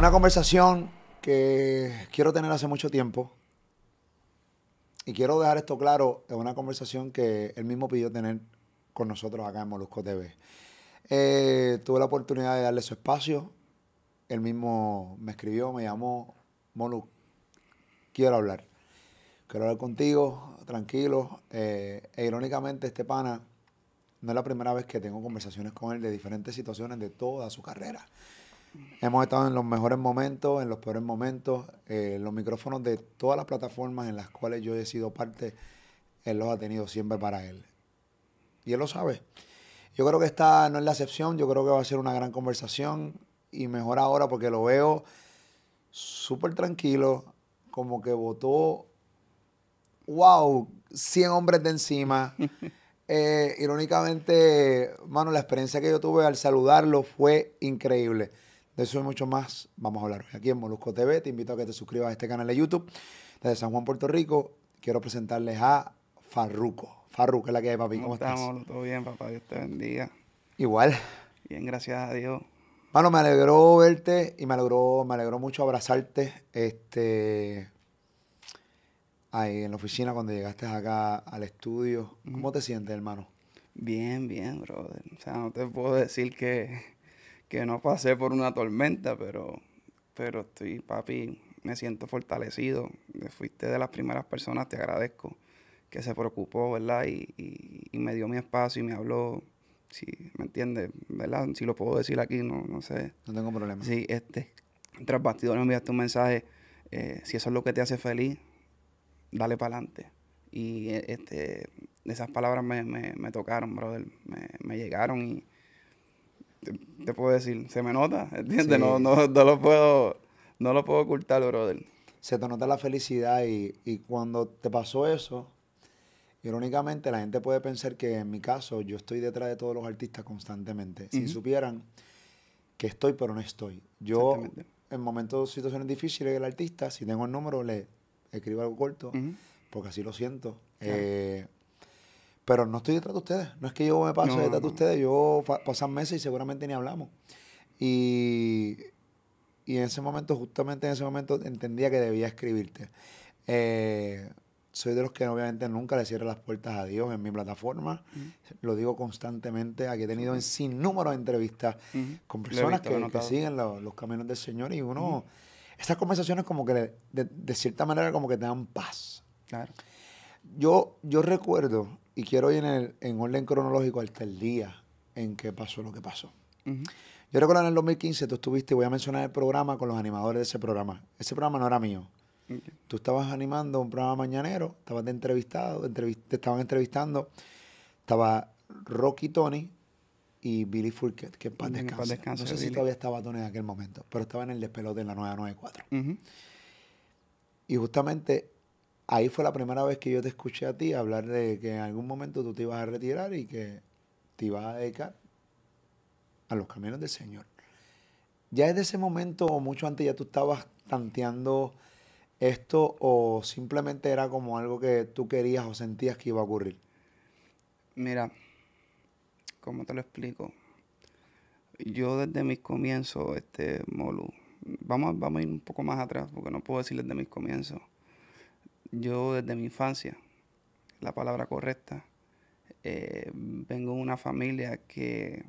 Una conversación que quiero tener hace mucho tiempo. Y quiero dejar esto claro, es una conversación que él mismo pidió tener con nosotros acá en Molusco TV. Eh, tuve la oportunidad de darle su espacio. Él mismo me escribió, me llamó, Molu, quiero hablar. Quiero hablar contigo, tranquilo. Eh, e irónicamente, este pana no es la primera vez que tengo conversaciones con él de diferentes situaciones de toda su carrera. Hemos estado en los mejores momentos, en los peores momentos, eh, los micrófonos de todas las plataformas en las cuales yo he sido parte, él los ha tenido siempre para él. Y él lo sabe. Yo creo que esta no es la excepción, yo creo que va a ser una gran conversación y mejor ahora porque lo veo súper tranquilo, como que votó, wow, 100 hombres de encima. Eh, irónicamente, mano, la experiencia que yo tuve al saludarlo fue increíble eso y mucho más vamos a hablar hoy aquí en Molusco TV. Te invito a que te suscribas a este canal de YouTube. Desde San Juan, Puerto Rico, quiero presentarles a Farruco. Farruco es la que hay, papi. ¿Cómo, estás? Estamos, todo bien, papá. Dios te bendiga. Igual. Bien, gracias a Dios. Bueno, me alegró verte y me alegró, me alegró mucho abrazarte. Este. Ahí en la oficina cuando llegaste acá al estudio. ¿Cómo te sientes, hermano? Bien, bien, brother. O sea, no te puedo decir que que no pasé por una tormenta, pero, pero estoy, papi, me siento fortalecido. Fuiste de las primeras personas, te agradezco, que se preocupó, ¿verdad? Y, y, me dio mi espacio y me habló. Si, ¿me entiendes? ¿Verdad? Si lo puedo decir aquí, no, no sé. No tengo problema. Sí, este, tras bastidores me enviaste un mensaje. Eh, si eso es lo que te hace feliz, dale para adelante. Y e, este, esas palabras me, tocaron, brother. me llegaron y, te, puedo decir, se me nota, ¿entiendes? No, no, no, lo puedo, no lo puedo ocultar, brother. Se te nota la felicidad y, cuando te pasó eso, irónicamente la gente puede pensar que en mi caso yo estoy detrás de todos los artistas constantemente. Si supieran que estoy pero no estoy. Yo en momentos, situaciones difíciles, el artista, si tengo el número, le escribo algo corto, porque así lo siento. Eh, pero no estoy detrás de ustedes. No es que yo me pase detrás de ustedes. Yo pasan meses y seguramente ni hablamos. Y, y, en ese momento, justamente en ese momento, entendía que debía escribirte. Eh, soy de los que obviamente nunca le cierro las puertas a Dios en mi plataforma. Lo digo constantemente. Aquí he tenido en sin número de entrevistas con personas que, siguen los, caminos del Señor y uno... Estas conversaciones como que de, cierta manera como que te dan paz. Claro. Yo, yo recuerdo y quiero ir en, el, en orden cronológico hasta el día en que pasó lo que pasó. Yo recuerdo en el 2015 tú estuviste, voy a mencionar el programa con los animadores de ese programa. Ese programa no era mío. Tú estabas animando un programa mañanero, estabas de entrevistado, te estaban entrevistando. Estaba Rocky Tony y Billy Furquet, que es paz No sé si todavía estaba Tony en aquel momento, pero estaba en el despelote de la 994. Y justamente ahí fue la primera vez que yo te escuché a ti hablar de que en algún momento tú te ibas a retirar y que te ibas a dedicar a los caminos del Señor. Ya desde ese momento o mucho antes ya tú estabas tanteando esto o simplemente era como algo que tú querías o sentías que iba a ocurrir. Mira, ¿cómo te lo explico? Yo desde mis comienzos, este, Molu, vamos, vamos a ir un poco más atrás porque no puedo decir desde mis comienzos yo desde mi infancia, la palabra correcta, eh, vengo de una familia que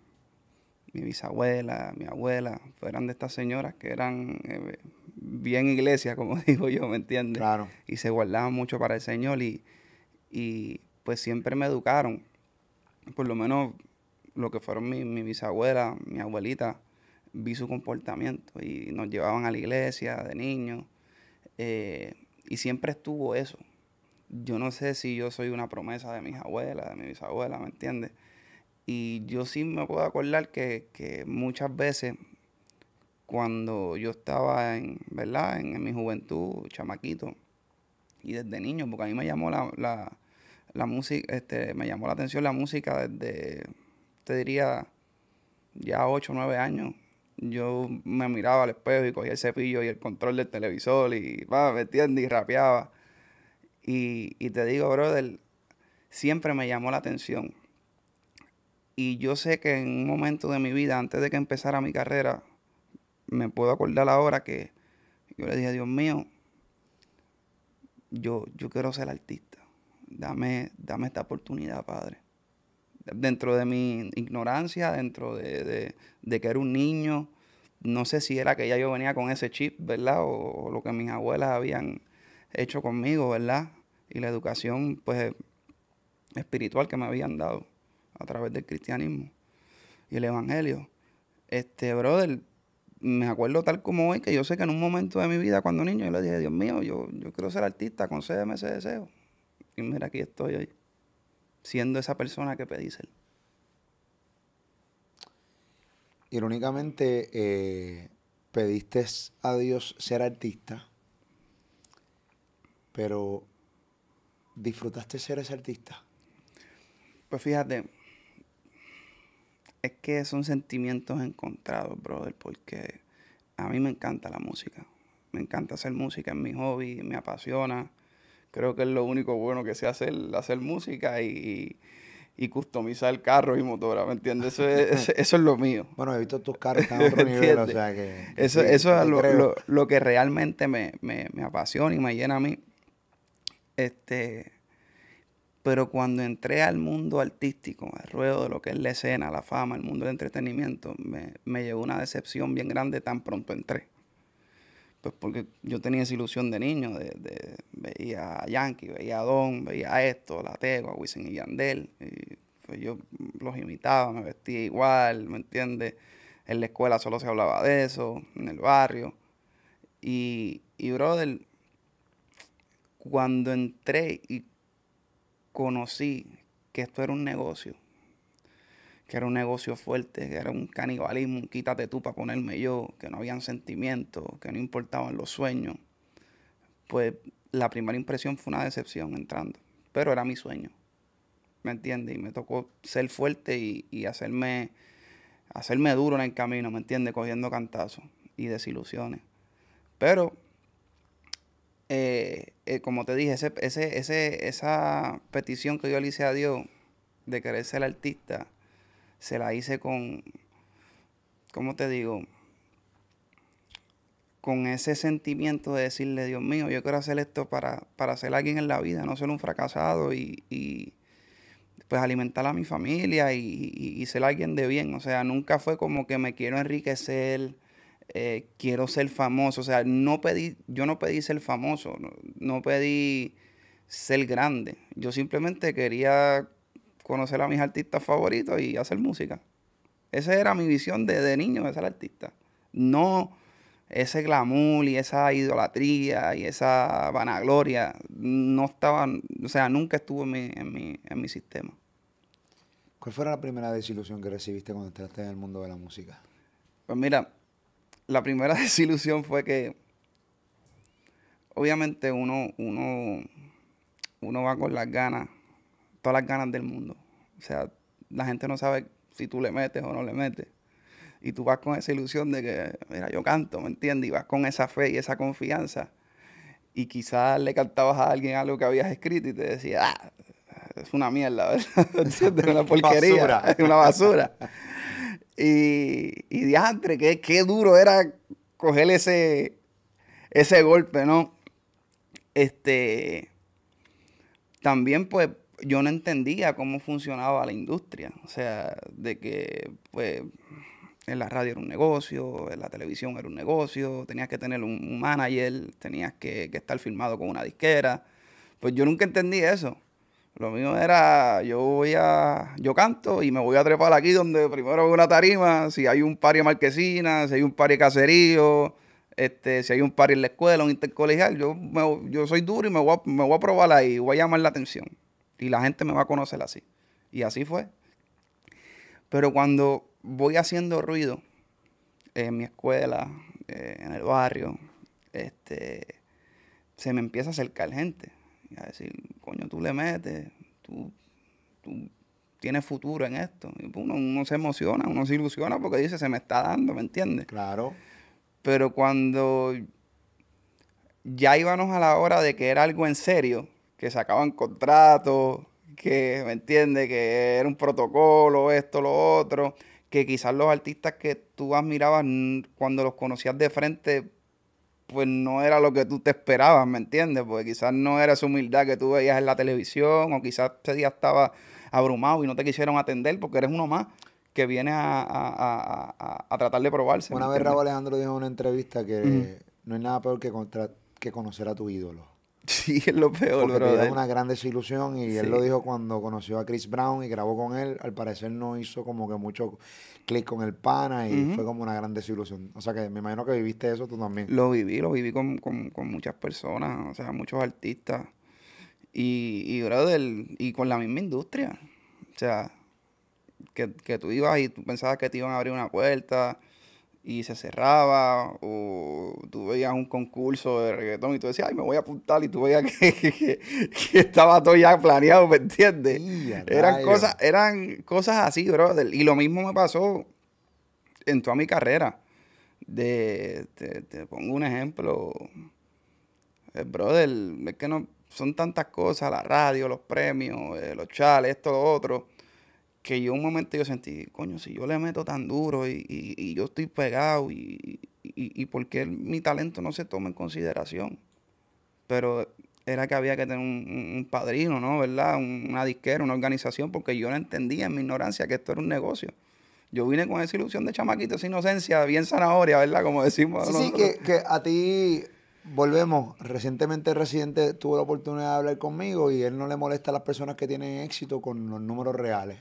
mi bisabuela, mi abuela, fueran de estas señoras que eran eh, bien iglesia, como digo yo, ¿me entiendes? Claro. Y se guardaban mucho para el Señor y, pues siempre me educaron, por lo menos lo que fueron mi, bisabuela, mi abuelita, vi su comportamiento y nos llevaban a la iglesia de niños. Eh, y siempre estuvo eso. Yo no sé si yo soy una promesa de mis abuelas, de mi bisabuela, ¿me entiendes? Y yo sí me puedo acordar que, que muchas veces cuando yo estaba en, ¿verdad? En, mi juventud, chamaquito, y desde niño, porque a mí me llamó la, la, música, este, me llamó la atención la música desde, te diría, ya 8 o 9 años, yo me miraba al espejo y cogía el cepillo y el control del televisor y, va, ¿me entiendes? Y rapeaba. Y, y te digo, brother, siempre me llamó la atención. Y yo sé que en un momento de mi vida, antes de que empezara mi carrera, me puedo acordar ahora que yo le dije, Dios mío, yo, yo quiero ser artista. Dame, dame esta oportunidad, Padre dentro de mi ignorancia, dentro de, que era un niño, no sé si era que ya yo venía con ese chip, ¿verdad? O, lo que mis abuelas habían hecho conmigo, ¿verdad? Y la educación, pues, espiritual que me habían dado a través del cristianismo y el evangelio. Este, brother, me acuerdo tal como hoy que yo sé que en un momento de mi vida cuando niño yo le dije, Dios mío, yo, yo quiero ser artista, concédeme ese deseo. Y mira, aquí estoy hoy siendo esa persona que pedí ser. Irónicamente, eh, pediste a Dios ser artista, pero ¿disfrutaste ser ese artista? Pues fíjate, es que son sentimientos encontrados, brother, porque a mí me encanta la música. Me encanta hacer música, es mi hobby, me apasiona. Creo que es lo único bueno que se hace hacer música y, y customizar carros y motora, ¿me entiendes? Eso es, eso es lo mío. Bueno, he visto tus carros a otro nivel, o sea que... eso, eso es lo, que realmente me, apasiona y me llena a mí. Este, pero cuando entré al mundo artístico, al ruedo de lo que es la escena, la fama, el mundo del entretenimiento, me, me llevó una decepción bien grande tan pronto entré pues porque yo tenía esa ilusión de niño, de, de, veía a Yankee, veía a Don, veía a esto, a Tego, a Wisin y Yandel, y pues, yo los imitaba, me vestía igual, ¿me entiendes? En la escuela solo se hablaba de eso, en el barrio. Y, y brother, cuando entré y conocí que esto era un negocio, que era un negocio fuerte, que era un canibalismo, quítate tú para ponerme yo, que no habían sentimientos, que no importaban los sueños, pues la primera impresión fue una decepción entrando, pero era mi sueño, ¿me entiendes? Y me tocó ser fuerte y, hacerme, hacerme duro en el camino, ¿me entiendes? Cogiendo cantazos y desilusiones. Pero eh, eh, como te dije, ese, ese, ese, esa petición que yo le hice a Dios de querer ser artista, se la hice con, ¿cómo te digo? Con ese sentimiento de decirle, Dios mío, yo quiero hacer esto para, para ser alguien en la vida, no ser un fracasado y, pues alimentar a mi familia y, ser alguien de bien. O sea, nunca fue como que me quiero enriquecer, eh, quiero ser famoso. O sea, no pedí, yo no pedí ser famoso, no, no pedí ser grande. Yo simplemente quería conocer a mis artistas favoritos y hacer música. Esa era mi visión desde niño de ser artista. No ese glamour y esa idolatría y esa vanagloria no estaba, o sea, nunca estuvo en mi, sistema. ¿Cuál fue la primera desilusión que recibiste cuando entraste en el mundo de la música? Pues mira, la primera desilusión fue que obviamente uno, uno va con las ganas todas las ganas del mundo. O sea, la gente no sabe si tú le metes o no le metes. Y tú vas con esa ilusión de que, mira, yo canto, ¿me entiendes? Y vas con esa fe y esa confianza. Y quizás le cantabas a alguien algo que habías escrito y te decía, ah, es una mierda, ¿verdad? es una porquería, es una basura. Y, y diantre, qué, qué duro era coger ese, ese golpe, ¿no? Este, también pues yo no entendía cómo funcionaba la industria. O sea, de que pues en la radio era un negocio, en la televisión era un negocio, tenías que tener un, manager, tenías que, estar firmado con una disquera. Pues yo nunca entendí eso. Lo mío era, yo voy a, yo canto y me voy a trepar aquí donde primero veo una tarima, si hay un pari Marquesina, si hay un pari Caserío, este, si hay un pari en la escuela, un intercolegial, yo, me, yo soy duro y me voy, a, me voy a probar ahí, voy a llamar la atención y la gente me va a conocer así. Y así fue. Pero cuando voy haciendo ruido en mi escuela, eh, en el barrio, este, se me empieza a acercar gente. Y a decir, coño, tú le metes, tú, tú tienes futuro en esto. Pues, uno, uno se emociona, uno se ilusiona porque dice, se me está dando, ¿me entiendes? Claro. Pero cuando ya íbamos a la hora de que era algo en serio, que sacaban contratos, que, ¿me entiende Que era un protocolo, esto, lo otro, que quizás los artistas que tú admirabas cuando los conocías de frente, pues no era lo que tú te esperabas, ¿me entiendes? Porque quizás no era esa humildad que tú veías en la televisión, o quizás ese día estaba abrumado y no te quisieron atender porque eres uno más que viene a, tratar de probarse. Una vez Raúl Alejandro dijo en una entrevista que no hay nada peor que, que conocer a tu ídolo. Sí, es lo peor, Porque es una gran desilusión y él lo dijo cuando conoció a Chris Brown y grabó con él. Al parecer no hizo como que mucho clic con el pana y fue como una gran desilusión. O sea que me imagino que viviste eso tú también. Lo viví, lo viví con, muchas personas, o sea, muchos artistas. Y, y, brother, y con la misma industria. O sea, que, que tú ibas y tú pensabas que te iban a abrir una puerta y se cerraba, o tú veías un concurso de reggaetón y tú decías, ay, me voy a apuntar, y tú veías que, estaba todo ya planeado, ¿me entiendes? eran cosas, eran cosas así, brother. Y lo mismo me pasó en toda mi carrera. De, te, pongo un ejemplo, el eh, brother, es que no son tantas cosas, la radio, los premios, eh, los chales, esto, lo otro que yo un momento yo sentí, coño, si yo le meto tan duro y, yo estoy pegado y, y, por qué mi talento no se toma en consideración. Pero era que había que tener un, padrino, ¿no? ¿Verdad? Una disquera, una organización, porque yo no entendía en mi ignorancia que esto era un negocio. Yo vine con esa ilusión de chamaquito, esa inocencia, bien zanahoria, ¿verdad? Como decimos. Sí, sí que, que a ti volvemos. Recientemente Residente tuvo la oportunidad de hablar conmigo y él no le molesta a las personas que tienen éxito con los números reales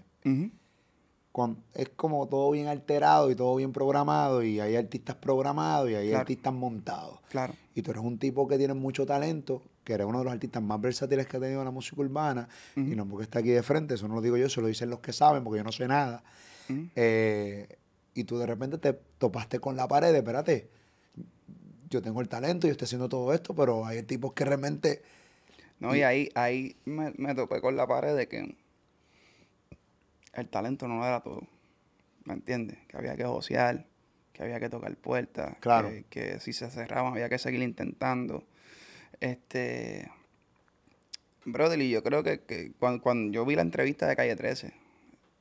es como todo bien alterado y todo bien programado y hay artistas programados y hay artistas montados. Claro. Y tú eres un tipo que tiene mucho talento, que eres uno de los artistas más versátiles que ha tenido la música urbana y no porque está aquí de frente, eso no lo digo yo, se lo dicen los que saben porque yo no sé nada. Eh, y tú de repente te topaste con la pared, espérate, yo tengo el talento, yo estoy haciendo todo esto, pero hay tipos que realmente... No, y, ahí, ahí me, me topé con la pared de que el talento no lo era todo. ¿Me entiendes? Que había que josear, que había que tocar puertas, que, si se cerraban había que seguir intentando. Este. Brother, y yo creo que, cuando, cuando, yo vi la entrevista de Calle 13,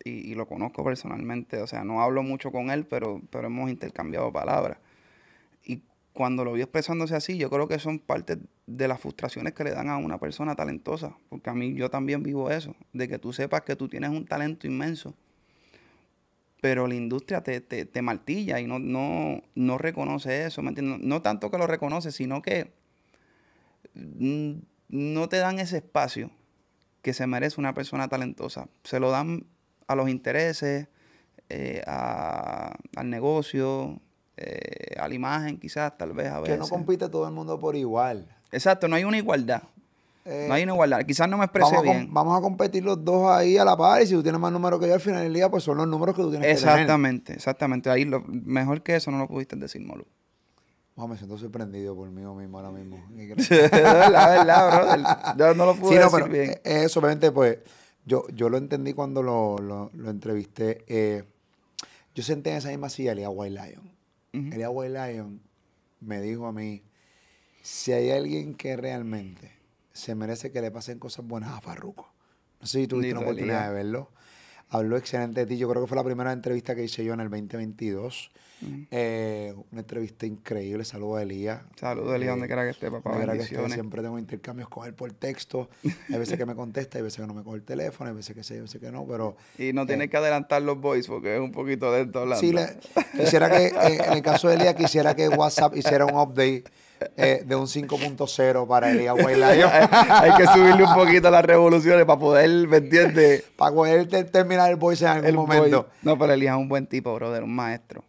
y, y, lo conozco personalmente, o sea, no hablo mucho con él, pero, pero hemos intercambiado palabras cuando lo vi expresándose así, yo creo que son parte de las frustraciones que le dan a una persona talentosa, porque a mí yo también vivo eso, de que tú sepas que tú tienes un talento inmenso, pero la industria te, te, martilla y no, reconoce eso, ¿me entiendes? No, tanto que lo reconoce, sino que mm, no te dan ese espacio que se merece una persona talentosa. Se lo dan a los intereses, eh, al negocio, eh, a la imagen quizás, tal vez a ver Que no compite todo el mundo por igual. Exacto, no hay una igualdad. Eh, no hay una igualdad. Quizás no me expresé vamos bien. Vamos a competir los dos ahí a la par y si tú tienes más números que yo al final del día, pues son los números que tú tienes exactamente, que tener. Exactamente, exactamente. Ahí lo, mejor que eso no lo pudiste decir, Molu. me siento sorprendido por mí mismo ahora mismo. la verdad, bro. Yo no lo pude decir bien. Eso, eh, pues, yo, yo lo entendí cuando lo, entrevisté. yo senté en esa misma silla, leía White Lion. El abuelo Lion me dijo a mí, si hay alguien que realmente se merece que le pasen cosas buenas a Farruko. No sé si tuviste la oportunidad de verlo habló excelente de ti. Yo creo que fue la primera entrevista que hice yo en el 2022. Mm. Eh, una entrevista increíble. Saludos a Elías. Saludos, Elías, donde eh, quiera que esté, papá. que Siempre tengo intercambios con él por texto. Hay veces que me contesta, hay veces que no me coge el teléfono, hay veces que sí, hay veces que no, pero... Y no tienes eh, que adelantar los voice porque es un poquito dentro hablando. Sí, quisiera que, en el caso de Elías, quisiera que WhatsApp hiciera un update eh, de un 5.0 para Elías Guaylayo. hay, que subirle un poquito las revoluciones para poder, ¿me entiendes? Para poder terminar el voice en algún el momento. No, pero Elías es un buen tipo, brother, un maestro.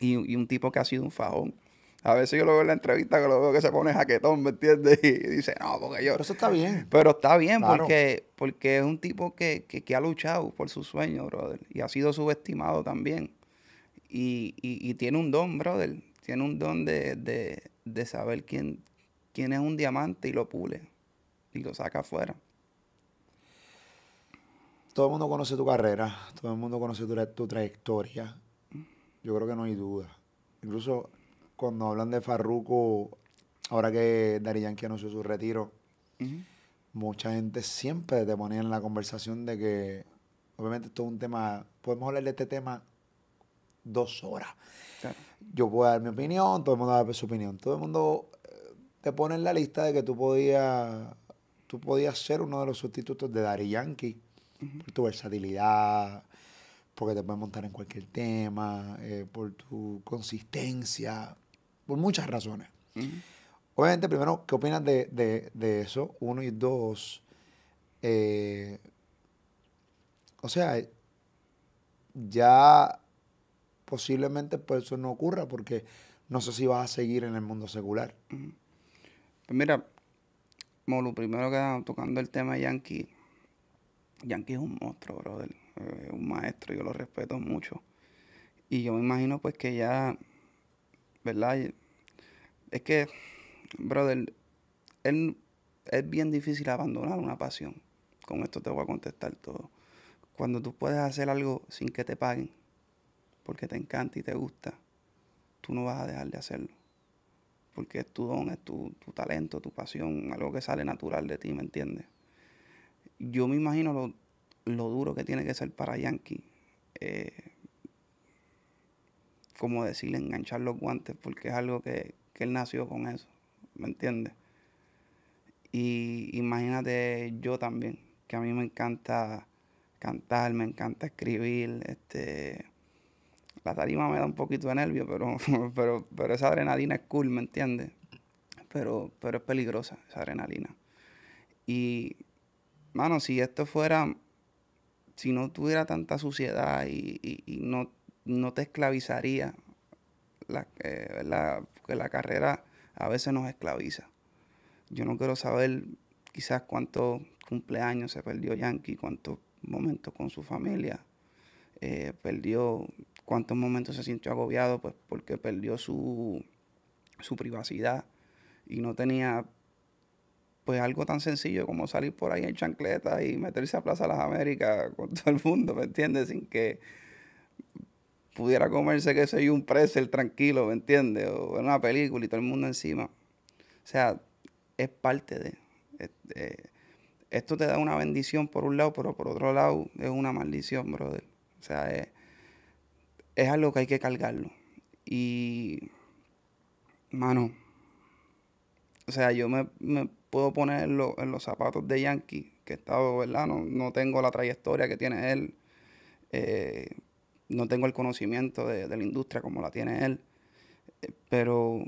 Y, un tipo que ha sido un fajón. A veces yo lo veo en la entrevista que lo veo que se pone jaquetón, ¿me entiendes? Y dice, no, porque yo. Pero eso está bien. Pero está bien porque, porque es un tipo que, que, ha luchado por su sueño, brother. Y ha sido subestimado también. Y, y, y, tiene un don, brother tiene un don de, saber quién, quién es un diamante y lo pule y lo saca afuera. Todo el mundo conoce tu carrera, todo el mundo conoce tu, trayectoria. Yo creo que no hay duda. Incluso cuando hablan de Farruko, ahora que Dari Yankee anunció su retiro, mucha gente siempre te ponía en la conversación de que, obviamente, esto es un tema, podemos hablar de este tema dos horas yo puedo dar mi opinión, todo el mundo va a dar su opinión. Todo el mundo eh, te pone en la lista de que tú podías, tú podías ser uno de los sustitutos de Dari Yankee por tu versatilidad, porque te puedes montar en cualquier tema, eh, por tu consistencia, por muchas razones. Obviamente, primero, ¿qué opinas de, eso? Uno y dos. Eh, o sea, ya posiblemente pues, eso no ocurra porque no sé si vas a seguir en el mundo secular. Pues mira, Molu, primero que tocando el tema Yankee, Yankee es un monstruo, brother, eh, un maestro, yo lo respeto mucho. Y yo me imagino pues que ya, ¿verdad? Es que, brother, él, es bien difícil abandonar una pasión. Con esto te voy a contestar todo. Cuando tú puedes hacer algo sin que te paguen, porque te encanta y te gusta, tú no vas a dejar de hacerlo. Porque es tu don, es tu, talento, tu pasión, algo que sale natural de ti, ¿me entiendes? Yo me imagino lo, duro que tiene que ser para Yankee. Eh, como decirle, enganchar los guantes, porque es algo que, que él nació con eso, ¿me entiendes? Y imagínate yo también, que a mí me encanta cantar, me encanta escribir, este, la tarima me da un poquito de nervio, pero, pero, pero esa adrenalina es cool, ¿me entiendes? Pero, pero es peligrosa esa adrenalina. Y, mano, si esto fuera, si no tuviera tanta suciedad y, no, no te esclavizaría, la, eh, la, porque la carrera a veces nos esclaviza. Yo no quiero saber quizás cuántos cumpleaños se perdió Yankee, cuántos momentos con su familia, eh, perdió cuántos momentos se sintió agobiado, pues porque perdió su, su privacidad y no tenía pues algo tan sencillo como salir por ahí en chancleta y meterse a Plaza Las Américas con todo el mundo, ¿me entiendes? Sin que pudiera comerse, que soy un presel tranquilo, ¿me entiendes? O en una película y todo el mundo encima. O sea, es parte de, de... Eh, eh, esto te da una bendición por un lado, pero por otro lado es una maldición, brother. O sea, es, es algo que hay que cargarlo. Y, mano, o sea, yo me, me puedo poner en, los zapatos de Yankee, que he estado, ¿verdad? No, tengo la trayectoria que tiene él, eh, no tengo el conocimiento de, la industria como la tiene él, eh, pero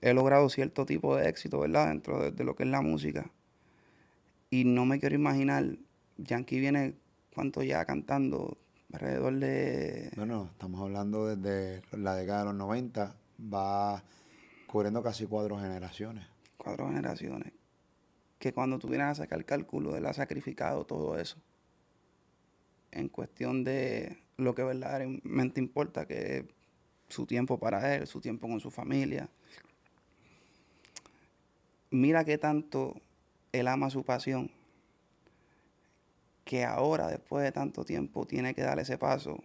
he logrado cierto tipo de éxito, ¿verdad? Dentro de, de lo que es la música. Y no me quiero imaginar, Yankee viene, ¿cuánto ya cantando? alrededor de... Bueno, estamos hablando desde la década de los 90, va cubriendo casi cuatro generaciones. Cuatro generaciones. Que cuando tú vienes a sacar el cálculo, él ha sacrificado todo eso. En cuestión de lo que verdaderamente importa, que es su tiempo para él, su tiempo con su familia. Mira qué tanto él ama su pasión que ahora, después de tanto tiempo, tiene que dar ese paso.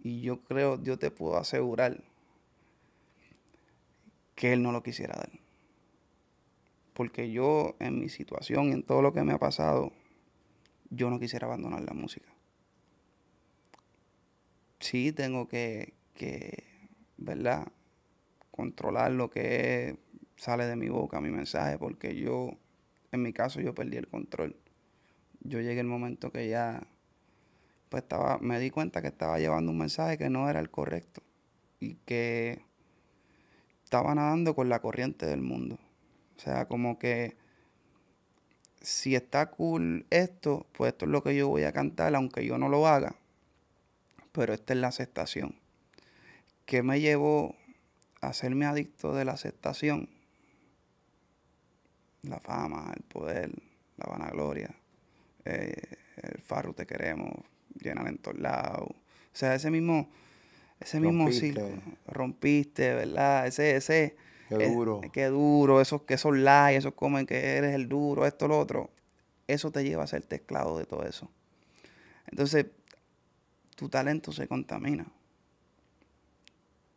Y yo creo, yo te puedo asegurar que él no lo quisiera dar. Porque yo, en mi situación, en todo lo que me ha pasado, yo no quisiera abandonar la música. Sí, tengo que, que ¿verdad? Controlar lo que sale de mi boca, mi mensaje, porque yo, en mi caso, yo perdí el control yo llegué el momento que ya pues estaba, me di cuenta que estaba llevando un mensaje que no era el correcto y que estaba nadando con la corriente del mundo. O sea, como que si está cool esto, pues esto es lo que yo voy a cantar, aunque yo no lo haga. Pero esta es la aceptación. ¿Qué me llevó a hacerme adicto de la aceptación? La fama, el poder, la vanagloria, eh, el farro te queremos, llenan en todos lados. O sea, ese mismo, ese mismo rompiste. rompiste, ¿verdad? Ese, ese. Qué duro. qué duro, esos que son esos comen que eres el duro, esto, lo otro. Eso te lleva a ser teclado de todo eso. Entonces, tu talento se contamina.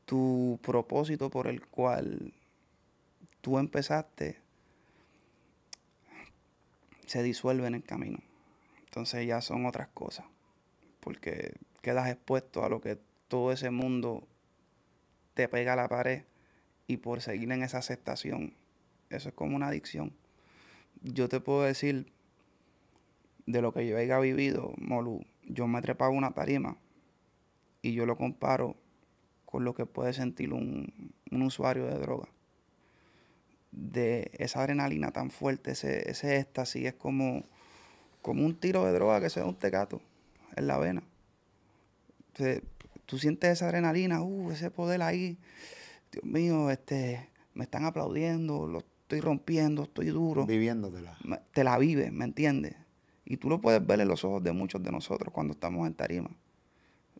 Tu propósito por el cual tú empezaste se disuelve en el camino entonces ya son otras cosas, porque quedas expuesto a lo que todo ese mundo te pega a la pared y por seguir en esa aceptación, eso es como una adicción. Yo te puedo decir de lo que yo haya vivido, Molu, yo me he trepado una tarima y yo lo comparo con lo que puede sentir un, un usuario de droga. De esa adrenalina tan fuerte, ese, ese éxtasis, es como como un tiro de droga que se da un tecato en la vena. Entonces, tú sientes esa adrenalina, uh, ese poder ahí. Dios mío, este, me están aplaudiendo, lo estoy rompiendo, estoy duro. Viviéndotela. Te la vives, ¿me entiendes? Y tú lo puedes ver en los ojos de muchos de nosotros cuando estamos en tarima.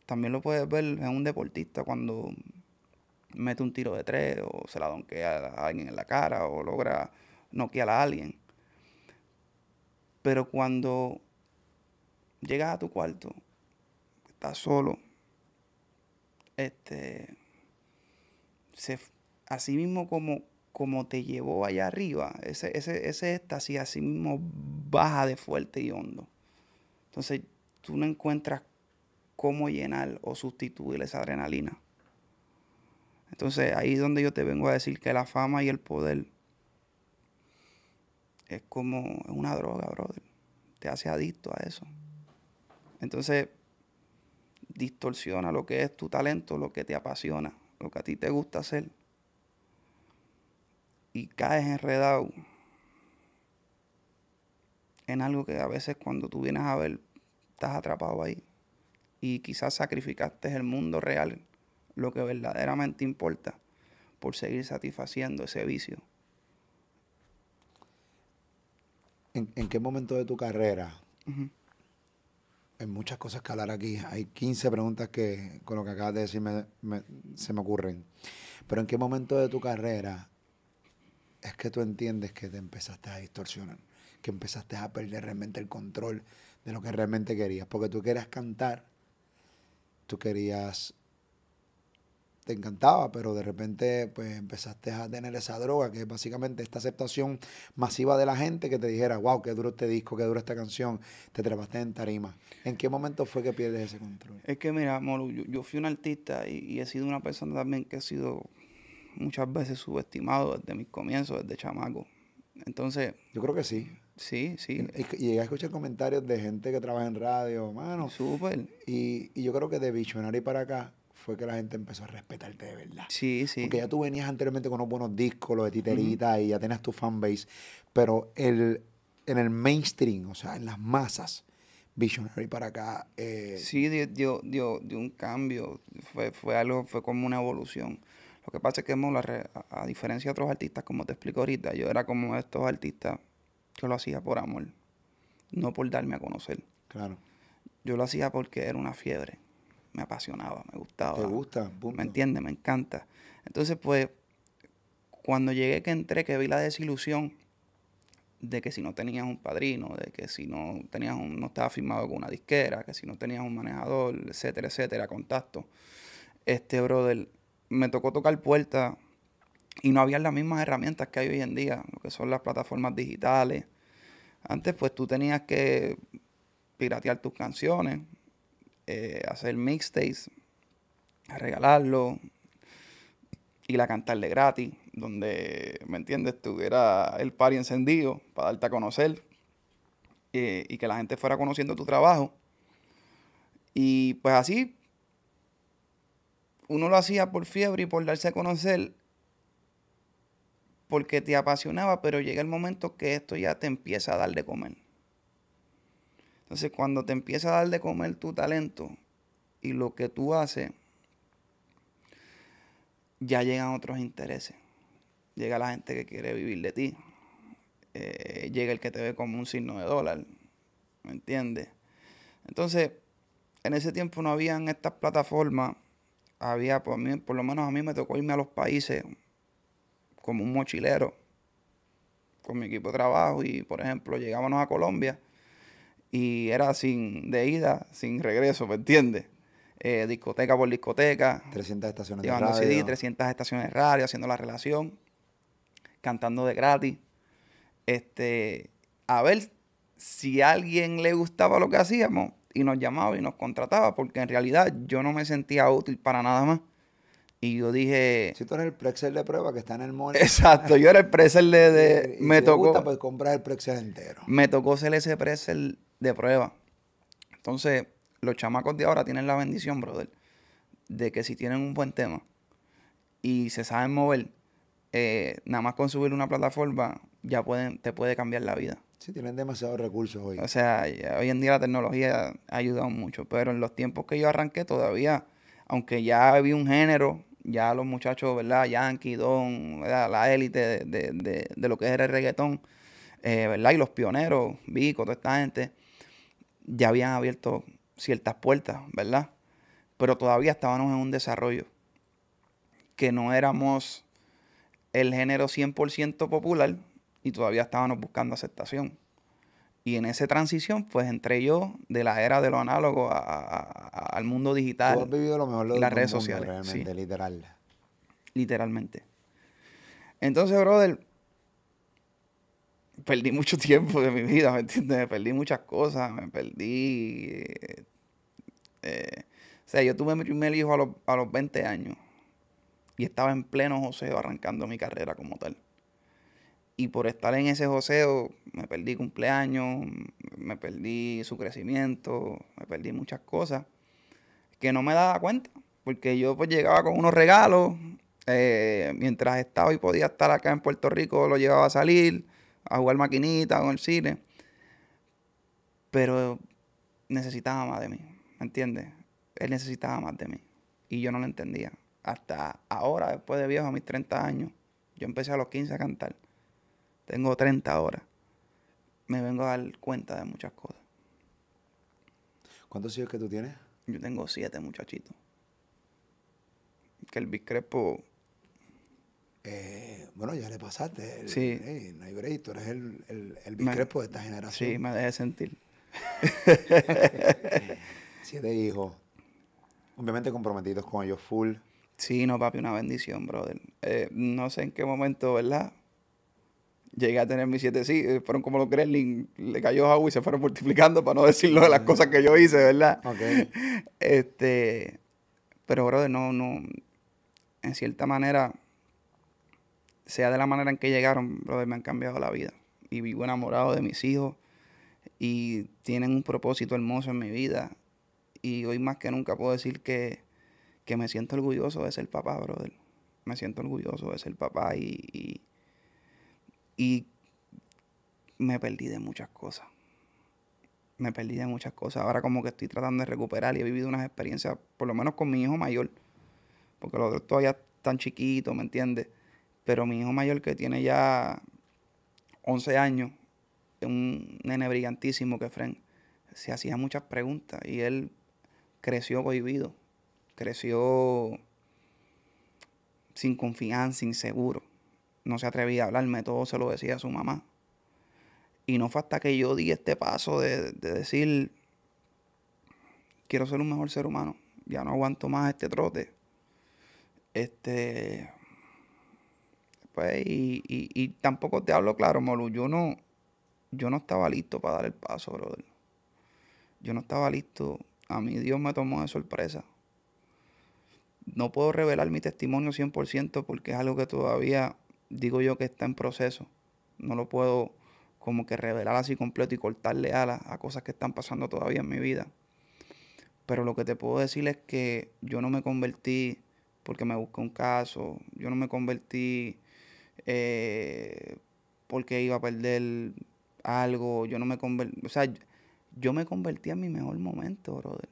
También lo puedes ver en un deportista cuando mete un tiro de tres o se la donkea a alguien en la cara o logra noquear a alguien. Pero cuando llegas a tu cuarto, estás solo, este, así mismo como, como te llevó allá arriba, ese, ese, ese éxtasis así mismo baja de fuerte y hondo. Entonces tú no encuentras cómo llenar o sustituir esa adrenalina. Entonces ahí es donde yo te vengo a decir que la fama y el poder es como una droga, brother. Te hace adicto a eso. Entonces, distorsiona lo que es tu talento, lo que te apasiona, lo que a ti te gusta hacer. Y caes enredado en algo que a veces cuando tú vienes a ver, estás atrapado ahí. Y quizás sacrificaste el mundo real, lo que verdaderamente importa, por seguir satisfaciendo ese vicio. en, qué momento de tu carrera? en muchas cosas que hablar aquí. Hay 15 preguntas que con lo que acabas de decir se me ocurren. Pero ¿en qué momento de tu carrera es que tú entiendes que te empezaste a distorsionar? Que empezaste a perder realmente el control de lo que realmente querías. Porque tú querías cantar, tú querías te encantaba, pero de repente pues empezaste a tener esa droga, que es básicamente esta aceptación masiva de la gente que te dijera, wow, qué duro este disco, qué dura esta canción, te trabaste en tarima. ¿En qué momento fue que pierdes ese control? Es que mira, Molu, yo, fui un artista y, he sido una persona también que ha sido muchas veces subestimado desde mis comienzos, desde chamaco. Entonces... Yo creo que sí. Sí, sí. Y, llegué a escuchar comentarios de gente que trabaja en radio, mano. Súper. Y, y yo creo que de Bichonari para acá, fue que la gente empezó a respetarte de verdad. Sí, sí. Porque ya tú venías anteriormente con unos buenos discos, los de titerita, y ya tenías tu fanbase. Pero el, en el mainstream, o sea, en las masas, Visionary para acá. Eh. Sí, dio, dio, dio, un cambio. Fue, algo, fue como una evolución. Lo que pasa es que a, diferencia de otros artistas, como te explico ahorita, yo era como estos artistas yo lo hacía por amor, no por darme a conocer. Claro. Yo lo hacía porque era una fiebre me apasionaba, me gustaba. me gusta? ¿Me entiende, Me encanta. Entonces, pues, cuando llegué, que entré, que vi la desilusión de que si no tenías un padrino, de que si no tenías un, no estabas firmado con una disquera, que si no tenías un manejador, etcétera, etcétera, contacto. Este brother, me tocó tocar puerta y no había las mismas herramientas que hay hoy en día, lo que son las plataformas digitales. Antes, pues tú tenías que piratear tus canciones, eh, hacer mixtapes, a regalarlo, y la cantarle gratis, donde, ¿me entiendes?, tuviera el party encendido para darte a conocer eh, y que la gente fuera conociendo tu trabajo. Y pues así, uno lo hacía por fiebre y por darse a conocer porque te apasionaba, pero llega el momento que esto ya te empieza a dar de comer. Entonces, cuando te empieza a dar de comer tu talento y lo que tú haces, ya llegan otros intereses. Llega la gente que quiere vivir de ti. Eh, llega el que te ve como un signo de dólar. ¿Me entiendes? Entonces, en ese tiempo no habían estas plataformas. Había, por, mí, por lo menos a mí me tocó irme a los países como un mochilero con mi equipo de trabajo y, por ejemplo, llegábamos a Colombia y era sin de ida, sin regreso, ¿me entiendes? Eh, discoteca por discoteca. 300 estaciones de radio. CD, 300 estaciones de radio, haciendo la relación, cantando de gratis. Este, a ver si a alguien le gustaba lo que hacíamos y nos llamaba y nos contrataba, porque en realidad yo no me sentía útil para nada más. Y yo dije. Si tú eres el Prexel de prueba que está en el mall. Exacto, yo era el Prexel de. me tocó. Pues comprar el Prexel entero. Me tocó ser ese Prexel de prueba. Entonces, los chamacos de ahora tienen la bendición, brother, de que si tienen un buen tema y se saben mover, eh, nada más con subir una plataforma ya pueden, te puede cambiar la vida. Sí, tienen demasiados recursos hoy. O sea, hoy en día la tecnología ha ayudado mucho, pero en los tiempos que yo arranqué todavía, aunque ya había un género, ya los muchachos, ¿verdad? Yankee, Don, la élite de, de, de, lo que era el reggaetón, eh, ¿verdad? Y los pioneros, Vico, toda esta gente, ya habían abierto ciertas puertas, ¿verdad? Pero todavía estábamos en un desarrollo que no éramos el género 100% popular y todavía estábamos buscando aceptación. Y en esa transición, pues entré yo de la era de lo análogo al mundo digital. las redes sociales. literal. Literalmente. Entonces, brother, perdí mucho tiempo de mi vida, ¿me entiendes? Me perdí muchas cosas, me perdí... Eh, eh, o sea, yo tuve mi primer hijo a los, a 20 años y estaba en pleno joseo arrancando mi carrera como tal. Y por estar en ese joseo, me perdí cumpleaños, me perdí su crecimiento, me perdí muchas cosas que no me daba cuenta, porque yo pues llegaba con unos regalos, eh, mientras estaba y podía estar acá en Puerto Rico, lo llevaba a salir, a jugar maquinita a el cine. Pero necesitaba más de mí, ¿me entiendes? Él necesitaba más de mí. Y yo no lo entendía. Hasta ahora, después de viejo, a mis 30 años, yo empecé a los 15 a cantar. Tengo 30 ahora. Me vengo a dar cuenta de muchas cosas. ¿Cuántos hijos que tú tienes? Yo tengo siete muchachitos. Que el Biscrepo eh, bueno, ya le pasaste. sí. no hay tú eres el, el, el de esta generación. Sí, me dejé sentir. Siete hijos. Obviamente comprometidos con ellos full. Sí, no, papi, una bendición, brother. Eh, no sé en qué momento, ¿verdad? Llegué a tener mis siete, sí, eh, fueron como los Gremlin, le cayó agua y se fueron multiplicando para no decirlo de las cosas que yo hice, ¿verdad? Ok. Este, pero, brother, no, no, en cierta manera, sea de la manera en que llegaron, brother, me han cambiado la vida. Y vivo enamorado de mis hijos y tienen un propósito hermoso en mi vida. Y hoy más que nunca puedo decir que, que me siento orgulloso de ser papá, brother. Me siento orgulloso de ser papá y, y, me perdí de muchas cosas. Me perdí de muchas cosas. Ahora como que estoy tratando de recuperar y he vivido unas experiencias, por lo menos con mi hijo mayor, porque los otros todavía están chiquitos, ¿me entiendes? Pero mi hijo mayor que tiene ya 11 años, un nene brillantísimo que Fren, se hacía muchas preguntas y él creció cohibido, creció sin confianza, inseguro. No se atrevía a hablarme, todo se lo decía a su mamá. Y no fue hasta que yo di este paso de, de decir, quiero ser un mejor ser humano, ya no aguanto más este trote. Este, pues, y, y, tampoco te hablo claro, Molu, yo no, yo no estaba listo para dar el paso, brother. Yo no estaba listo. A mí Dios me tomó de sorpresa. No puedo revelar mi testimonio 100% porque es algo que todavía digo yo que está en proceso. No lo puedo como que revelar así completo y cortarle alas a cosas que están pasando todavía en mi vida. Pero lo que te puedo decir es que yo no me convertí porque me busqué un caso. Yo no me convertí eh, porque iba a perder algo. Yo no me convertí, o sea, yo me convertí en mi mejor momento, brother.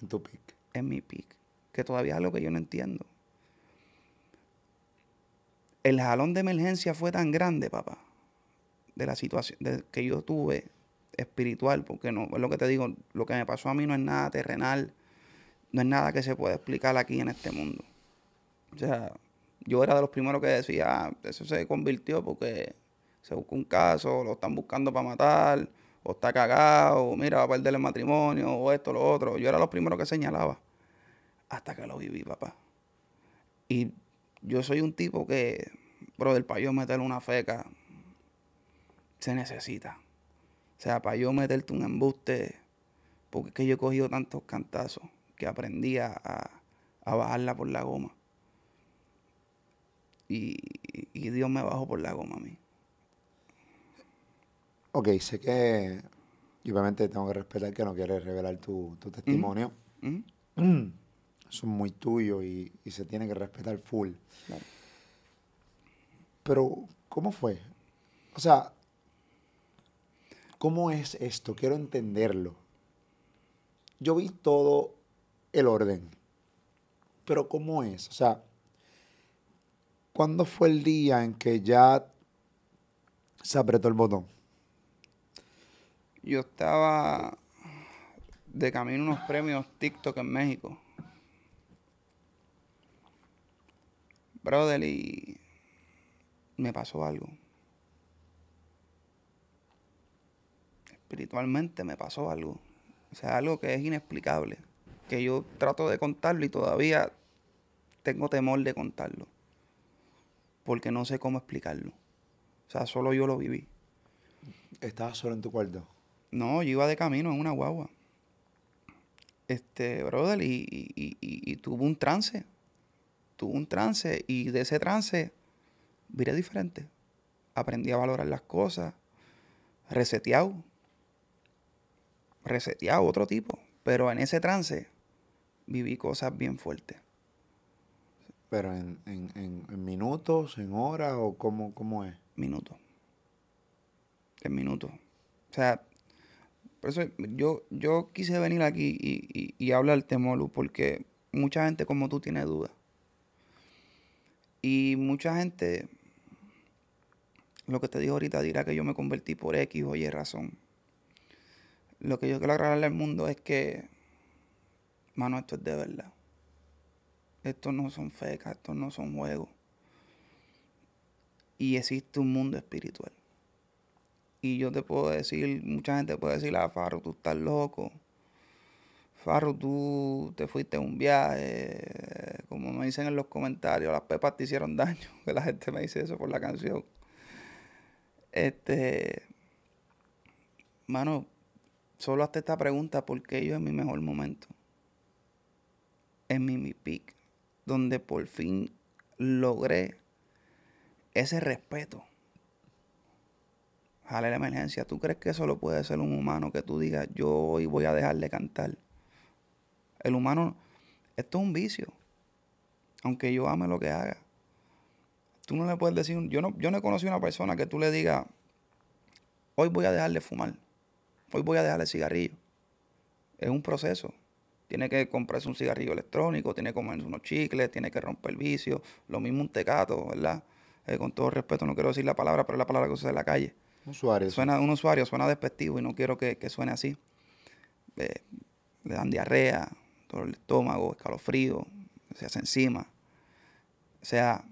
En tu pick. En mi pick. Que todavía es algo que yo no entiendo. El jalón de emergencia fue tan grande, papá, de la situación que yo tuve espiritual, porque no, es lo que te digo, lo que me pasó a mí no es nada terrenal, no es nada que se pueda explicar aquí en este mundo. O sea, yo era de los primeros que decía, ah, eso se convirtió porque se buscó un caso, lo están buscando para matar, o está cagado, mira, va a perder el matrimonio, o esto, lo otro. Yo era los primeros que señalaba. Hasta que lo viví, papá. Y yo soy un tipo que, bro, del para yo meter una feca, se necesita. O sea, para yo meterte un embuste, porque es que yo he cogido tantos cantazos que aprendí a, a bajarla por la goma y, Dios me bajó por la goma a mí. Ok, sé que obviamente tengo que respetar que no quieres revelar tu, testimonio. Eso Son muy tuyo y, se tiene que respetar full. Pero, ¿cómo fue? O sea, ¿cómo es esto? Quiero entenderlo. Yo vi todo el orden. Pero, ¿cómo es? O sea, ¿cuándo fue el día en que ya se apretó el botón? Yo estaba de camino a unos premios TikTok en México. Brother, y me pasó algo. Espiritualmente me pasó algo. O sea, algo que es inexplicable. Que yo trato de contarlo y todavía tengo temor de contarlo porque no sé cómo explicarlo. O sea, solo yo lo viví. ¿Estabas solo en tu cuarto? No, yo iba de camino en una guagua. Este, brother, y, y, tuve un trance. Tuve un trance y de ese trance miré diferente. Aprendí a valorar las cosas. Reseteado. Reseteado, otro tipo. Pero en ese trance viví cosas bien fuertes. ¿Pero en, en, en, minutos, en horas o cómo, cómo es? Minutos. En minutos. O sea, por eso yo, yo quise venir aquí y, y, y hablarte, Molu, porque mucha gente como tú tiene dudas. Y mucha gente, lo que te digo ahorita, dirá que yo me convertí por X o Y razón. Lo que yo quiero aclararle al mundo es que, mano, esto es de verdad. Estos no son fecas, estos no son juegos. Y existe un mundo espiritual. Y yo te puedo decir, mucha gente puede decir, ah, Faro, tú estás loco. Farro, tú te fuiste a un viaje, como me dicen en los comentarios, las pepas te hicieron daño, que la gente me dice eso por la canción. Este, mano, solo hazte esta pregunta porque yo en mi mejor momento, en mi, mi donde por fin logré ese respeto jale la emergencia. ¿Tú crees que eso lo puede hacer un humano que tú digas, yo hoy voy a dejarle cantar? El humano, esto es un vicio. Aunque yo ame lo que haga. Tú no le puedes decir, yo no, yo no he conocido a una persona que tú le digas, hoy voy a dejarle fumar. Hoy voy a dejarle cigarrillo. Es un proceso tiene que comprarse un cigarrillo electrónico, tiene que comerse unos chicles, tiene que romper el vicio, lo mismo un tecato, ¿verdad? Eh, con todo respeto, no quiero decir la palabra, pero es la palabra que usa en la calle. Un Usuario. Suena, un usuario suena despectivo y no quiero que, suene así. Eh, le dan diarrea, dolor el estómago, escalofrío, se hace encima. O sea,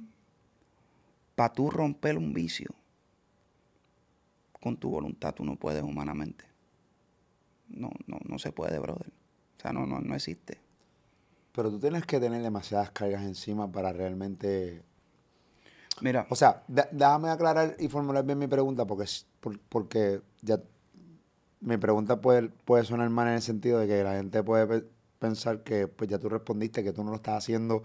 para tú romper un vicio, con tu voluntad tú no puedes humanamente. No, no, no se puede, brother. O sea, no, no, no existe. Pero tú tienes que tener demasiadas cargas encima para realmente... Mira. O sea, déjame aclarar y formular bien mi pregunta porque, porque ya mi pregunta puede, puede sonar mal en el sentido de que la gente puede pensar que pues ya tú respondiste que tú no lo estás haciendo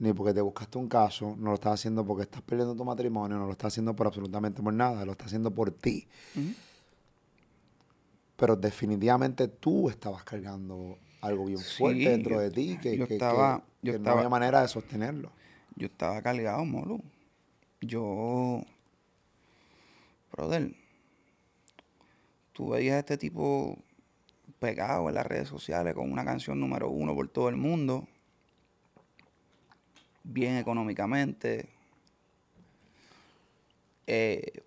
ni porque te buscaste un caso, no lo estás haciendo porque estás perdiendo tu matrimonio, no lo estás haciendo por absolutamente por nada, lo estás haciendo por ti pero definitivamente tú estabas cargando algo bien fuerte dentro de ti que, yo estaba, no manera de sostenerlo. Yo estaba cargado, molo. Yo, brother, tú veías a este tipo pegado en las redes sociales con una canción número uno por todo el mundo, bien económicamente. Eh,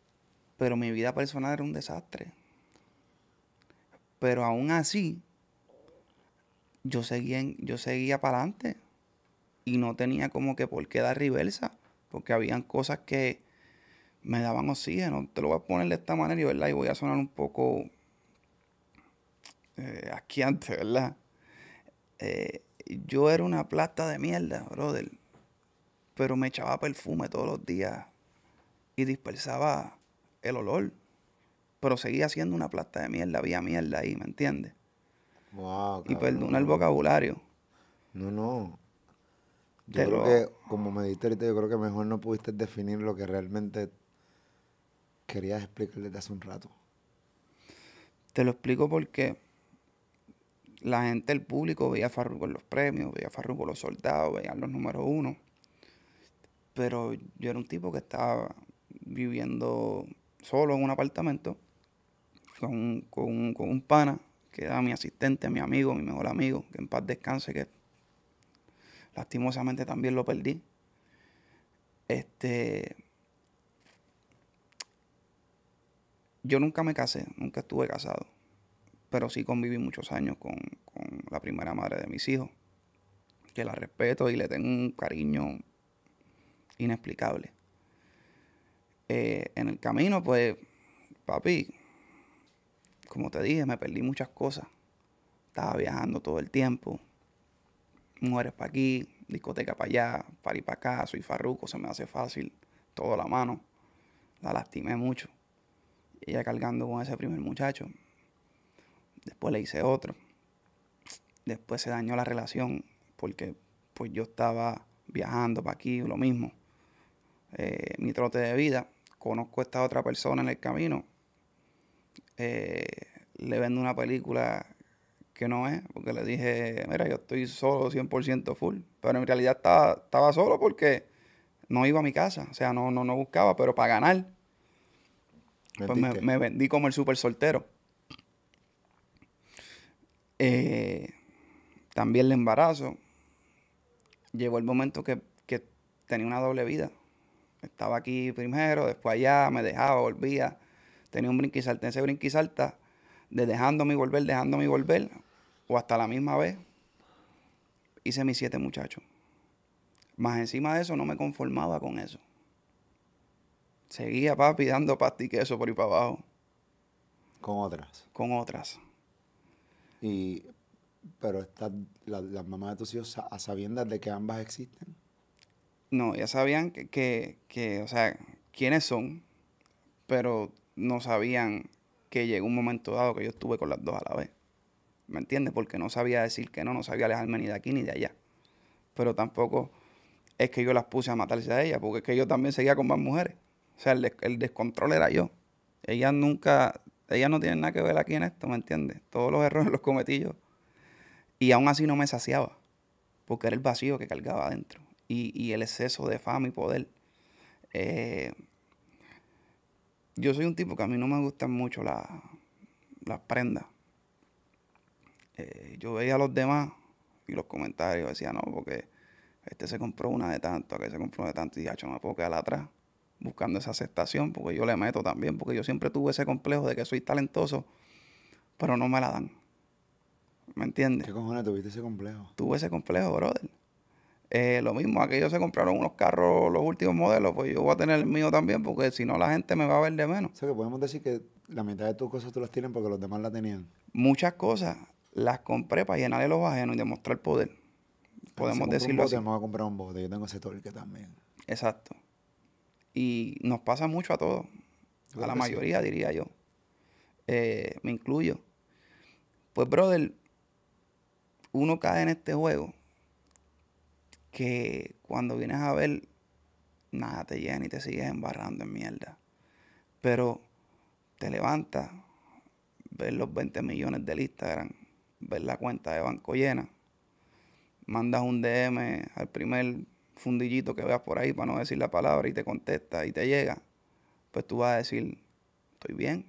pero mi vida personal era un desastre. Pero aún así, yo seguía, yo seguía para adelante. Y no tenía como que por qué dar reversa. Porque habían cosas que me daban oxígeno. Te lo voy a poner de esta manera y, ¿verdad? y voy a sonar un poco eh, aquí antes, ¿verdad? Eh, yo era una plata de mierda, brother. Pero me echaba perfume todos los días y dispersaba el olor pero seguía siendo una plata de mierda, había mierda ahí, ¿me entiendes? y perdona el vocabulario. No, no. Yo creo que, como me dijiste ahorita, yo creo que mejor no pudiste definir lo que realmente querías explicarles desde hace un rato. Te lo explico porque la gente, el público, veía a con los premios, veía a Farruko los soldados, veía los números uno. Pero yo era un tipo que estaba viviendo solo en un apartamento con, con, con un pana que era mi asistente, mi amigo, mi mejor amigo, que en paz descanse, que lastimosamente también lo perdí. Este. Yo nunca me casé, nunca estuve casado, pero sí conviví muchos años con, con la primera madre de mis hijos, que la respeto y le tengo un cariño inexplicable. Eh, en el camino, pues, papi, como te dije, me perdí muchas cosas. Estaba viajando todo el tiempo. Mujeres para aquí, discoteca para allá, para ir para acá, soy farruco, se me hace fácil, todo la mano. La lastimé mucho. ella cargando con ese primer muchacho. Después le hice otro. Después se dañó la relación porque pues yo estaba viajando para aquí, lo mismo. Eh, mi trote de vida, conozco a esta otra persona en el camino eh, le vendo una película que no es, porque le dije, mira, yo estoy solo 100% full, pero en realidad estaba, solo porque no iba a mi casa, o sea, no, no, no buscaba, pero para ganar, pues me, vendí como el super soltero. Eh, también el embarazo. Llegó el momento que, que tenía una doble vida. Estaba aquí primero, después allá, me dejaba, volvía tenía un brinqui salta. ese brinqui salta, de dejándome y volver, dejándome y volver, o hasta la misma vez, hice mis siete muchachos. Más encima de eso, no me conformaba con eso. Seguía, papi, dando pasta y queso por ahí para abajo. Con otras. Con otras. Y, pero están las mamás de tus hijos, a sabiendas de que ambas existen. No, ya sabían que, que, o sea, quiénes son, pero no sabían que llegó un momento dado que yo estuve con las dos a la vez. ¿Me entiendes? Porque no sabía decir que no, no sabía alejarme ni de aquí ni de allá. Pero tampoco es que yo las puse a matarse a ellas, porque es que yo también seguía con más mujeres. O sea, el, descontrol era yo. Ellas nunca, ellas no tienen nada que ver aquí en esto, ¿me entiendes? Todos los errores los cometí yo. Y aún así no me saciaba, porque era el vacío que cargaba adentro. Y, y el exceso de fama y poder. Eh, yo soy un tipo que a mí no me gustan mucho las prendas. Eh, yo veía a los demás y los comentarios decía, no, porque este se compró una de tanto, aquel se compró una de tanto, y ya no me puedo quedar atrás buscando esa aceptación, porque yo le meto también, porque yo siempre tuve ese complejo de que soy talentoso, pero no me la dan. ¿Me entiendes? ¿Qué cojones tuviste ese complejo? Tuve ese complejo, brother. Eh, lo mismo, aquellos se compraron unos carros, los últimos modelos, pues yo voy a tener el mío también, porque si no la gente me va a ver de menos. O sea que podemos decir que la mitad de tus cosas tú las tienes porque los demás las tenían. Muchas cosas las compré para llenarle los ajenos y demostrar poder. Ah, podemos decirlo así. a comprar un bote, yo tengo ese torque también. Exacto. Y nos pasa mucho a todos, a la mayoría diría yo. Eh, me incluyo. Pues brother, uno cae en este juego que cuando vienes a ver, nada te llena y te sigues embarrando en mierda. Pero te levantas, ves los 20 millones del Instagram, ves la cuenta de banco llena, mandas un DM al primer fundillito que veas por ahí para no decir la palabra y te contesta y te llega, pues tú vas a decir, estoy bien.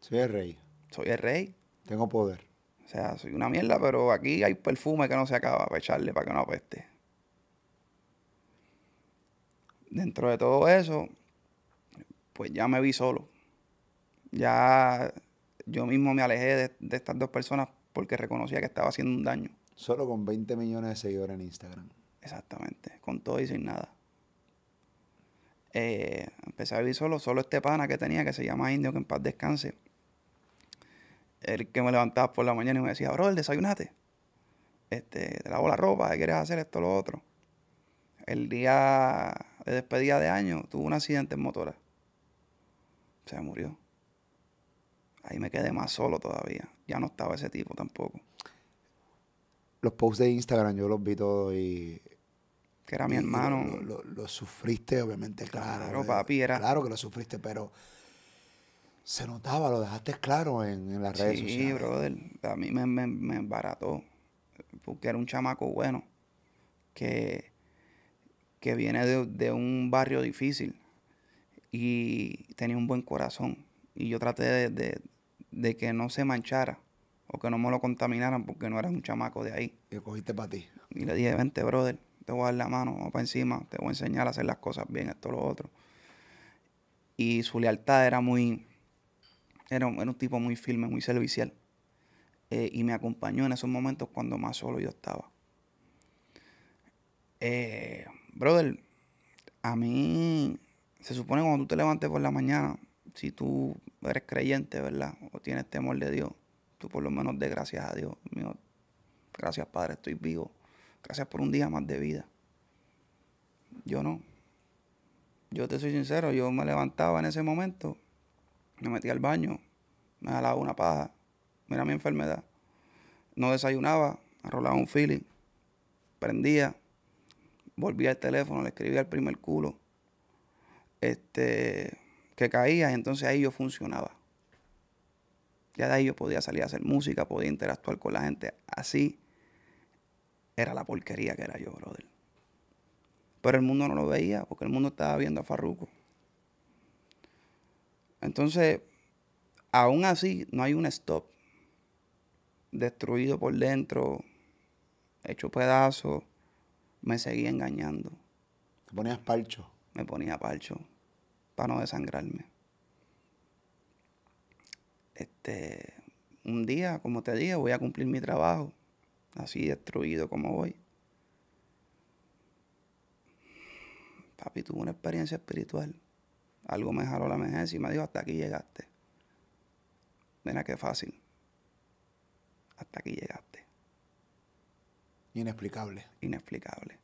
Soy el rey. Soy el rey. Tengo poder. O sea, soy una mierda, pero aquí hay perfume que no se acaba para echarle para que no apeste dentro de todo eso, pues ya me vi solo. Ya yo mismo me alejé de, estas dos personas porque reconocía que estaba haciendo un daño. Solo con 20 millones de seguidores en Instagram. Exactamente, con todo y sin nada. Eh, empecé a vivir solo, solo este pana que tenía que se llama Indio, que en paz descanse. El que me levantaba por la mañana y me decía, bro, el desayunate. Este, te lavo la ropa, ¿qué quieres hacer esto, lo otro? El día eh, de de año, tuvo un accidente en motora. Se murió. Ahí me quedé más solo todavía. Ya no estaba ese tipo tampoco. Los posts de Instagram yo los vi todos y que era mi hermano. Lo, sufriste, obviamente, claro. Claro, eh, papi, era. Claro que lo sufriste, pero se notaba, lo dejaste claro en, las redes sociales. Sí, brother, a mí me, me, embarató, porque era un chamaco bueno, que que viene de, un barrio difícil y tenía un buen corazón. Y yo traté de, que no se manchara o que no me lo contaminaran porque no era un chamaco de ahí. Y cogiste para ti. Y le dije, vente, brother, te voy a dar la mano, vamos para encima, te voy a enseñar a hacer las cosas bien, esto, lo otro. Y su lealtad era muy... Era, un tipo muy firme, muy servicial. Eh, y me acompañó en esos momentos cuando más solo yo estaba. Eh, brother, a mí se supone cuando tú te levantes por la mañana, si tú eres creyente, ¿verdad? O tienes temor de Dios, tú por lo menos de gracias a Dios. Mío, gracias Padre, estoy vivo. Gracias por un día más de vida. Yo no. Yo te soy sincero, yo me levantaba en ese momento, me metía al baño, me jalaba una paja, mira mi enfermedad. No desayunaba, arrolaba un feeling, prendía, volví al teléfono, le escribí al primer culo este, que caía, entonces ahí yo funcionaba. Ya de ahí yo podía salir a hacer música, podía interactuar con la gente. Así era la porquería que era yo, brother. Pero el mundo no lo veía porque el mundo estaba viendo a Farruko. Entonces, aún así, no hay un stop. Destruido por dentro, hecho pedazos me seguía engañando. ¿Te ponías parcho? Me ponía palcho. para no desangrarme. Este, un día, como te dije, voy a cumplir mi trabajo, así destruido como voy. Papi tuvo una experiencia espiritual. Algo me jaló la emergencia y me dijo, hasta aquí llegaste. Mira qué fácil. Hasta aquí llegaste. Inexplicable. Inexplicable.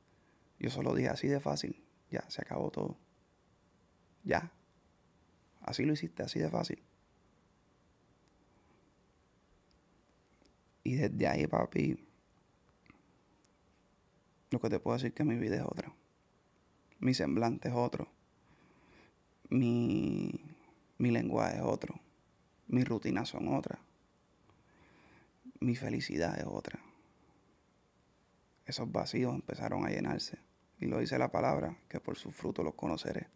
Yo solo dije así de fácil. Ya, se acabó todo. Ya. Así lo hiciste, así de fácil. Y desde ahí, papi, lo que te puedo decir es que mi vida es otra. Mi semblante es otro. Mi, mi lenguaje es otro. mi rutinas son otras. Mi felicidad es otra esos vacíos empezaron a llenarse. Y lo dice la palabra, que por su fruto los conoceré.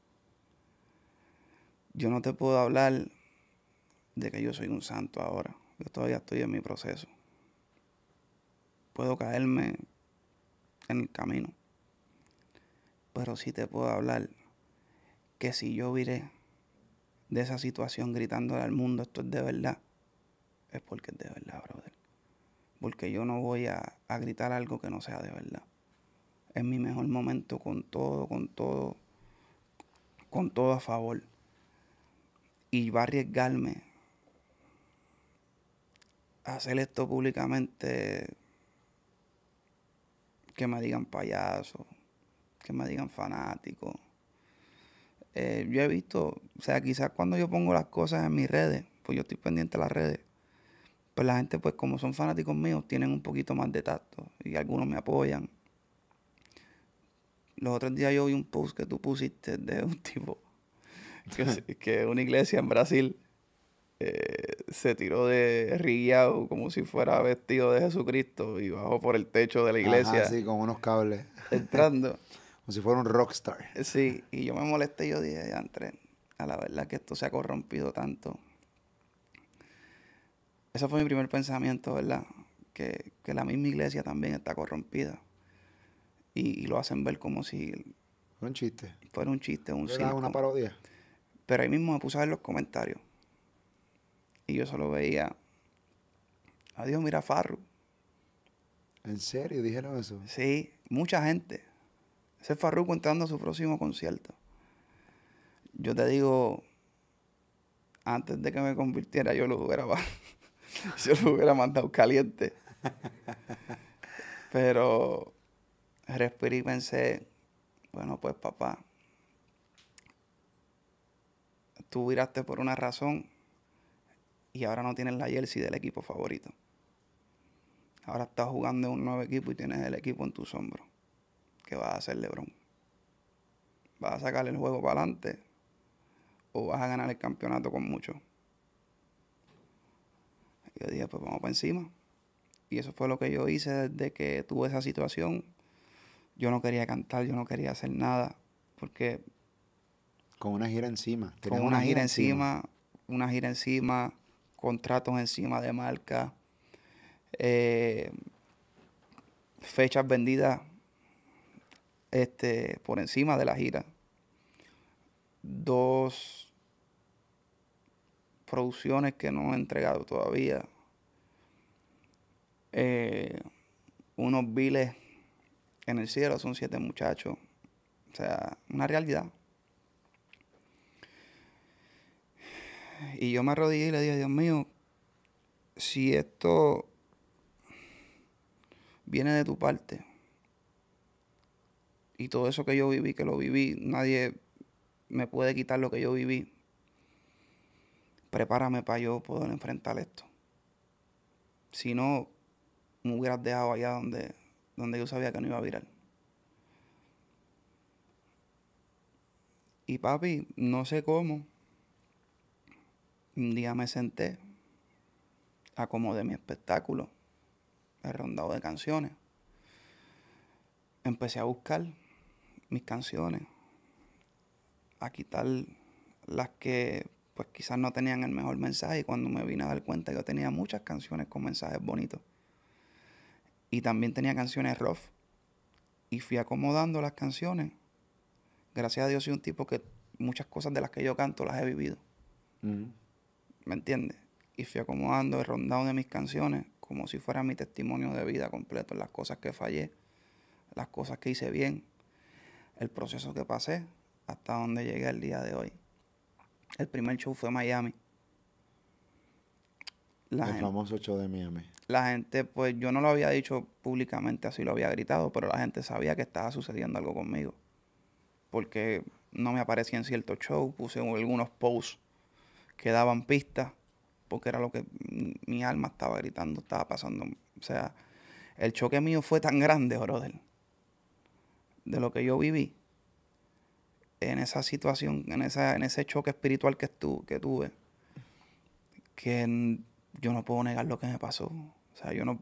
Yo no te puedo hablar de que yo soy un santo ahora. Yo todavía estoy en mi proceso. Puedo caerme en el camino. Pero sí te puedo hablar que si yo viré de esa situación gritándole al mundo esto es de verdad, es porque es de verdad, brother porque yo no voy a, gritar algo que no sea de verdad. Es mi mejor momento con todo, con todo, con todo a favor. Y va a arriesgarme a hacer esto públicamente, que me digan payaso, que me digan fanático. Eh, yo he visto, o sea, quizás cuando yo pongo las cosas en mis redes, pues yo estoy pendiente de las redes pues la gente, pues como son fanáticos míos, tienen un poquito más de tacto y algunos me apoyan. Los otros días yo vi un post que tú pusiste de un tipo que, una iglesia en Brasil eh, se tiró de rigueado como si fuera vestido de Jesucristo y bajó por el techo de la iglesia. Ajá, sí, con unos cables. Entrando. como si fuera un rockstar. Sí, y yo me molesté yo dije, André, a la verdad que esto se ha corrompido tanto ese fue mi primer pensamiento, ¿verdad? Que, que la misma iglesia también está corrompida. Y, lo hacen ver como si... Un chiste. Fue un chiste, un circo. una parodia. Pero ahí mismo me puse a ver los comentarios. Y yo solo veía... Adiós, mira Farru. ¿En serio? ¿Dijeron eso? Sí, mucha gente. Ese Farru contando su próximo concierto. Yo te digo, antes de que me convirtiera, yo lo grababa. Yo lo hubiera mandado caliente. Pero respiré y pensé, bueno, pues papá, tú viraste por una razón y ahora no tienes la jersey del equipo favorito. Ahora estás jugando en un nuevo equipo y tienes el equipo en tus hombros. ¿Qué vas a hacer, LeBron? ¿Vas a sacar el juego para adelante o vas a ganar el campeonato con mucho? yo dije, pues vamos para encima. Y eso fue lo que yo hice desde que tuve esa situación. Yo no quería cantar, yo no quería hacer nada, porque... Con una gira encima. Con una, gira, encima, una gira encima, contratos encima de marca, eh, fechas vendidas este, por encima de la gira. Dos producciones que no he entregado todavía. Eh, unos viles en el cielo, son siete muchachos. O sea, una realidad. Y yo me arrodillé y le dije, Dios mío, si esto viene de tu parte, y todo eso que yo viví, que lo viví, nadie me puede quitar lo que yo viví prepárame para yo poder enfrentar esto. Si no, me hubieras dejado allá donde, donde yo sabía que no iba a virar. Y papi, no sé cómo, un día me senté, acomodé mi espectáculo, el rondado de canciones. Empecé a buscar mis canciones, a quitar las que pues quizás no tenían el mejor mensaje y cuando me vine a dar cuenta yo tenía muchas canciones con mensajes bonitos. Y también tenía canciones rough. Y fui acomodando las canciones. Gracias a Dios soy un tipo que muchas cosas de las que yo canto las he vivido. Mm. ¿Me entiendes? Y fui acomodando el rondado de mis canciones como si fuera mi testimonio de vida completo, las cosas que fallé, las cosas que hice bien, el proceso que pasé hasta donde llegué el día de hoy. El primer show fue Miami. La el famoso show de Miami. La gente, pues yo no lo había dicho públicamente, así lo había gritado, pero la gente sabía que estaba sucediendo algo conmigo. Porque no me aparecía en ciertos shows, puse algunos posts que daban pistas, porque era lo que mi alma estaba gritando, estaba pasando. O sea, el choque mío fue tan grande, brother, de lo que yo viví, este, en esa situación, en, esa, en ese choque espiritual que, que tuve, que yo no puedo negar lo que me pasó. O sea, yo no,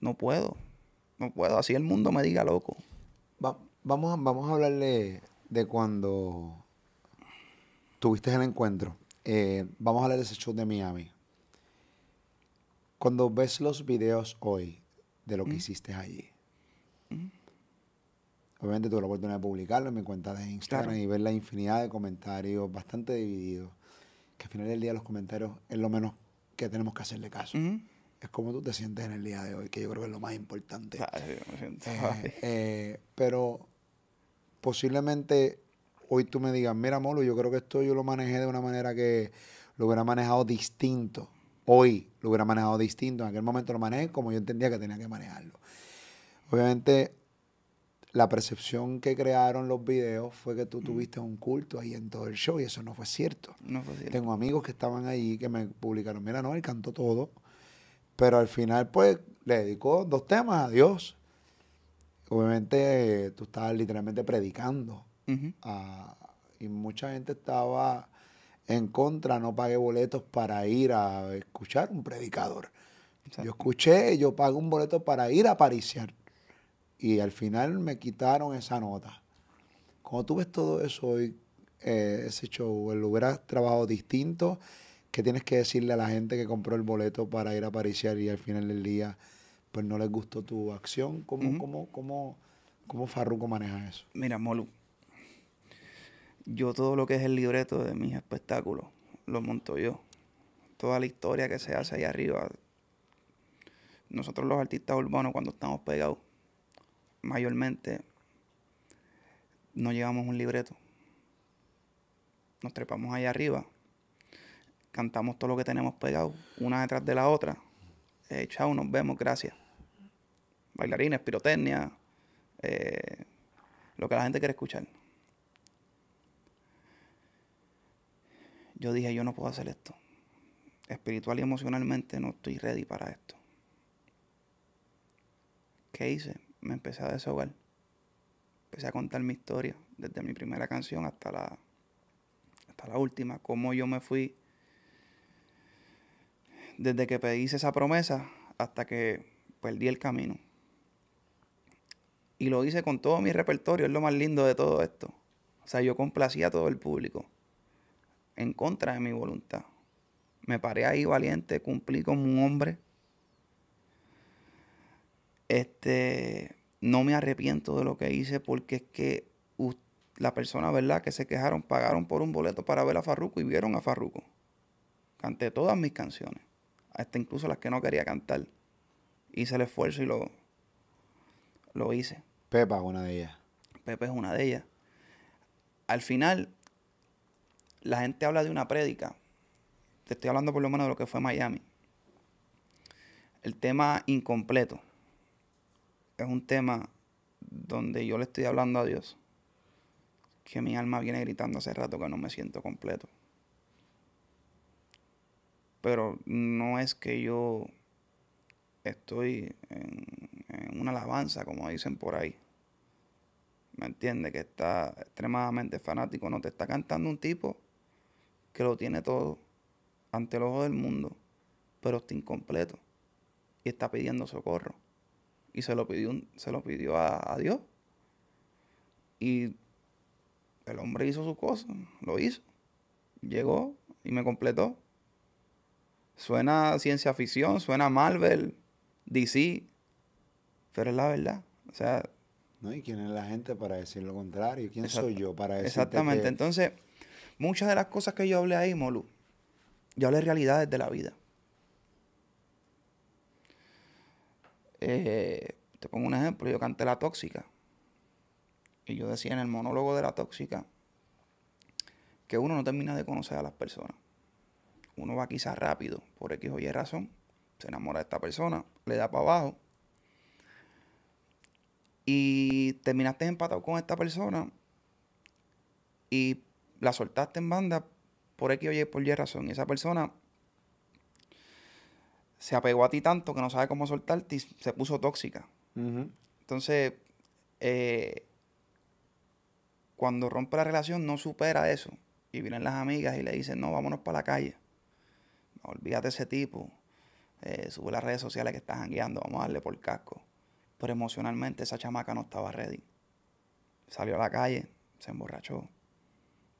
no, puedo. No puedo. Así el mundo me diga loco. vamos, a, vamos a hablarle de cuando tuviste el encuentro. Eh, vamos a hablar de ese show de Miami. Cuando ves los videos hoy de lo que mm. hiciste allí, mm. Obviamente tuve la oportunidad de publicarlo en mi cuenta de Instagram y ver la infinidad de comentarios bastante divididos. Que al final del día los comentarios es lo menos que tenemos que hacerle caso. Es como tú te sientes en el día de hoy, que yo creo que es lo más importante. Eh, eh, pero posiblemente hoy tú me digas, mira, Molo, yo creo que esto yo lo manejé de una manera que lo hubiera manejado distinto. Hoy lo hubiera manejado distinto. En aquel momento lo manejé como yo entendía que tenía que manejarlo. Obviamente la percepción que crearon los videos fue que tú mm. tuviste un culto ahí en todo el show y eso no fue cierto. No fue cierto. Tengo amigos que estaban ahí que me publicaron, mira, no, él cantó todo, pero al final pues le dedicó dos temas a Dios. Obviamente tú estabas literalmente predicando y mucha gente estaba en contra, no pagué boletos para ir a escuchar un predicador. Yo escuché, yo pago un boleto para ir a pariciar y al final me quitaron esa nota. Cuando tú ves todo eso hoy, eh, ese show, el lugar, trabajado distinto, que tienes que decirle a la gente que compró el boleto para ir a París y al final del día, pues no les gustó tu acción? ¿Cómo, cómo Farruko maneja eso? Mira, Molu, yo todo lo que es el libreto de mis espectáculos lo monto yo. Toda la historia que se hace ahí arriba. Nosotros los artistas urbanos cuando estamos pegados, mayormente no llevamos un libreto. Nos trepamos ahí arriba, cantamos todo lo que tenemos pegado, una detrás de la otra. Eh, chao, nos vemos, gracias. Bailarines, pirotecnia, eh, lo que la gente quiere escuchar. Yo dije, yo no puedo hacer esto. Espiritual y emocionalmente no estoy ready para esto. ¿Qué hice? me empecé a desahogar. Empecé a contar mi historia, desde mi primera canción hasta la, hasta la última, cómo yo me fui desde que pedí esa promesa hasta que perdí el camino. Y lo hice con todo mi repertorio, es lo más lindo de todo esto. O sea, yo complacía a todo el público, en contra de mi voluntad. Me paré ahí valiente, cumplí como un hombre este, no me arrepiento de lo que hice porque es que la persona, ¿verdad?, que se quejaron, pagaron por un boleto para ver a Farruko y vieron a Farruko. Canté todas mis canciones, hasta incluso las que no quería cantar. Hice el esfuerzo y lo, lo hice. Pepa es una de ellas. Pepe es una de ellas. Al final, la gente habla de una prédica. Te estoy hablando por lo menos de lo que fue Miami. El tema incompleto es un tema donde yo le estoy hablando a Dios, que mi alma viene gritando hace rato que no me siento completo. Pero no es que yo estoy en, una alabanza, como dicen por ahí. ¿Me entiendes? Que está extremadamente fanático. No te está cantando un tipo que lo tiene todo ante el ojo del mundo, pero está incompleto y está pidiendo socorro y se lo pidió, se lo pidió a, Dios. Y el hombre hizo su cosa, lo hizo. Llegó y me completó. Suena ciencia ficción, suena Marvel, DC, pero es la verdad. O sea. No, ¿y quién es la gente para decir lo contrario? ¿Quién soy yo para decir Exactamente. Entonces, muchas de las cosas que yo hablé ahí, Molu, yo hablé realidades de la vida. Eh, te pongo un ejemplo, yo canté La Tóxica. Y yo decía en el monólogo de La Tóxica que uno no termina de conocer a las personas. Uno va quizás rápido, por X o Y razón, se enamora de esta persona, le da para abajo. Y terminaste empatado con esta persona y la soltaste en banda por X o por Y razón. Y esa persona se apegó a ti tanto que no sabe cómo soltarte y se puso tóxica. Entonces, eh, cuando rompe la relación no supera eso. Y vienen las amigas y le dicen, no, vámonos para la calle. olvídate de ese tipo. Eh, sube las redes sociales que estás jangueando, vamos a darle por casco. Pero emocionalmente esa chamaca no estaba ready. Salió a la calle, se emborrachó.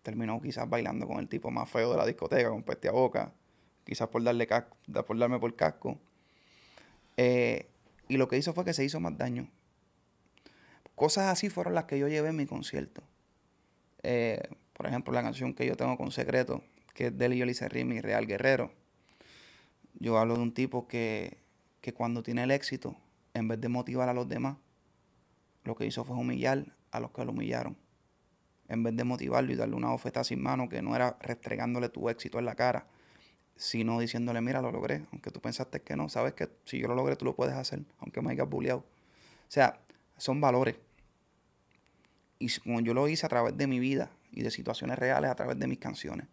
Terminó quizás bailando con el tipo más feo de la discoteca, con peste a boca quizás por darle por darme por casco. Eh, y lo que hizo fue que se hizo más daño. Cosas así fueron las que yo llevé en mi concierto. Eh, por ejemplo, la canción que yo tengo con Secreto, que es de y Real Guerrero. Yo hablo de un tipo que, cuando tiene el éxito, en vez de motivar a los demás, lo que hizo fue humillar a los que lo humillaron. En vez de motivarlo y darle una oferta sin mano, que no era restregándole tu éxito en la cara, sino diciéndole, mira, lo logré, aunque tú pensaste que no, sabes que si yo lo logré, tú lo puedes hacer, aunque me hayas bulleado. O sea, son valores. Y como yo lo hice a través de mi vida y de situaciones reales, a través de mis canciones.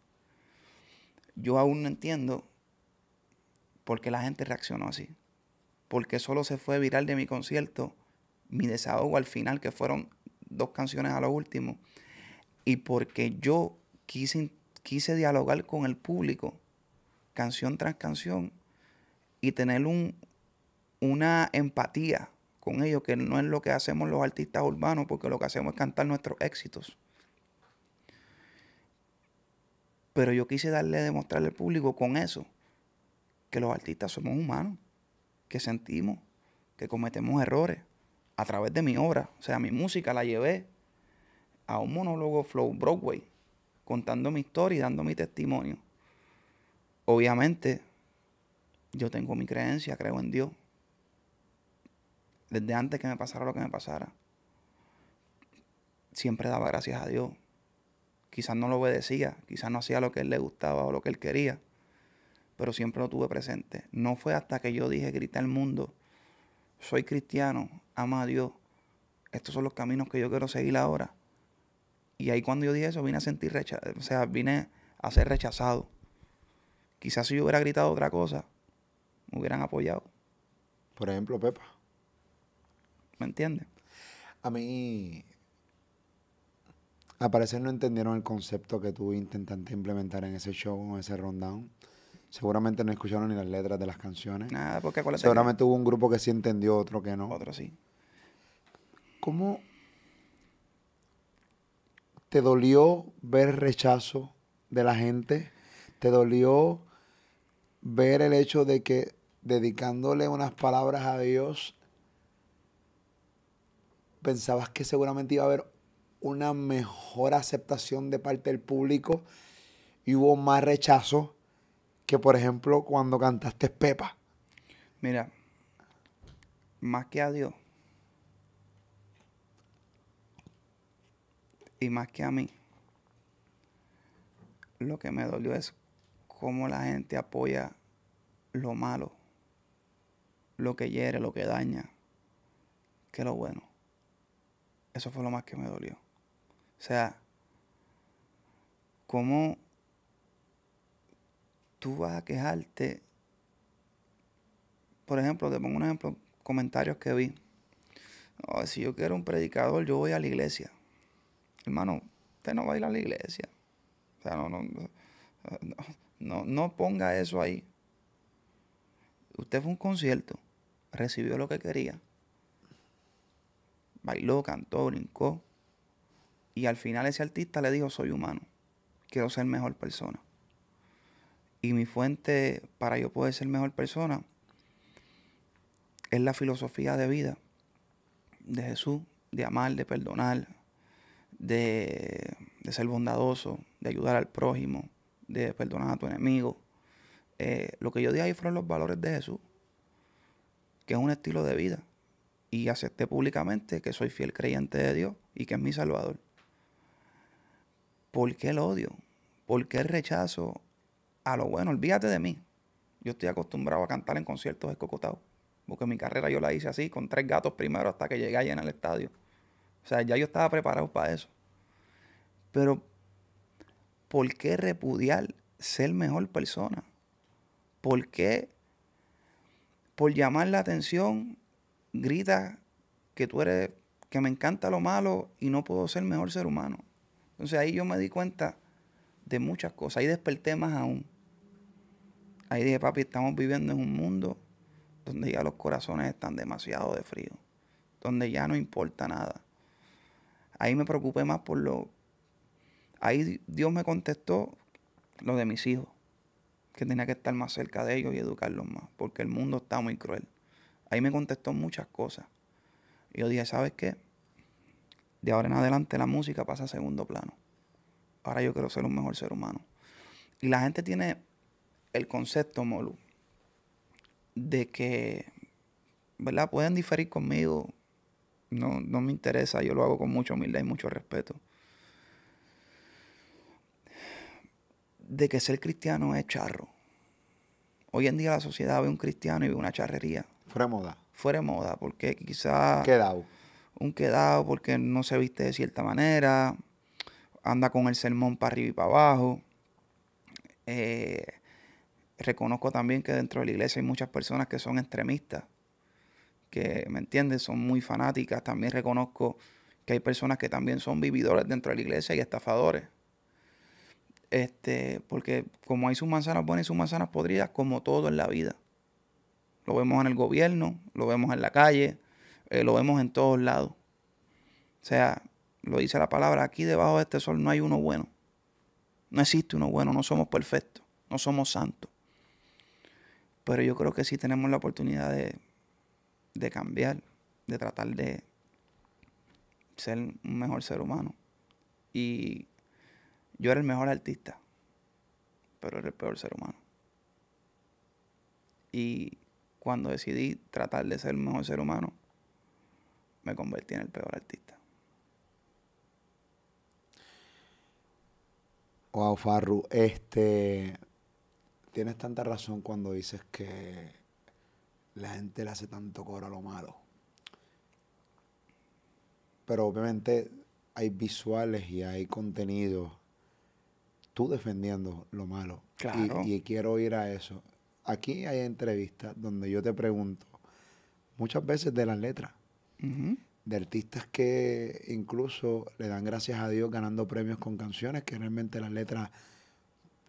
Yo aún no entiendo por qué la gente reaccionó así. Porque solo se fue viral de mi concierto, mi desahogo al final, que fueron dos canciones a lo último. Y porque yo quise, quise dialogar con el público canción tras canción y tener un, una empatía con ellos, que no es lo que hacemos los artistas urbanos, porque lo que hacemos es cantar nuestros éxitos. Pero yo quise darle, demostrarle al público con eso, que los artistas somos humanos, que sentimos, que cometemos errores a través de mi obra. O sea, mi música la llevé a un monólogo Flow Broadway, contando mi historia y dando mi testimonio. Obviamente, yo tengo mi creencia, creo en Dios. Desde antes que me pasara lo que me pasara, siempre daba gracias a Dios. Quizás no lo obedecía, quizás no hacía lo que él le gustaba o lo que él quería, pero siempre lo tuve presente. No fue hasta que yo dije, grité al mundo, soy cristiano, ama a Dios, estos son los caminos que yo quiero seguir ahora. Y ahí cuando yo dije eso, vine a sentir o sea, vine a ser rechazado Quizás si yo hubiera gritado otra cosa, me hubieran apoyado. Por ejemplo, Pepa. ¿Me entiendes? A mí, A parecer no entendieron el concepto que tú intentaste implementar en ese show, en ese rundown. Seguramente no escucharon ni las letras de las canciones. Nada, porque ¿cuál Seguramente hubo un grupo que sí entendió, otro que no. Otro sí. ¿Cómo te dolió ver rechazo de la gente? ¿Te dolió ver el hecho de que dedicándole unas palabras a Dios, pensabas que seguramente iba a haber una mejor aceptación de parte del público y hubo más rechazo que, por ejemplo, cuando cantaste Pepa. Mira, más que a Dios y más que a mí, lo que me dolió es cómo la gente apoya lo malo, lo que hiere, lo que daña, que lo bueno. Eso fue lo más que me dolió. O sea, cómo tú vas a quejarte. Por ejemplo, te pongo un ejemplo, comentarios que vi. si yo quiero un predicador, yo voy a la iglesia. Hermano, usted no va a ir a la iglesia. O sea, no, no, no, no ponga eso ahí. Usted fue a un concierto, recibió lo que quería, bailó, cantó, brincó, y al final ese artista le dijo, soy humano, quiero ser mejor persona. Y mi fuente para yo poder ser mejor persona es la filosofía de vida de Jesús, de amar, de perdonar, de, de ser bondadoso, de ayudar al prójimo, de perdonar a tu enemigo. Eh, lo que yo di ahí fueron los valores de Jesús, que es un estilo de vida. Y acepté públicamente que soy fiel creyente de Dios y que es mi Salvador. ¿Por qué el odio? ¿Por qué el rechazo a lo bueno? Olvídate de mí. Yo estoy acostumbrado a cantar en conciertos escocotados. Porque mi carrera yo la hice así, con tres gatos primero hasta que llegué allá en el estadio. O sea, ya yo estaba preparado para eso. Pero ¿por qué repudiar ser mejor persona? ¿Por qué por llamar la atención grita que tú eres, que me encanta lo malo y no puedo ser mejor ser humano? Entonces ahí yo me di cuenta de muchas cosas, ahí desperté más aún. Ahí dije, papi, estamos viviendo en un mundo donde ya los corazones están demasiado de frío, donde ya no importa nada. Ahí me preocupé más por, lo, Ahí Dios me contestó lo de mis hijos, que tenía que estar más cerca de ellos y educarlos más, porque el mundo está muy cruel. Ahí me contestó muchas cosas. yo dije, ¿sabes qué? De ahora en adelante la música pasa a segundo plano. Ahora yo quiero ser un mejor ser humano. Y la gente tiene el concepto, Molu, de que, ¿verdad? Pueden diferir conmigo. No, no me interesa, yo lo hago con mucha humildad y mucho respeto. de que ser cristiano es charro. Hoy en día la sociedad ve un cristiano y ve una charrería. Fuera moda. Fuera de moda, porque quizás... Quedado. Un quedado porque no se viste de cierta manera, anda con el sermón para arriba y para abajo. Eh, reconozco también que dentro de la iglesia hay muchas personas que son extremistas, que, ¿me entiendes?, son muy fanáticas. También reconozco que hay personas que también son vividores dentro de la iglesia y estafadores. Este, porque como hay sus manzanas buenas y sus manzanas podridas, como todo en la vida. Lo vemos en el gobierno, lo vemos en la calle, eh, lo vemos en todos lados. O sea, lo dice la palabra, aquí debajo de este sol no hay uno bueno. No existe uno bueno, no somos perfectos, no somos santos. Pero yo creo que sí tenemos la oportunidad de, de cambiar, de tratar de ser un mejor ser humano. Y yo era el mejor artista, pero era el peor ser humano. Y cuando decidí tratar de ser el mejor ser humano, me convertí en el peor artista. Wow, Farru, este. Tienes tanta razón cuando dices que la gente le hace tanto coro a lo malo. Pero obviamente hay visuales y hay contenidos tú defendiendo lo malo. Claro. Y, quiero ir a eso. Aquí hay entrevistas donde yo te pregunto, muchas veces de las letras, de artistas que incluso le dan gracias a Dios ganando premios con canciones que realmente las letras,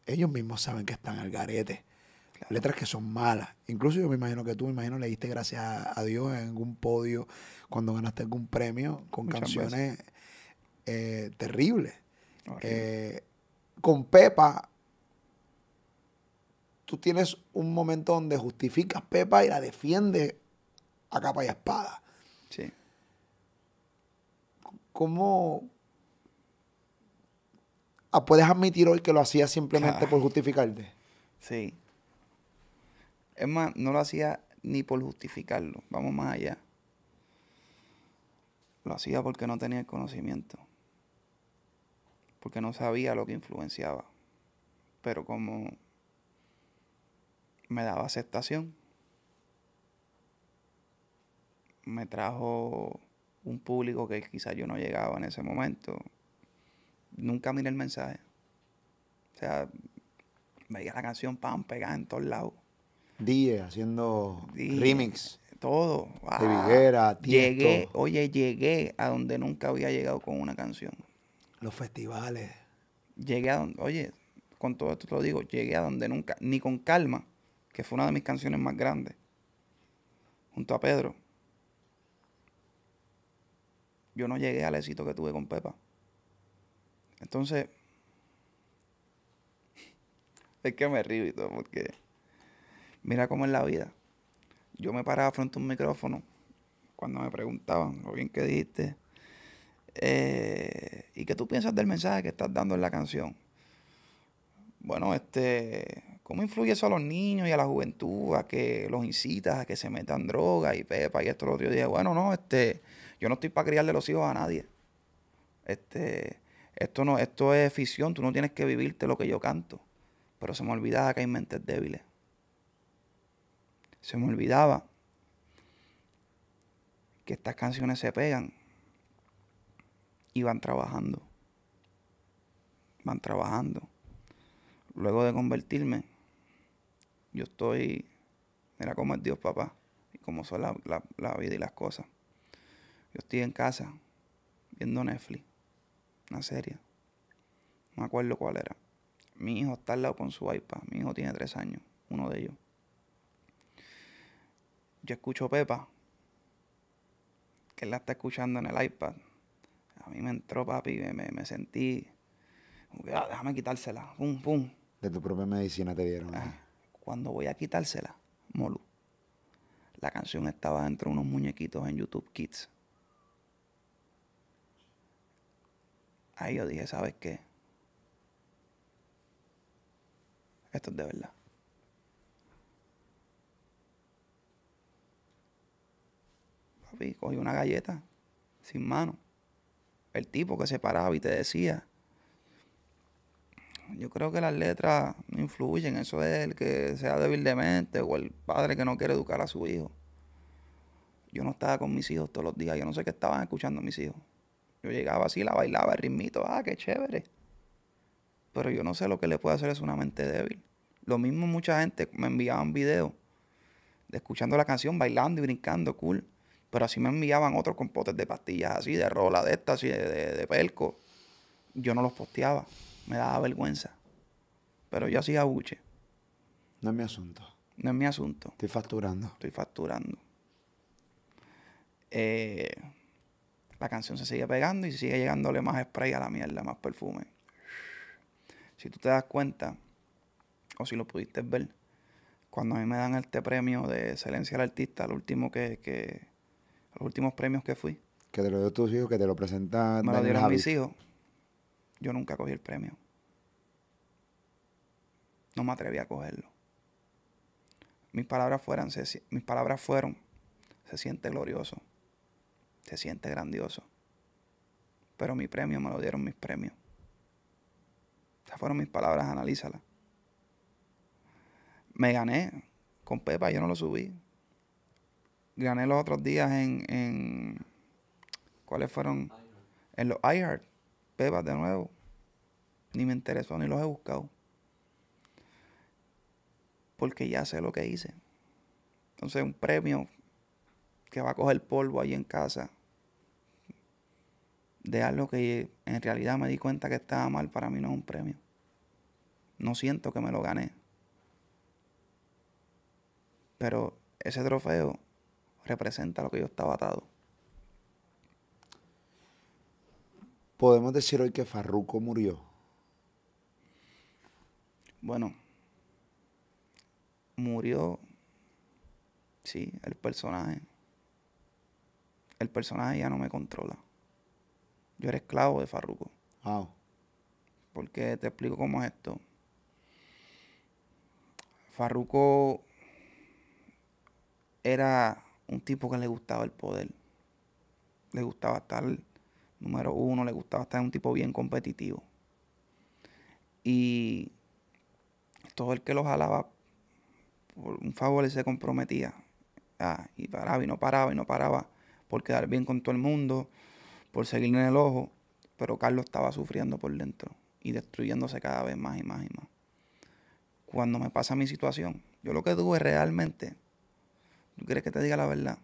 ellos mismos saben que están al garete. Letras que son malas. Incluso yo me imagino que tú, me imagino, le diste gracias a, Dios en algún podio cuando ganaste algún premio con canciones eh, terribles con Pepa, tú tienes un momento donde justificas Pepa y la defiendes a capa y espada. Sí. ¿Cómo ah, puedes admitir hoy que lo hacía simplemente ah. por justificarte? Sí. Es más, no lo hacía ni por justificarlo. Vamos más allá. Lo hacía porque no tenía conocimiento porque no sabía lo que influenciaba. Pero como me daba aceptación, me trajo un público que quizás yo no llegaba en ese momento. Nunca miré el mensaje. O sea, veía la canción pan pegada en todos lados. Die haciendo remix. Todo. De Viguera, ah, Llegué, oye, llegué a donde nunca había llegado con una canción. Los festivales. Llegué a donde, oye, con todo esto te lo digo, llegué a donde nunca, ni con Calma, que fue una de mis canciones más grandes, junto a Pedro. Yo no llegué al éxito que tuve con Pepa. Entonces, es que me río y todo, porque mira cómo es la vida. Yo me paraba frente a un micrófono cuando me preguntaban lo bien que dijiste, eh, ¿Y qué tú piensas del mensaje que estás dando en la canción? Bueno, este, ¿cómo influye eso a los niños y a la juventud? ¿A que los incitas a que se metan drogas y pepa y esto? Lo otro? Yo dije, bueno, no, este, yo no estoy para criarle los hijos a nadie. Este, esto, no, esto es ficción, tú no tienes que vivirte lo que yo canto. Pero se me olvidaba que hay mentes débiles. Se me olvidaba que estas canciones se pegan y van trabajando. Van trabajando. Luego de convertirme, yo estoy, Era como es Dios papá y como son la, vida y las cosas. Yo estoy en casa viendo Netflix, una serie. No me acuerdo cuál era. Mi hijo está al lado con su iPad. Mi hijo tiene tres años, uno de ellos. Yo escucho Pepa, que él la está escuchando en el iPad a mí me entró, papi, me, sentí. Ah, déjame quitársela. Pum, pum. De tu propia medicina te dieron. Cuando voy a quitársela, Molu. La canción estaba dentro de unos muñequitos en YouTube Kids. Ahí yo dije, ¿sabes qué? Esto es de verdad. Papi, cogí una galleta sin mano el tipo que se paraba y te decía. Yo creo que las letras influyen, eso es el que sea débil de mente o el padre que no quiere educar a su hijo. Yo no estaba con mis hijos todos los días, yo no sé qué estaban escuchando mis hijos. Yo llegaba así, la bailaba, el ritmito, ah, qué chévere. Pero yo no sé lo que le puede hacer es una mente débil. Lo mismo mucha gente me un video de escuchando la canción, bailando y brincando, cool. Pero así me enviaban otros compotes de pastillas así, de rola, de estas, de, de, pelco. Yo no los posteaba. Me daba vergüenza. Pero yo hacía buche. No es mi asunto. No es mi asunto. Estoy facturando. Estoy facturando. Eh, la canción se sigue pegando y sigue llegándole más spray a la mierda, más perfume. Si tú te das cuenta, o si lo pudiste ver, cuando a mí me dan este premio de excelencia al artista, el último que, los últimos premios que fui. Que te lo dio tus hijos, que te lo presentan Me lo dieron mis hijos. Yo nunca cogí el premio. No me atreví a cogerlo. Mis palabras, fueron mis palabras fueron, se siente glorioso, se siente grandioso. Pero mi premio me lo dieron mis premios. Esas fueron mis palabras, analízala Me gané con Pepa, yo no lo subí gané los otros días en, ¿cuáles fueron? En los iHeart, Bebas de nuevo. Ni me interesó, ni los he buscado. Porque ya sé lo que hice. Entonces un premio que va a coger polvo ahí en casa de algo que en realidad me di cuenta que estaba mal, para mí no es un premio. No siento que me lo gané. Pero ese trofeo representa lo que yo estaba atado. ¿Podemos decir hoy que Farruco murió? Bueno, murió, sí, el personaje. El personaje ya no me controla. Yo era esclavo de Farruco. Wow. Porque te explico cómo es esto. Farruco era un tipo que le gustaba el poder. Le gustaba estar número uno, le gustaba estar un tipo bien competitivo. Y todo el que lo jalaba por un favor se comprometía. Ah, y paraba y no paraba y no paraba por quedar bien con todo el mundo, por seguir en el ojo. Pero Carlos estaba sufriendo por dentro y destruyéndose cada vez más y más y más. Cuando me pasa mi situación, yo lo que es realmente ¿Tú quieres que te diga la verdad?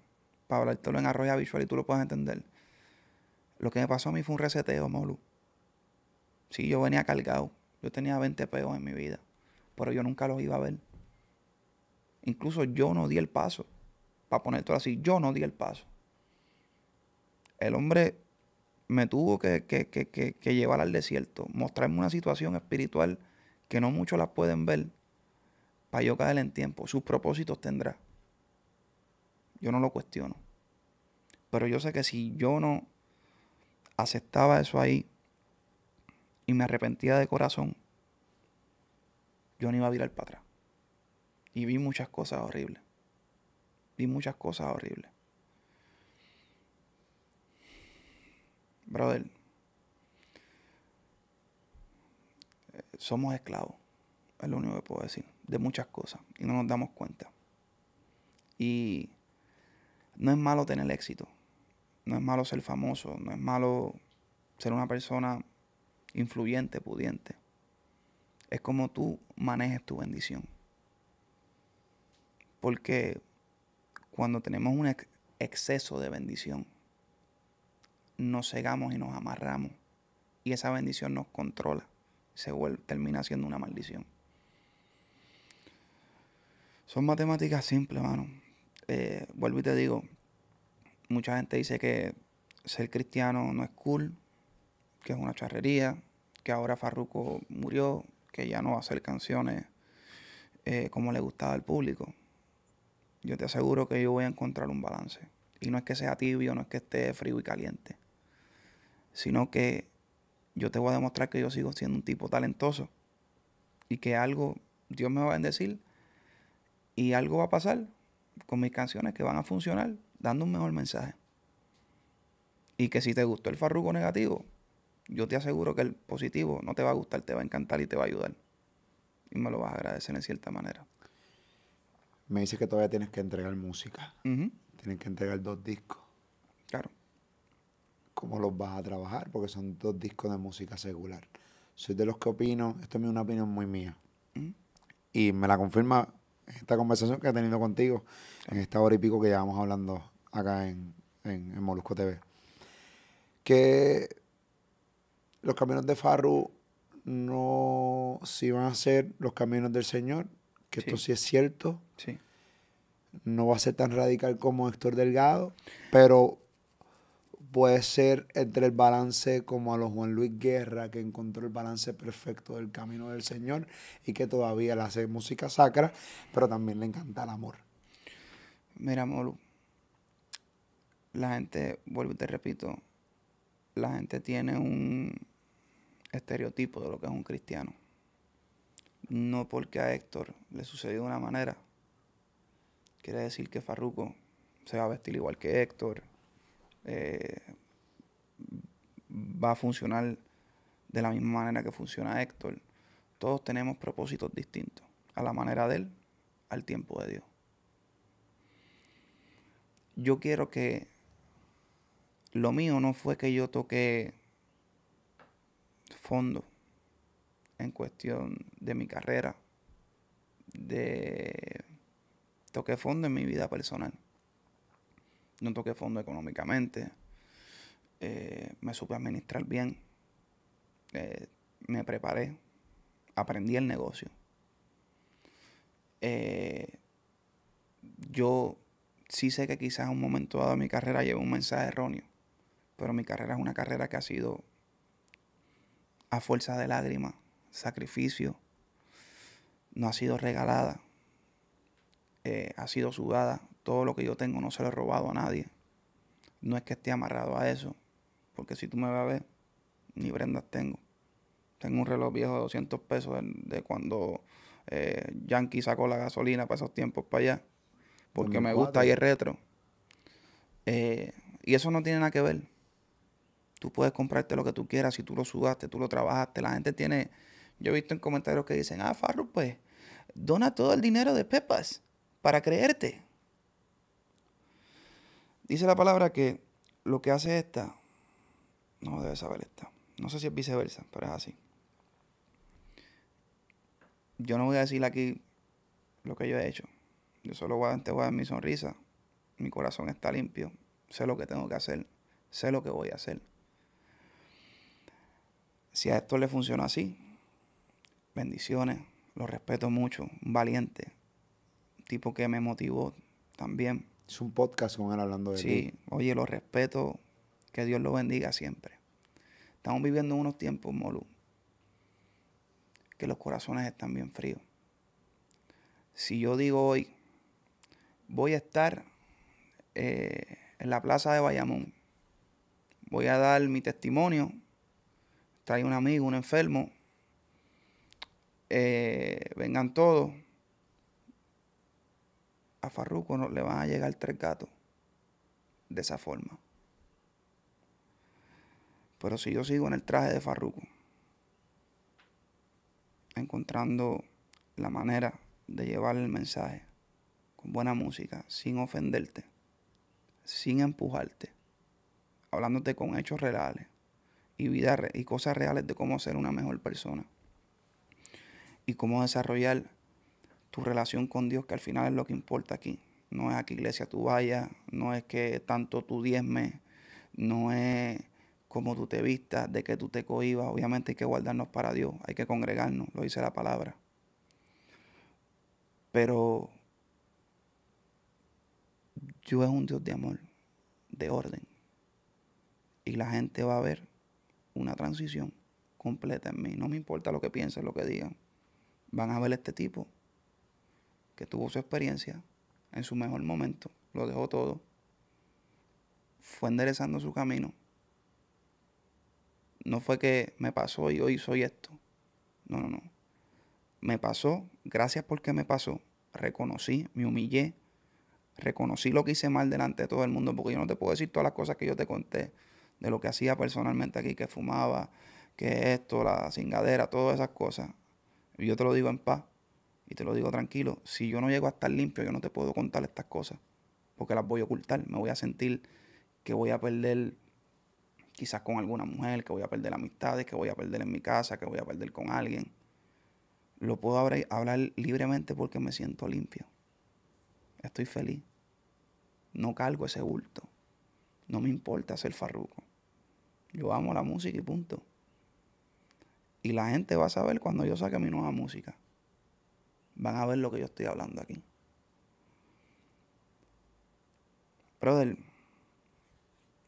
Para hablártelo en arroya visual y tú lo puedas entender. Lo que me pasó a mí fue un reseteo, Molu. Sí, yo venía cargado. Yo tenía 20 peos en mi vida. Pero yo nunca los iba a ver. Incluso yo no di el paso. Para todo así, yo no di el paso. El hombre me tuvo que, que, que, que, llevar al desierto, mostrarme una situación espiritual que no muchos la pueden ver, para yo caer en tiempo. Sus propósitos tendrá. Yo no lo cuestiono. Pero yo sé que si yo no aceptaba eso ahí y me arrepentía de corazón, yo no iba a virar para atrás. Y vi muchas cosas horribles. Vi muchas cosas horribles. Brother, somos esclavos, es lo único que puedo decir, de muchas cosas y no nos damos cuenta. Y no es malo tener éxito, no es malo ser famoso, no es malo ser una persona influyente, pudiente. Es como tú manejes tu bendición. Porque cuando tenemos un exceso de bendición, nos cegamos y nos amarramos. Y esa bendición nos controla. Se vuelve, termina siendo una maldición. Son matemáticas simples, hermano. Eh, vuelvo y te digo, mucha gente dice que ser cristiano no es cool, que es una charrería, que ahora Farruko murió, que ya no va a hacer canciones eh, como le gustaba al público. Yo te aseguro que yo voy a encontrar un balance. Y no es que sea tibio, no es que esté frío y caliente, sino que yo te voy a demostrar que yo sigo siendo un tipo talentoso y que algo Dios me va a bendecir y algo va a pasar con mis canciones que van a funcionar dando un mejor mensaje. Y que si te gustó el farruco negativo, yo te aseguro que el positivo no te va a gustar, te va a encantar y te va a ayudar. Y me lo vas a agradecer en cierta manera. Me dice que todavía tienes que entregar música. Tienes que entregar dos discos. Claro. ¿Cómo los vas a trabajar? Porque son dos discos de música secular. Soy de los que opino, esto es una opinión muy mía. Y me la confirma esta conversación que he tenido contigo en esta hora y pico que llevamos hablando acá en, Molusco TV. Que los caminos de Farru no si van a ser los caminos del Señor, que esto sí es cierto. Sí. No va a ser tan radical como Héctor Delgado, pero puede ser entre el balance como a los Juan Luis Guerra, que encontró el balance perfecto del camino del Señor y que todavía le hace música sacra, pero también le encanta el amor. Mira, Molu, la gente, vuelvo y te repito, la gente tiene un estereotipo de lo que es un cristiano. No porque a Héctor le sucedió de una manera, quiere decir que Farruco se va a vestir igual que Héctor, eh, va a funcionar de la misma manera que funciona Héctor. Todos tenemos propósitos distintos, a la manera de él, al tiempo de Dios. Yo quiero que lo mío no fue que yo toque fondo en cuestión de mi carrera, de toqué fondo en mi vida personal no toqué fondo económicamente, eh, me supe administrar bien, eh, me preparé, aprendí el negocio. Eh, yo sí sé que quizás en un momento dado de mi carrera llevo un mensaje erróneo, pero mi carrera es una carrera que ha sido a fuerza de lágrimas, sacrificio, no ha sido regalada, ha sido sudada, todo lo que yo tengo no se lo he robado a nadie. No es que esté amarrado a eso, porque si tú me vas a ver, ni prendas tengo. Tengo un reloj viejo de 200 pesos de, cuando eh, Yankee sacó la gasolina para esos tiempos para allá, porque me gusta y es retro. Eh, y eso no tiene nada que ver. Tú puedes comprarte lo que tú quieras si tú lo sudaste, tú lo trabajaste. La gente tiene. Yo he visto en comentarios que dicen, ah, Farro, pues, dona todo el dinero de Pepas para creerte. Dice la palabra que lo que hace esta, no debe saber esta. No sé si es viceversa, pero es así. Yo no voy a decir aquí lo que yo he hecho. Yo solo voy a, te voy a dar mi sonrisa. Mi corazón está limpio. Sé lo que tengo que hacer. Sé lo que voy a hacer. Si a esto le funciona así, bendiciones. Lo respeto mucho. Un valiente. Un tipo que me motivó también es un podcast con él hablando de sí, Sí, oye, lo respeto. Que Dios lo bendiga siempre. Estamos viviendo unos tiempos, Molu, que los corazones están bien fríos. Si yo digo hoy, voy a estar eh, en la plaza de Bayamón, voy a dar mi testimonio, trae un amigo, un enfermo, eh, vengan todos a Farruko no, le van a llegar tres gatos de esa forma. Pero si yo sigo en el traje de Farruko, encontrando la manera de llevar el mensaje con buena música, sin ofenderte, sin empujarte, hablándote con hechos reales y, vida, y cosas reales de cómo ser una mejor persona y cómo desarrollar tu relación con Dios, que al final es lo que importa aquí. No es a qué iglesia tú vayas, no es que tanto tú diezmes, no es cómo tú te vistas, de que tú te cohibas. Obviamente hay que guardarnos para Dios, hay que congregarnos, lo dice la palabra. Pero ...yo es un Dios de amor, de orden. Y la gente va a ver una transición completa en mí. No me importa lo que piensen, lo que digan. Van a ver este tipo que tuvo su experiencia en su mejor momento, lo dejó todo, fue enderezando su camino. No fue que me pasó y hoy soy esto. No, no, no. Me pasó, gracias porque me pasó. Reconocí, me humillé, reconocí lo que hice mal delante de todo el mundo, porque yo no te puedo decir todas las cosas que yo te conté de lo que hacía personalmente aquí, que fumaba, que esto, la cingadera, todas esas cosas. Yo te lo digo en paz, y te lo digo tranquilo, si yo no llego a estar limpio, yo no te puedo contar estas cosas, porque las voy a ocultar, me voy a sentir que voy a perder quizás con alguna mujer, que voy a perder amistades, que voy a perder en mi casa, que voy a perder con alguien. Lo puedo hablar libremente porque me siento limpio. Estoy feliz. No cargo ese bulto. No me importa ser farruco. Yo amo la música y punto. Y la gente va a saber cuando yo saque mi nueva música van a ver lo que yo estoy hablando aquí. Brother,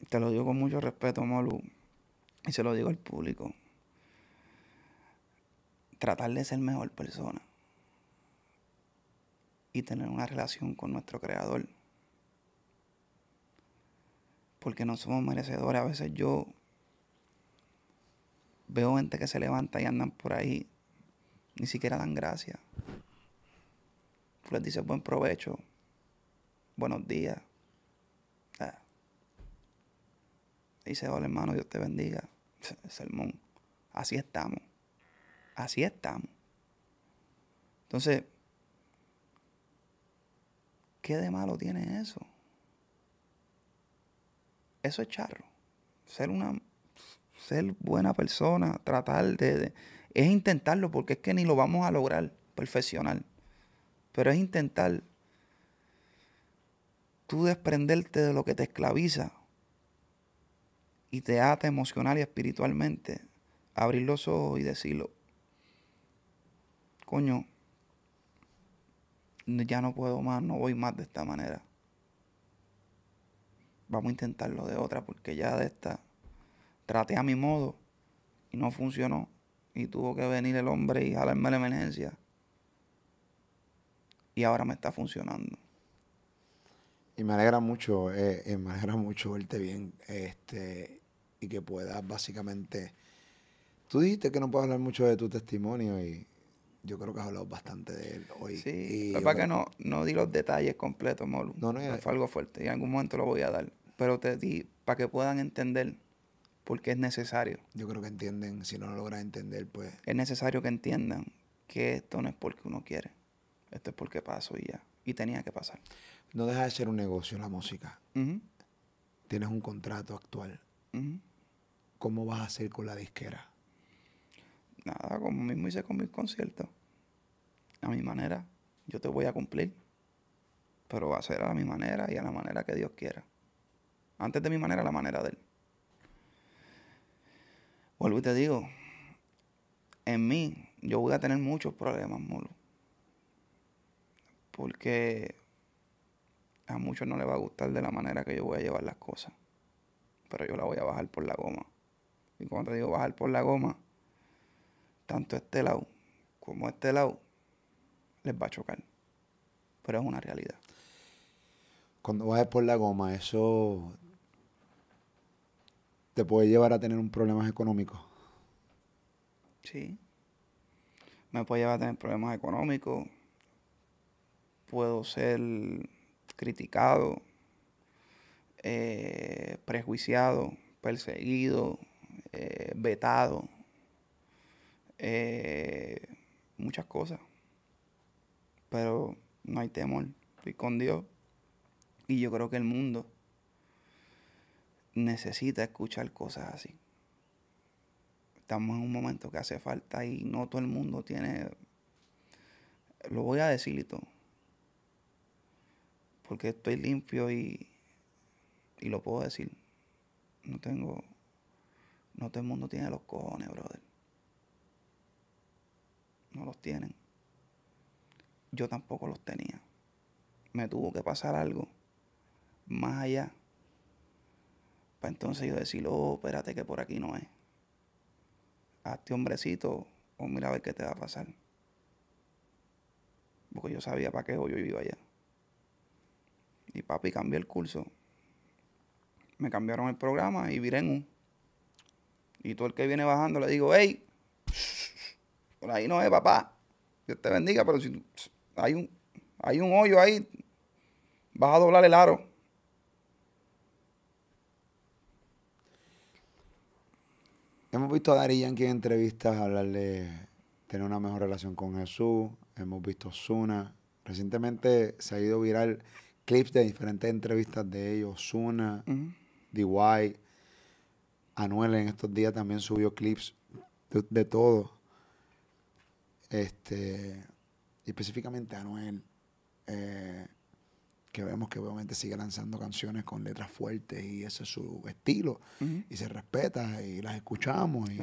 te lo digo con mucho respeto, Molu, y se lo digo al público. Tratar de ser mejor persona y tener una relación con nuestro creador. Porque no somos merecedores. A veces yo veo gente que se levanta y andan por ahí, ni siquiera dan gracias les dice, buen provecho, buenos días. Dice, ah. hola hermano, Dios te bendiga. Sermón. Así estamos. Así estamos. Entonces, ¿qué de malo tiene eso? Eso es charro. Ser una ser buena persona, tratar de, de, es intentarlo porque es que ni lo vamos a lograr perfeccionar pero es intentar tú desprenderte de lo que te esclaviza y te ata emocional y espiritualmente, abrir los ojos y decirlo, coño, ya no puedo más, no voy más de esta manera. Vamos a intentarlo de otra, porque ya de esta traté a mi modo y no funcionó. Y tuvo que venir el hombre y jalarme la emergencia y ahora me está funcionando. Y me alegra mucho, eh, eh, me alegra mucho verte bien este, y que puedas básicamente... Tú dijiste que no puedo hablar mucho de tu testimonio y yo creo que has hablado bastante de él hoy. Sí, para que no, no di los detalles completos, Molu. No, no, fue algo fuerte y en algún momento lo voy a dar. Pero te di para que puedan entender por qué es necesario. Yo creo que entienden, si no lo logran entender, pues... Es necesario que entiendan que esto no es porque uno quiere esto es porque pasó y ya. Y tenía que pasar. No deja de ser un negocio la música. Tienes un contrato actual. ¿Cómo vas a hacer con la disquera? Nada, como mismo hice con mis conciertos. A mi manera. Yo te voy a cumplir. Pero va a ser a mi manera y a la manera que Dios quiera. Antes de mi manera, la manera de Él. Vuelvo y te digo, en mí yo voy a tener muchos problemas, Molo porque a muchos no les va a gustar de la manera que yo voy a llevar las cosas. Pero yo la voy a bajar por la goma. Y cuando te digo bajar por la goma, tanto este lado como este lado les va a chocar. Pero es una realidad. Cuando bajes por la goma, eso te puede llevar a tener un problema económico. Sí. Me puede llevar a tener problemas económicos puedo ser criticado, eh, prejuiciado, perseguido, eh, vetado, eh, muchas cosas. Pero no hay temor, estoy con Dios. Y yo creo que el mundo necesita escuchar cosas así. Estamos en un momento que hace falta y no todo el mundo tiene... Lo voy a decir y todo porque estoy limpio y, lo puedo decir. No tengo, no todo el mundo tiene los cojones, brother. No los tienen. Yo tampoco los tenía. Me tuvo que pasar algo más allá. Para entonces yo decirlo. oh, espérate que por aquí no es. Hazte hombrecito o mira a ver qué te va a pasar. Porque yo sabía para qué hoy yo vivo allá. Y papi, cambió el curso. Me cambiaron el programa y viré un. Y todo el que viene bajando le digo, hey, por ahí no es, papá. Dios te bendiga, pero si hay un, hay un hoyo ahí, vas a doblar el aro. Hemos visto a Dari aquí en entrevistas hablarle, tener una mejor relación con Jesús. Hemos visto Zuna. Recientemente se ha ido viral clips de diferentes entrevistas de ellos, Zuna, uh Anuel en estos días también subió clips de, todo. Este, específicamente Anuel, eh, que vemos que obviamente sigue lanzando canciones con letras fuertes y ese es su estilo, y se respeta y las escuchamos y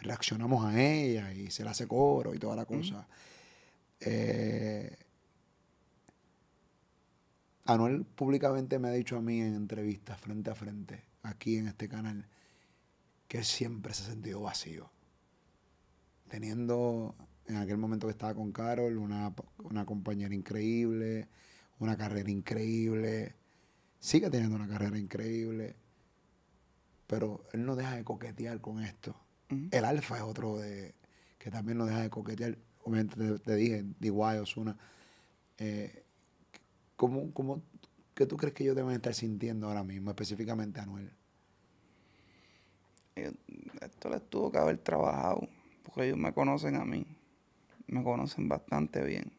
reaccionamos a ellas y se las hace coro y toda la cosa. Eh, Anuel públicamente me ha dicho a mí en entrevistas frente a frente, aquí en este canal, que siempre se ha sentido vacío. Teniendo en aquel momento que estaba con Carol, una, una compañera increíble, una carrera increíble, sigue teniendo una carrera increíble, pero él no deja de coquetear con esto. El Alfa es otro de que también no deja de coquetear. Obviamente te, te dije, D.Y. Osuna. Eh, ¿Cómo, cómo, ¿Qué tú crees que ellos deben estar sintiendo ahora mismo, específicamente Anuel? Eh, esto les tuvo que haber trabajado, porque ellos me conocen a mí, me conocen bastante bien.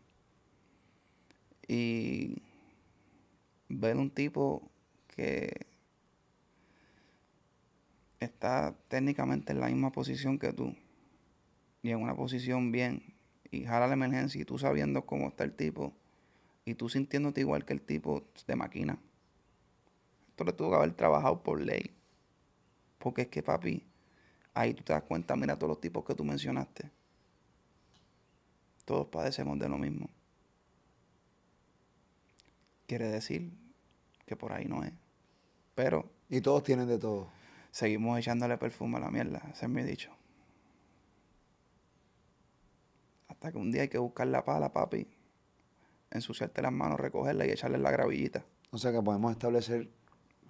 Y ver un tipo que está técnicamente en la misma posición que tú, y en una posición bien, y jala la emergencia, y tú sabiendo cómo está el tipo, y tú sintiéndote igual que el tipo de máquina. Esto le tuvo que haber trabajado por ley. Porque es que, papi, ahí tú te das cuenta, mira todos los tipos que tú mencionaste. Todos padecemos de lo mismo. Quiere decir que por ahí no es. Pero. Y todos tienen de todo. Seguimos echándole perfume a la mierda, se es mi dicho. Hasta que un día hay que buscar la pala, papi ensuciarte las manos, recogerla y echarle la gravillita. O sea que podemos establecer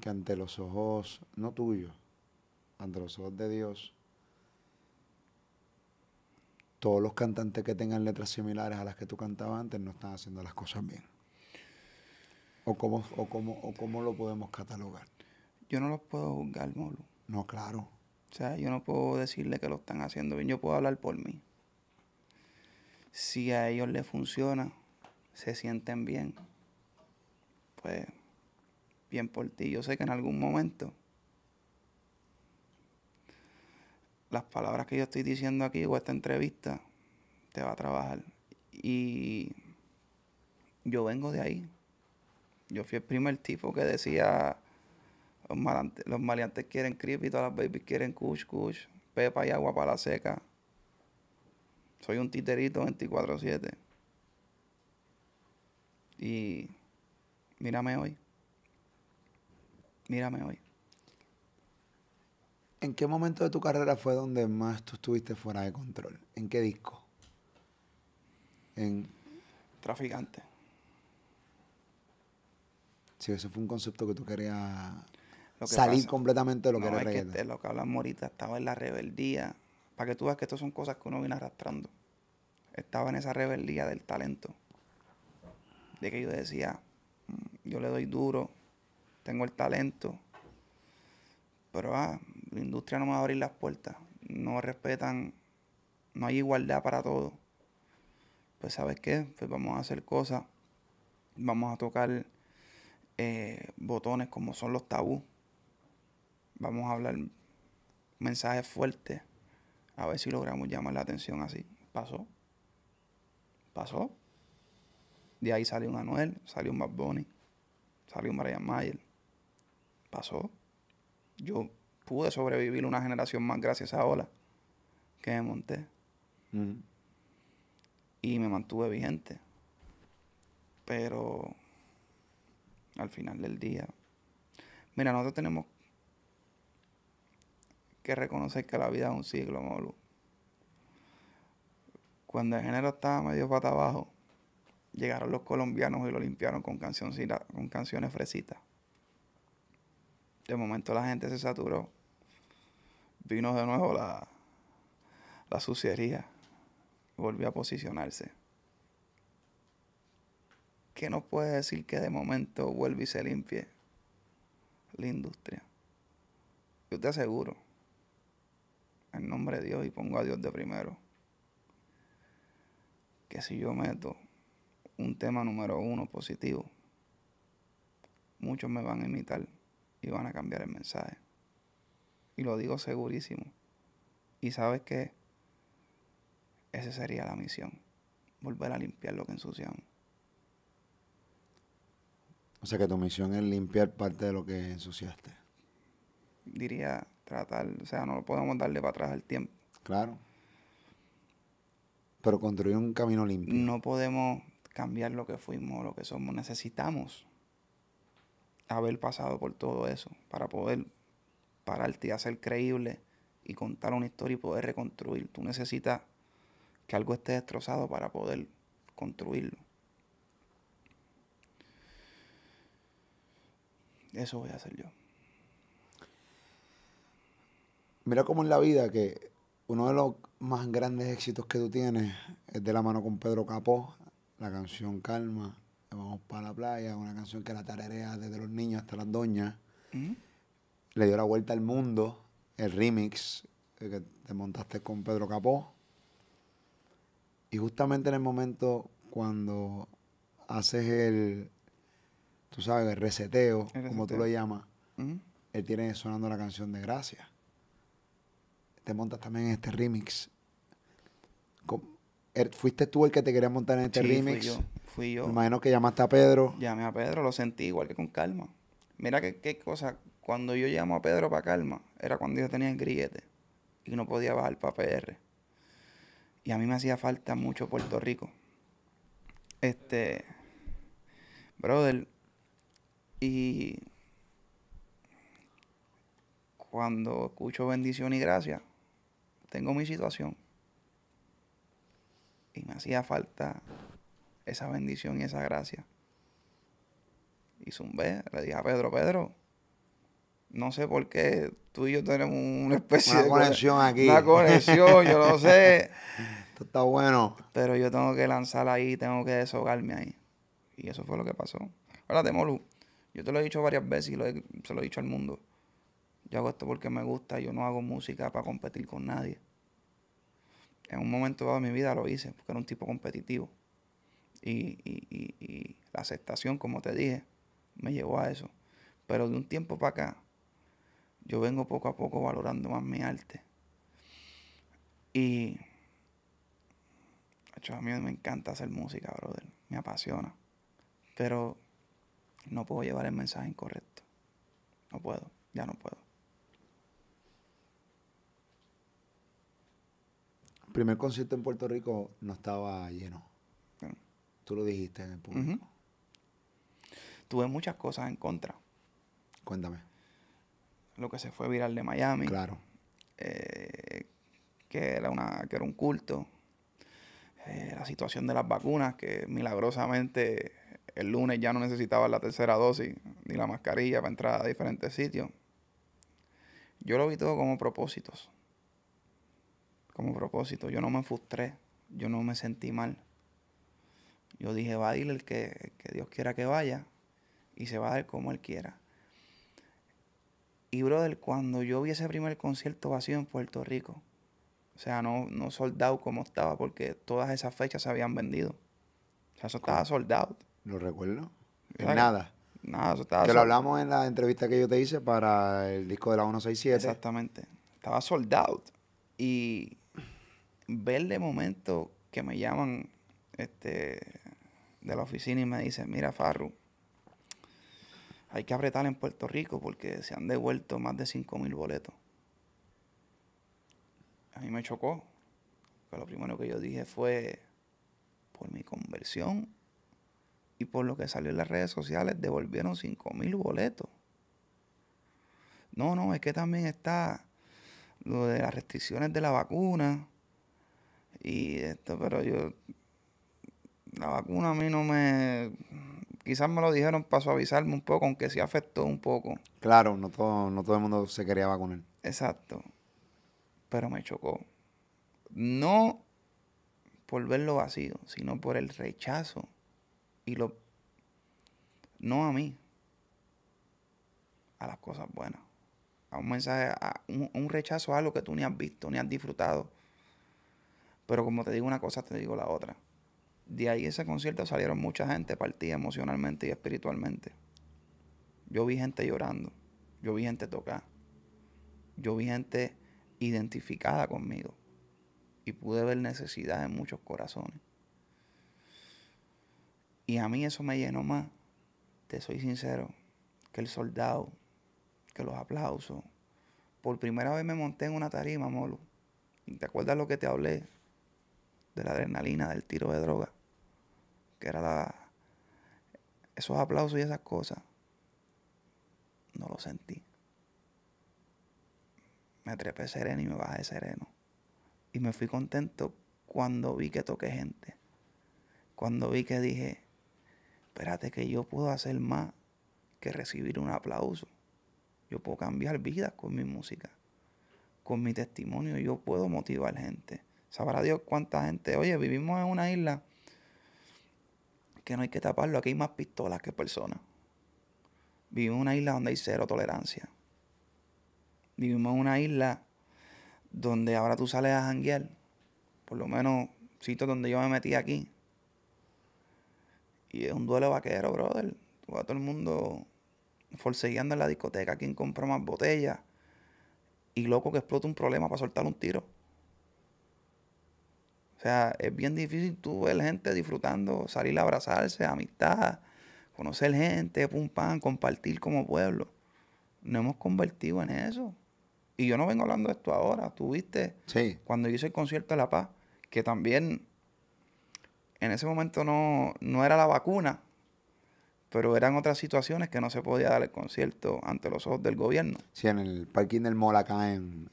que ante los ojos, no tuyos, ante los ojos de Dios, todos los cantantes que tengan letras similares a las que tú cantabas antes no están haciendo las cosas bien. ¿O cómo, cómo, o cómo lo podemos catalogar? Yo no los puedo juzgar, Molo. No, claro. O sea, yo no puedo decirle que lo están haciendo bien, yo puedo hablar por mí. Si a ellos les funciona, se sienten bien, pues bien por ti. Yo sé que en algún momento las palabras que yo estoy diciendo aquí o esta entrevista te va a trabajar. Y yo vengo de ahí. Yo fui el primer tipo que decía, los, maleantes, quieren creepy, todas las babies quieren kush, kush, pepa y agua para la seca. Soy un titerito 24-7. Y mírame hoy. Mírame hoy. ¿En qué momento de tu carrera fue donde más tú estuviste fuera de control? ¿En qué disco? En... Traficante. Sí, ese fue un concepto que tú querías salir completamente de lo que era es este, lo que hablamos morita estaba en la rebeldía. Para que tú veas que esto son cosas que uno viene arrastrando. Estaba en esa rebeldía del talento de que yo decía, mm, yo le doy duro, tengo el talento, pero ah, la industria no me va a abrir las puertas, no respetan, no hay igualdad para todos. Pues sabes qué, pues vamos a hacer cosas, vamos a tocar eh, botones como son los tabú, vamos a hablar mensajes fuertes, a ver si logramos llamar la atención así. Pasó, pasó. De ahí salió un Anuel, salió un Bad Bunny, salió un Brian Mayer. Pasó. Yo pude sobrevivir una generación más gracias a esa ola que me monté. Y me mantuve vigente. Pero al final del día, mira, nosotros tenemos que reconocer que la vida es un ciclo, Molu. Cuando el género estaba medio pata abajo, llegaron los colombianos y lo limpiaron con, con canciones fresitas. De momento la gente se saturó. Vino de nuevo la, la suciería. Volvió a posicionarse. ¿Qué nos puede decir que de momento vuelve y se limpie la industria? Yo te aseguro, en nombre de Dios y pongo a Dios de primero, que si yo meto un tema número uno positivo, muchos me van a imitar y van a cambiar el mensaje. Y lo digo segurísimo. Y sabes que esa sería la misión, volver a limpiar lo que ensuciamos. O sea que tu misión es limpiar parte de lo que ensuciaste. Diría tratar, o sea, no lo podemos darle para atrás al tiempo. Claro. Pero construir un camino limpio. No podemos cambiar lo que fuimos, lo que somos. Necesitamos haber pasado por todo eso para poder pararte y hacer creíble y contar una historia y poder reconstruir. Tú necesitas que algo esté destrozado para poder construirlo. Eso voy a hacer yo. Mira cómo en la vida que uno de los más grandes éxitos que tú tienes es de la mano con Pedro Capó la canción Calma, Vamos para la playa, una canción que la tararea desde los niños hasta las doñas. Mm. Le dio la vuelta al mundo, el remix que te montaste con Pedro Capó. Y justamente en el momento cuando haces el, tú sabes, el reseteo, como tú lo llamas, mm. él tiene sonando la canción de Gracia. Te montas también este remix. Er, fuiste tú el que te quería montar en este remix. Fui yo, fui yo. imagino que llamaste a Pedro. Llamé a Pedro, lo sentí igual que con Calma. Mira qué, qué cosa, cuando yo llamo a Pedro para Calma, era cuando yo tenía el grillete y no podía bajar para PR. Y a mí me hacía falta mucho Puerto Rico. Este, brother, y cuando escucho bendición y gracia, tengo mi situación. Y me hacía falta esa bendición y esa gracia. Y zumbé, le dije a Pedro, Pedro, no sé por qué tú y yo tenemos una especie de conexión aquí. Una conexión, yo lo sé. Esto está bueno. Pero yo tengo que lanzar ahí, tengo que deshogarme ahí. Y eso fue lo que pasó. Ahora, Molu, yo te lo he dicho varias veces y se lo he dicho al mundo. Yo hago esto porque me gusta, yo no hago música para competir con nadie en un momento dado de mi vida lo hice, porque era un tipo competitivo. Y, la aceptación, como te dije, me llevó a eso. Pero de un tiempo para acá, yo vengo poco a poco valorando más mi arte. Y. Hecho, a mí me encanta hacer música, brother. Me apasiona. Pero no puedo llevar el mensaje incorrecto. No puedo, ya no puedo. primer concierto en Puerto Rico no estaba lleno. Tú lo dijiste en el público. Tuve muchas cosas en contra. Cuéntame. Lo que se fue viral de Miami. Claro. Eh, que, era una, que era un culto. Eh, la situación de las vacunas, que milagrosamente el lunes ya no necesitaba la tercera dosis ni la mascarilla para entrar a diferentes sitios. Yo lo vi todo como propósitos como propósito. Yo no me frustré, yo no me sentí mal. Yo dije, va a ir el que, Dios quiera que vaya y se va a dar como Él quiera. Y brother, cuando yo vi ese primer concierto vacío en Puerto Rico, o sea, no, no soldado como estaba, porque todas esas fechas se habían vendido. O sea, eso estaba soldado. Lo recuerdo. nada. Nada, eso estaba Que lo hablamos en la entrevista que yo te hice para el disco de la 167. Exactamente. Estaba soldado. Y ver de momento que me llaman este, de la oficina y me dicen, mira, Farru, hay que apretar en Puerto Rico porque se han devuelto más de 5.000 mil boletos. A mí me chocó. Pero lo primero que yo dije fue, por mi conversión y por lo que salió en las redes sociales, devolvieron cinco mil boletos. No, no, es que también está lo de las restricciones de la vacuna y esto, pero yo. La vacuna a mí no me. Quizás me lo dijeron para suavizarme un poco, aunque sí afectó un poco. Claro, no todo, no todo el mundo se quería vacunar. Exacto. Pero me chocó. No por verlo vacío, sino por el rechazo. Y lo. No a mí. A las cosas buenas. A un mensaje, a un, un rechazo a algo que tú ni has visto, ni has disfrutado pero como te digo una cosa, te digo la otra. De ahí ese concierto salieron mucha gente partida emocionalmente y espiritualmente. Yo vi gente llorando. Yo vi gente tocar. Yo vi gente identificada conmigo. Y pude ver necesidad en muchos corazones. Y a mí eso me llenó más, te soy sincero, que el soldado, que los aplausos. Por primera vez me monté en una tarima, Molo. ¿Te acuerdas lo que te hablé? de la adrenalina, del tiro de droga, que era la, esos aplausos y esas cosas, no lo sentí. Me trepé sereno y me bajé sereno. Y me fui contento cuando vi que toqué gente. Cuando vi que dije, espérate que yo puedo hacer más que recibir un aplauso. Yo puedo cambiar vidas con mi música. Con mi testimonio yo puedo motivar gente. Sabrá Dios cuánta gente. Oye, vivimos en una isla que no hay que taparlo. Aquí hay más pistolas que personas. Vivimos en una isla donde hay cero tolerancia. Vivimos en una isla donde ahora tú sales a janguear. Por lo menos, sitio donde yo me metí aquí. Y es un duelo vaquero, brother. todo el mundo forcejeando en la discoteca. ¿Quién compra más botellas? Y loco que explota un problema para soltar un tiro. O sea, es bien difícil tú ver gente disfrutando, salir a abrazarse, amistad, conocer gente, pum pam, compartir como pueblo. No hemos convertido en eso. Y yo no vengo hablando de esto ahora. Tú viste cuando hice el concierto de La Paz, que también en ese momento no, no era la vacuna, pero eran otras situaciones que no se podía dar el concierto ante los ojos del gobierno. Sí, en el parking del Mola, acá en,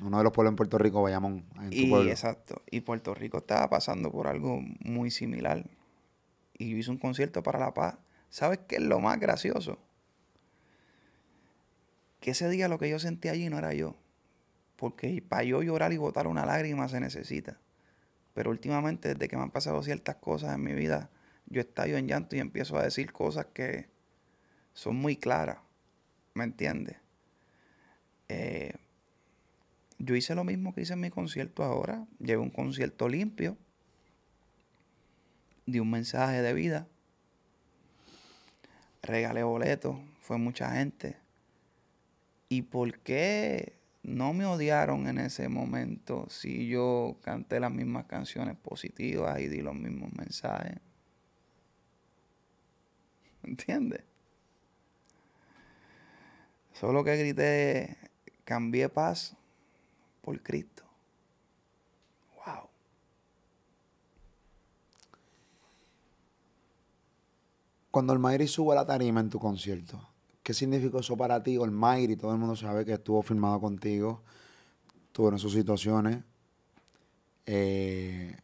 uno de los pueblos en Puerto Rico, Bayamón. En tu exacto, y Puerto Rico estaba pasando por algo muy similar. Y yo hice un concierto para la paz. ¿Sabes qué es lo más gracioso? Que ese día lo que yo sentí allí no era yo. Porque para yo llorar y botar una lágrima se necesita. Pero últimamente, desde que me han pasado ciertas cosas en mi vida, yo estallo en llanto y empiezo a decir cosas que son muy claras, ¿me entiendes? Eh, yo hice lo mismo que hice en mi concierto ahora, llevé un concierto limpio, di un mensaje de vida, regalé boletos, fue mucha gente. ¿Y por qué no me odiaron en ese momento si yo canté las mismas canciones positivas y di los mismos mensajes? ¿Entiendes? Solo que grité, cambié paz por Cristo. Wow. Cuando el Mayri subo a la tarima en tu concierto, ¿qué significó eso para ti? El Mayri, todo el mundo sabe que estuvo firmado contigo, estuvo en sus situaciones. Eh,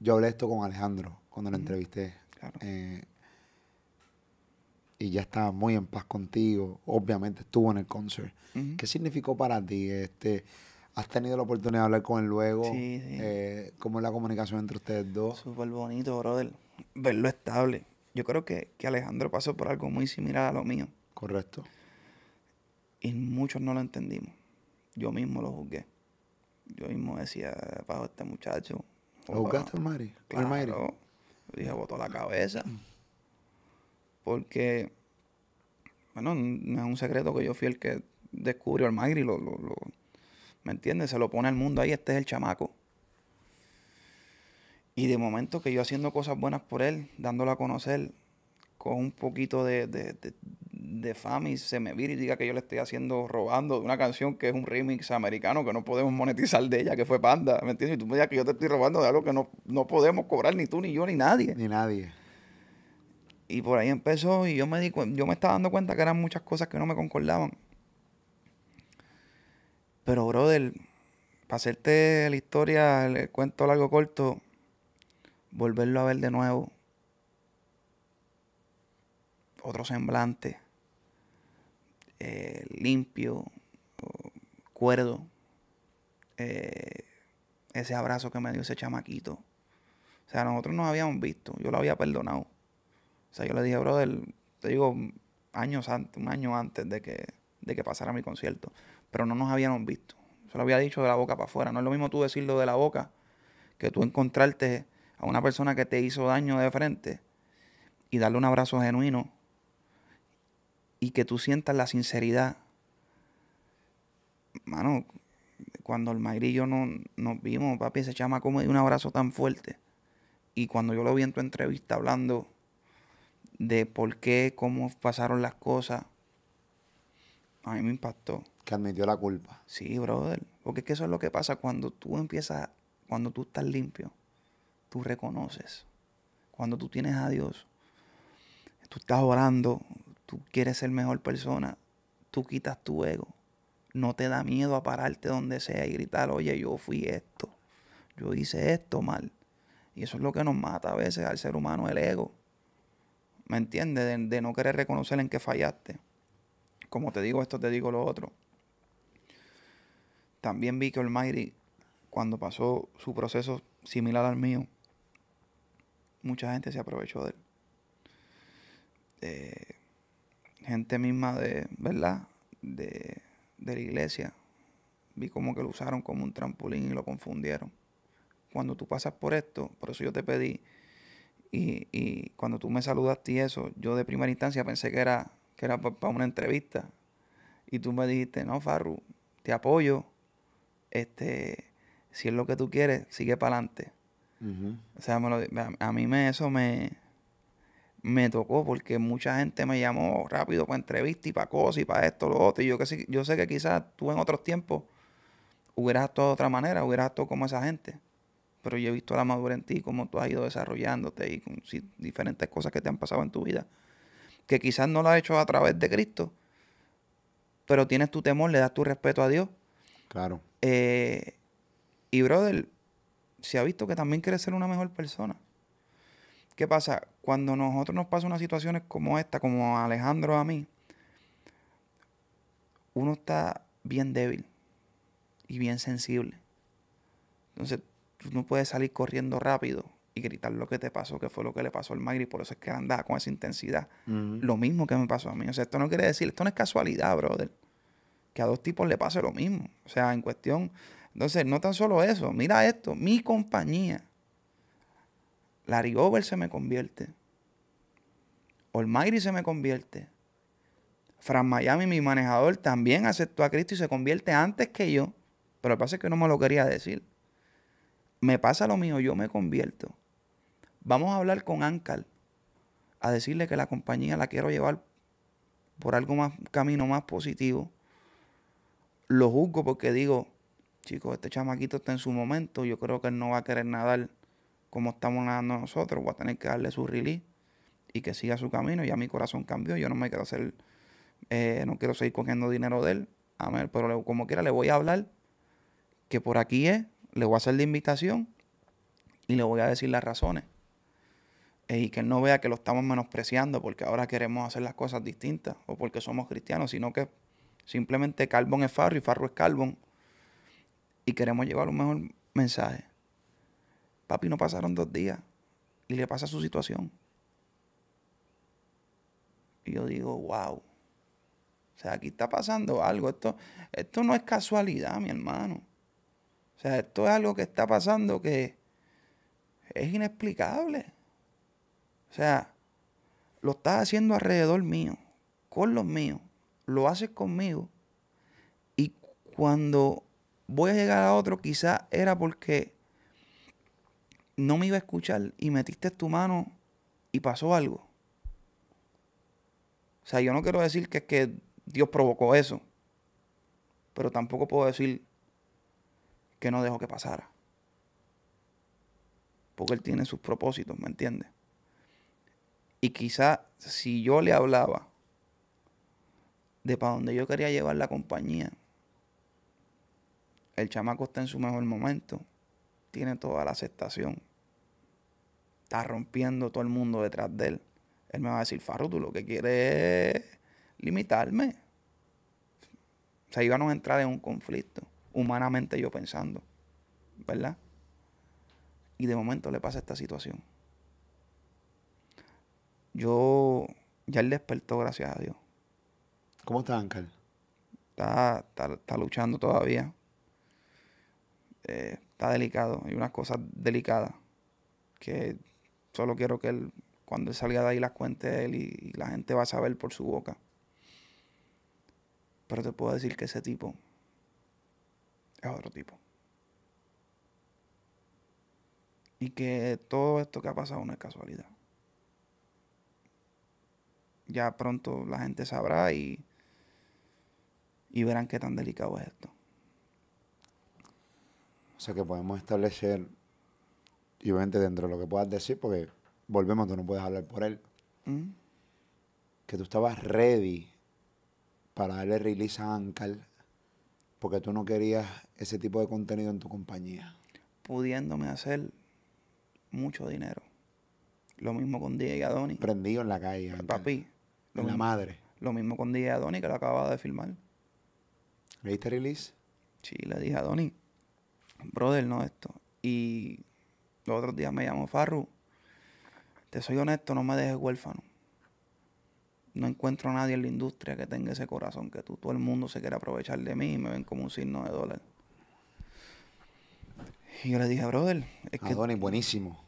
yo hablé esto con Alejandro cuando lo entrevisté. Claro. Eh, y ya estaba muy en paz contigo, obviamente estuvo en el concert. ¿Qué significó para ti? Este, ¿Has tenido la oportunidad de hablar con él luego? Sí, sí. Eh, ¿Cómo es la comunicación entre ustedes dos? Súper bonito, brother. Verlo estable. Yo creo que, Alejandro pasó por algo muy similar a lo mío. Correcto. Y muchos no lo entendimos. Yo mismo lo juzgué. Yo mismo decía, bajo este muchacho. ¿Lo juzgaste al Mari? Claro. dije, botó la cabeza. Porque, bueno, no es un secreto que yo fui el que descubrió al Magri, lo, lo, lo, ¿me entiendes? Se lo pone al mundo ahí, este es el chamaco. Y de momento que yo haciendo cosas buenas por él, dándolo a conocer, con un poquito de, fama y se me vira y diga que yo le estoy haciendo robando de una canción que es un remix americano que no podemos monetizar de ella, que fue Panda, ¿me entiendes? Y tú me digas que yo te estoy robando de algo que no, no podemos cobrar ni tú, ni yo, ni nadie. Ni nadie. Y por ahí empezó y yo me, di yo me estaba dando cuenta que eran muchas cosas que no me concordaban. Pero, brother, para hacerte la historia, el cuento largo corto, volverlo a ver de nuevo. Otro semblante. Eh, limpio, cuerdo. Eh, ese abrazo que me dio ese chamaquito. O sea, nosotros nos habíamos visto, yo lo había perdonado sea, yo le dije, brother, te digo, años antes, un año antes de que, de que pasara mi concierto, pero no nos habíamos visto. Se lo había dicho de la boca para afuera. No es lo mismo tú decirlo de la boca que tú encontrarte a una persona que te hizo daño de frente y darle un abrazo genuino y que tú sientas la sinceridad. Mano, cuando el Mayri y yo no, nos vimos, papi, se llama como de un abrazo tan fuerte. Y cuando yo lo vi en tu entrevista hablando de por qué, cómo pasaron las cosas, a mí me impactó. Que admitió la culpa. Sí, brother. Porque es que eso es lo que pasa cuando tú empiezas, cuando tú estás limpio, tú reconoces. Cuando tú tienes a Dios, tú estás orando, tú quieres ser mejor persona, tú quitas tu ego. No te da miedo a pararte donde sea y gritar, oye, yo fui esto, yo hice esto mal. Y eso es lo que nos mata a veces al ser humano, el ego. ¿me entiendes? De, no querer reconocer en qué fallaste. Como te digo esto, te digo lo otro. También vi que Almighty, cuando pasó su proceso similar al mío, mucha gente se aprovechó de él. Eh, gente misma de, ¿verdad? De, de la iglesia. Vi como que lo usaron como un trampolín y lo confundieron. Cuando tú pasas por esto, por eso yo te pedí y, cuando tú me saludaste y eso, yo de primera instancia pensé que era, que era para una entrevista. Y tú me dijiste, no, Farru, te apoyo. Este, si es lo que tú quieres, sigue para adelante. O sea, a mí me, eso me, me tocó porque mucha gente me llamó rápido para entrevistas y para cosas y para esto, lo otro. yo, que yo sé que quizás tú en otros tiempos hubieras actuado de otra manera, hubieras actuado como esa gente pero yo he visto la madurez en ti, cómo tú has ido desarrollándote y con diferentes cosas que te han pasado en tu vida, que quizás no lo has hecho a través de Cristo, pero tienes tu temor, le das tu respeto a Dios. Claro. Eh, y brother, se ha visto que también quieres ser una mejor persona. ¿Qué pasa? Cuando nosotros nos pasan unas situaciones como esta, como Alejandro a mí, uno está bien débil y bien sensible. Entonces, pues, no puedes salir corriendo rápido y gritar lo que te pasó, que fue lo que le pasó al Magri, por eso es que andaba con esa intensidad. Lo mismo que me pasó a mí. O sea, esto no quiere decir, esto no es casualidad, brother. Que a dos tipos le pase lo mismo. O sea, en cuestión. Entonces, no tan solo eso, mira esto, mi compañía. Larry Over se me convierte. Magri se me convierte. Fran Miami, mi manejador, también aceptó a Cristo y se convierte antes que yo. Pero lo que pasa es que no me lo quería decir me pasa lo mío, yo me convierto. Vamos a hablar con Ancal a decirle que la compañía la quiero llevar por algo más, camino más positivo. Lo juzgo porque digo, chicos, este chamaquito está en su momento, yo creo que él no va a querer nadar como estamos nadando nosotros, Va a tener que darle su release y que siga su camino. Ya mi corazón cambió, yo no me quiero hacer, eh, no quiero seguir cogiendo dinero de él, a ver, pero como quiera le voy a hablar que por aquí es, le voy a hacer la invitación y le voy a decir las razones. Eh, y que él no vea que lo estamos menospreciando porque ahora queremos hacer las cosas distintas o porque somos cristianos, sino que simplemente Carbon es Farro y Farro es Carbon. Y queremos llevar un mejor mensaje. Papi, no pasaron dos días y le pasa su situación. Y yo digo, wow. O sea, aquí está pasando algo. Esto, esto no es casualidad, mi hermano. O sea, esto es algo que está pasando que es inexplicable. O sea, lo estás haciendo alrededor mío, con los míos, lo haces conmigo. Y cuando voy a llegar a otro, quizás era porque no me iba a escuchar y metiste tu mano y pasó algo. O sea, yo no quiero decir que que Dios provocó eso, pero tampoco puedo decir que no dejó que pasara. Porque él tiene sus propósitos, ¿me entiendes? Y quizá si yo le hablaba de para dónde yo quería llevar la compañía, el chamaco está en su mejor momento, tiene toda la aceptación, está rompiendo todo el mundo detrás de él. Él me va a decir, Farro, tú lo que quieres es limitarme. O sea, íbamos a entrar en un conflicto humanamente yo pensando, ¿verdad? Y de momento le pasa esta situación. Yo, ya él despertó, gracias a Dios. ¿Cómo está, Ángel? Está, luchando todavía. Eh, está delicado. Hay unas cosas delicadas que solo quiero que él, cuando él salga de ahí, las cuente él y la gente va a saber por su boca. Pero te puedo decir que ese tipo es otro tipo. Y que todo esto que ha pasado no es casualidad. Ya pronto la gente sabrá y, y verán qué tan delicado es esto. O sea que podemos establecer, y obviamente dentro de lo que puedas decir, porque volvemos, tú no puedes hablar por él, que tú estabas ready para darle release a Ankar porque tú no querías ese tipo de contenido en tu compañía? Pudiéndome hacer mucho dinero. Lo mismo con DJ Adoni. Prendido en la calle. El papi. Lo la madre. Lo mismo con DJ Adoni que lo acababa de filmar. ¿Le diste release? Sí, le dije a Adoni, brother, no esto. Y los otros días me llamó Farru. Te soy honesto, no me dejes huérfano. No encuentro a nadie en la industria que tenga ese corazón que tú. Todo el mundo se quiera aprovechar de mí y me ven como un signo de dólar. Y yo le dije, brother, es que... Ah, buenísimo.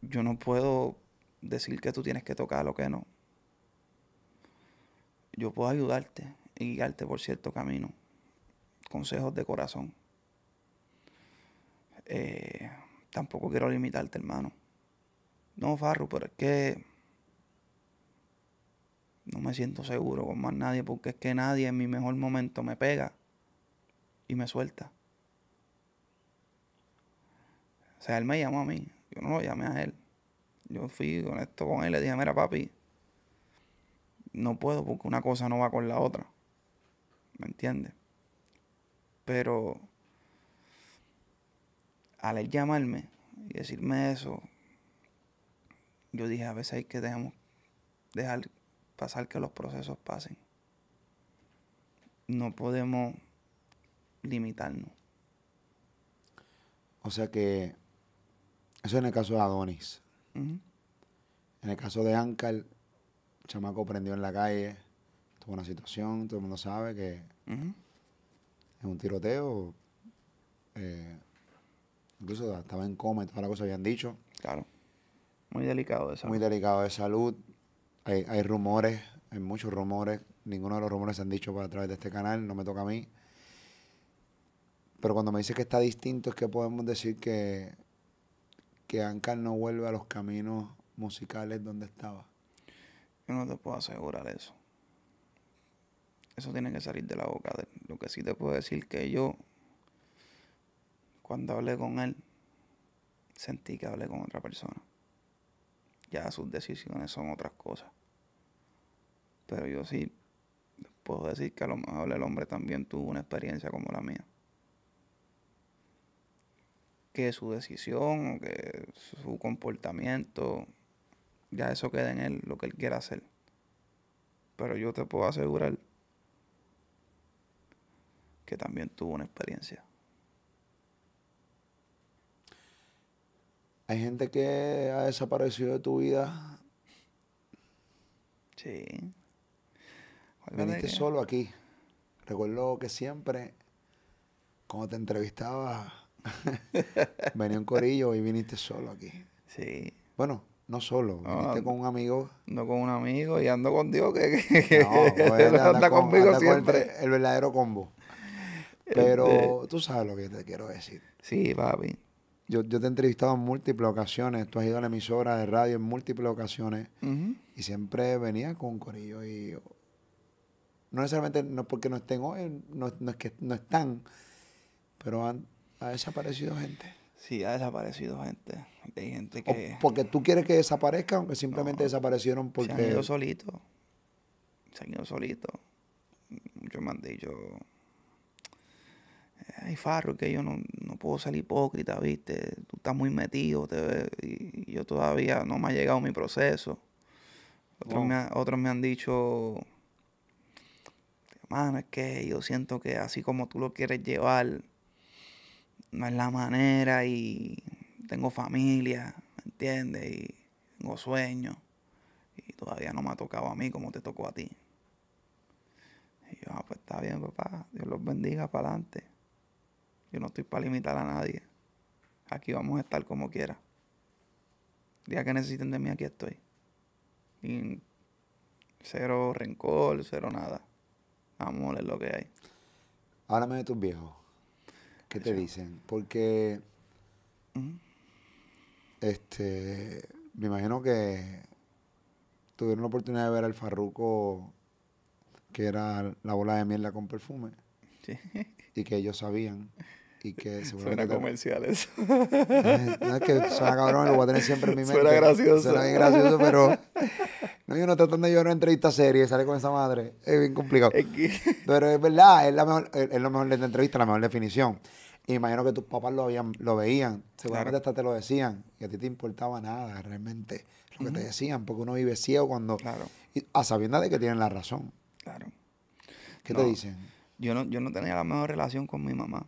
Yo no puedo decir que tú tienes que tocar lo que no. Yo puedo ayudarte y guiarte por cierto camino. Consejos de corazón. Eh, tampoco quiero limitarte, hermano. No, Farro, pero es que no me siento seguro con más nadie porque es que nadie en mi mejor momento me pega y me suelta. O sea, él me llamó a mí. Yo no lo llamé a él. Yo fui honesto con él. Le dije, mira, papi, no puedo porque una cosa no va con la otra. ¿Me entiendes? Pero al él llamarme y decirme eso, yo dije, a veces hay que dejar pasar que los procesos pasen. No podemos limitarnos. O sea que eso en el caso de Adonis. En el caso de Ankar, el chamaco prendió en la calle, tuvo una situación, todo el mundo sabe que es un tiroteo. Eh, incluso estaba en coma y todas las cosas habían dicho. Claro. Muy delicado de salud. Muy delicado de salud. Hay, rumores, hay muchos rumores. Ninguno de los rumores se han dicho a través de este canal, no me toca a mí. Pero cuando me dice que está distinto es que podemos decir que que Ankar no vuelve a los caminos musicales donde estaba? Yo no te puedo asegurar eso. Eso tiene que salir de la boca de Lo que sí te puedo decir que yo, cuando hablé con él, sentí que hablé con otra persona. Ya sus decisiones son otras cosas. Pero yo sí puedo decir que a lo mejor el hombre también tuvo una experiencia como la mía que su decisión que su comportamiento, ya eso queda en él, lo que él quiera hacer. Pero yo te puedo asegurar que también tuvo una experiencia. Hay gente que ha desaparecido de tu vida. Sí. Viniste solo aquí. Recuerdo que siempre, cuando te entrevistaba... Venía un corillo y viniste solo aquí. Sí. Bueno, no solo, viniste con un amigo. No con un amigo y ando contigo que, que, no, siempre. el, verdadero combo. Este pero tú sabes lo que te quiero decir. Sí, papi. Yo, yo, te he entrevistado en múltiples ocasiones, tú has ido a la emisora de radio en múltiples ocasiones y siempre venía con un corillo y no necesariamente no porque no estén hoy, no, no es que no están, pero antes ha desaparecido gente. Sí, ha desaparecido gente. Hay gente que. porque tú quieres que desaparezcan, aunque simplemente desaparecieron porque. Se han ido solito. Se han ido Muchos me han dicho. Hay eh, Farro, que yo no, puedo ser hipócrita, ¿viste? Tú estás muy metido, te y yo todavía no me ha llegado mi proceso. Otros, me, han dicho, hermano es que yo siento que así como tú lo quieres llevar, no es la manera y tengo familia, ¿me entiendes? Y tengo sueños y todavía no me ha tocado a mí como te tocó a ti. Y yo, ah, pues está bien, papá, Dios los bendiga para adelante. Yo no estoy para limitar a nadie. Aquí vamos a estar como quiera. día que necesiten de mí, aquí estoy. Y cero rencor, cero nada. Amor es lo que hay. Háblame de tus viejos. ¿Qué te dicen? Porque. Este. Me imagino que tuvieron la oportunidad de ver al Farruco, que era la bola de mierda con perfume. Y que ellos sabían y que seguramente... Suena comerciales. eso. Eh, no es que suena cabrón, lo voy a tener siempre en mi mente. Suena gracioso. Suena bien gracioso, pero... No, yo no tratando de llevar una entrevista seria sale con esa madre. Es bien complicado. Pero es verdad, es, la mejor, es lo mejor de entrevista, la mejor definición. imagino que tus papás lo, habían, lo veían, seguramente hasta te lo decían, y a ti te importaba nada realmente lo que te decían, porque uno vive ciego cuando... Claro. Y, a sabiendas de que tienen la razón. Claro. ¿Qué te dicen? Yo no, yo no tenía la mejor relación con mi mamá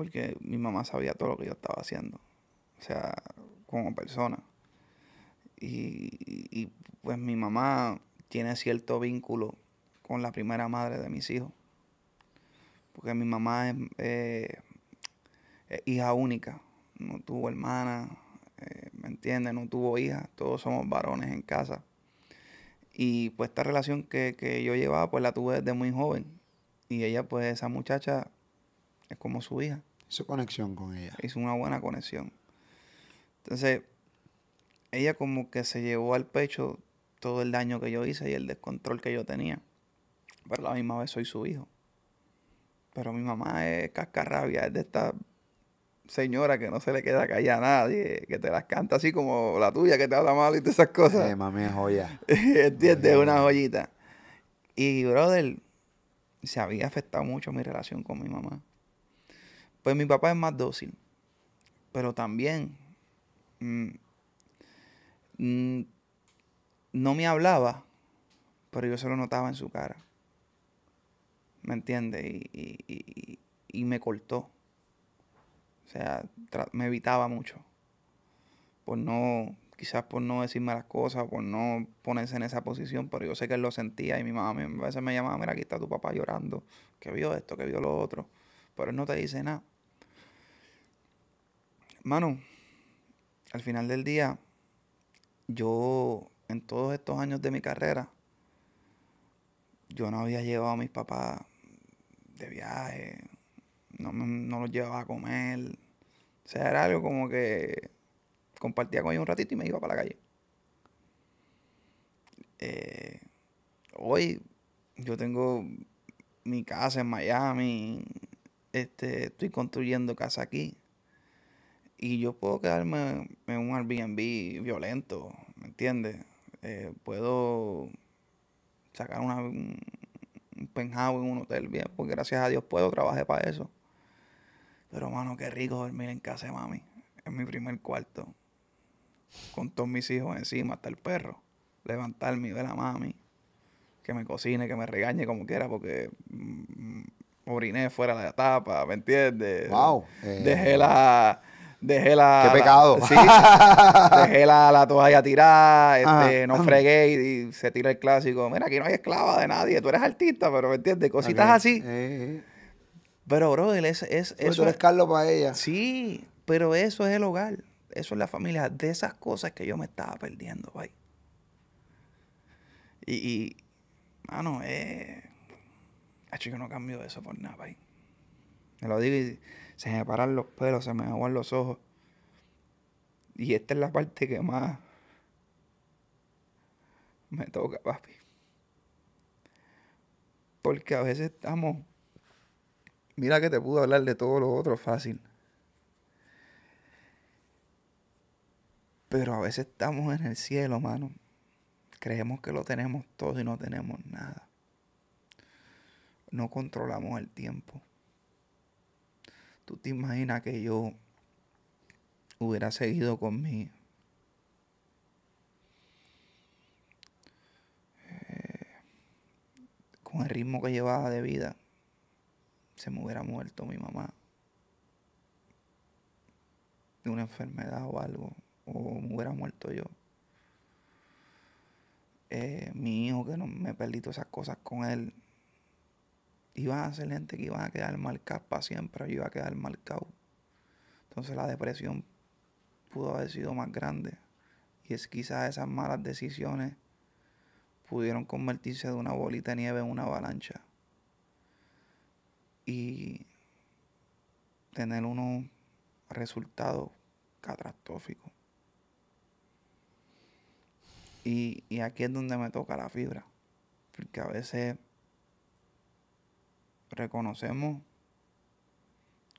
porque mi mamá sabía todo lo que yo estaba haciendo, o sea, como persona. Y, pues mi mamá tiene cierto vínculo con la primera madre de mis hijos, porque mi mamá es, eh, hija única, no tuvo hermana, eh, ¿me entiendes? No tuvo hija, todos somos varones en casa. Y pues esta relación que, que, yo llevaba, pues la tuve desde muy joven. Y ella, pues esa muchacha, es como su hija. Hizo conexión con ella. Hizo una buena conexión. Entonces, ella como que se llevó al pecho todo el daño que yo hice y el descontrol que yo tenía. Pero la misma vez soy su hijo. Pero mi mamá es cascarrabia, es de esta señora que no se le queda callada a nadie, que te las canta así como la tuya, que te habla mal y todas esas cosas. Eh, mami es joya. ¿Entiendes? Una joyita. Y, brother, se había afectado mucho mi relación con mi mamá. Pues mi papá es más dócil, pero también mm, mm, no me hablaba, pero yo se lo notaba en su cara. ¿Me entiendes? Y, me cortó. O sea, me evitaba mucho. Por no, quizás por no decirme las cosas, por no ponerse en esa posición, pero yo sé que él lo sentía y mi mamá a veces me llamaba, mira, aquí está tu papá llorando, que vio esto, que vio lo otro pero él no te dice nada. Mano, al final del día, yo en todos estos años de mi carrera, yo no había llevado a mis papás de viaje, no, no los llevaba a comer. O sea, era algo como que compartía con ellos un ratito y me iba para la calle. Eh, hoy yo tengo mi casa en Miami, este, estoy construyendo casa aquí. Y yo puedo quedarme en un Airbnb violento, ¿me entiendes? Eh, puedo sacar una, un, penjado en un hotel bien, porque gracias a Dios puedo, trabajar para eso. Pero, mano, qué rico dormir en casa de mami. En mi primer cuarto. Con todos mis hijos encima, hasta el perro. Levantarme y ver a mami. Que me cocine, que me regañe como quiera, porque mm, oriné fuera de la tapa, ¿me entiendes? Wow. dejé eh. la. Dejé la. Qué pecado. dejé la, toalla tirada, este, no fregué y, se tira el clásico. Mira, aquí no hay esclava de nadie, tú eres artista, pero ¿me entiendes? Cositas así. Eh, eh. Pero, bro, él es. eso es Carlos para ella. Sí, pero eso es el hogar. Eso es la familia. De esas cosas que yo me estaba perdiendo, güey. Y, y. Mano, eh Hacho, yo no cambio de eso por nada, Me lo digo y se me paran los pelos, se me aguan los ojos. Y esta es la parte que más me toca, papi. Porque a veces estamos. Mira que te pude hablar de todo lo otro fácil. Pero a veces estamos en el cielo, mano. Creemos que lo tenemos todo y no tenemos nada no controlamos el tiempo. ¿Tú te imaginas que yo hubiera seguido con mi... Eh, con el ritmo que llevaba de vida? Se me hubiera muerto mi mamá de una enfermedad o algo, o me hubiera muerto yo. Eh, mi hijo, que no me perdí todas esas cosas con él, Iban a ser gente que iban a quedar marcada para siempre, iba a quedar marcado. Entonces la depresión pudo haber sido más grande. Y es quizás esas malas decisiones pudieron convertirse de una bolita de nieve en una avalancha. Y tener unos resultados catastróficos. Y, y aquí es donde me toca la fibra. Porque a veces reconocemos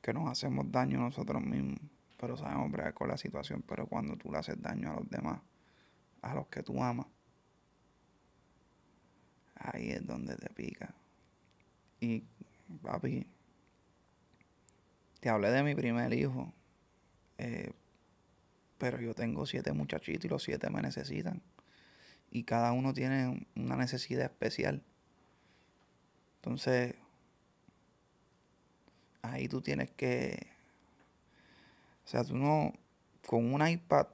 que nos hacemos daño nosotros mismos, pero sabemos bregar con la situación, pero cuando tú le haces daño a los demás, a los que tú amas, ahí es donde te pica. Y papi, te hablé de mi primer hijo, eh, pero yo tengo siete muchachitos y los siete me necesitan. Y cada uno tiene una necesidad especial. Entonces, ahí tú tienes que. O sea, tú no. Con un iPad.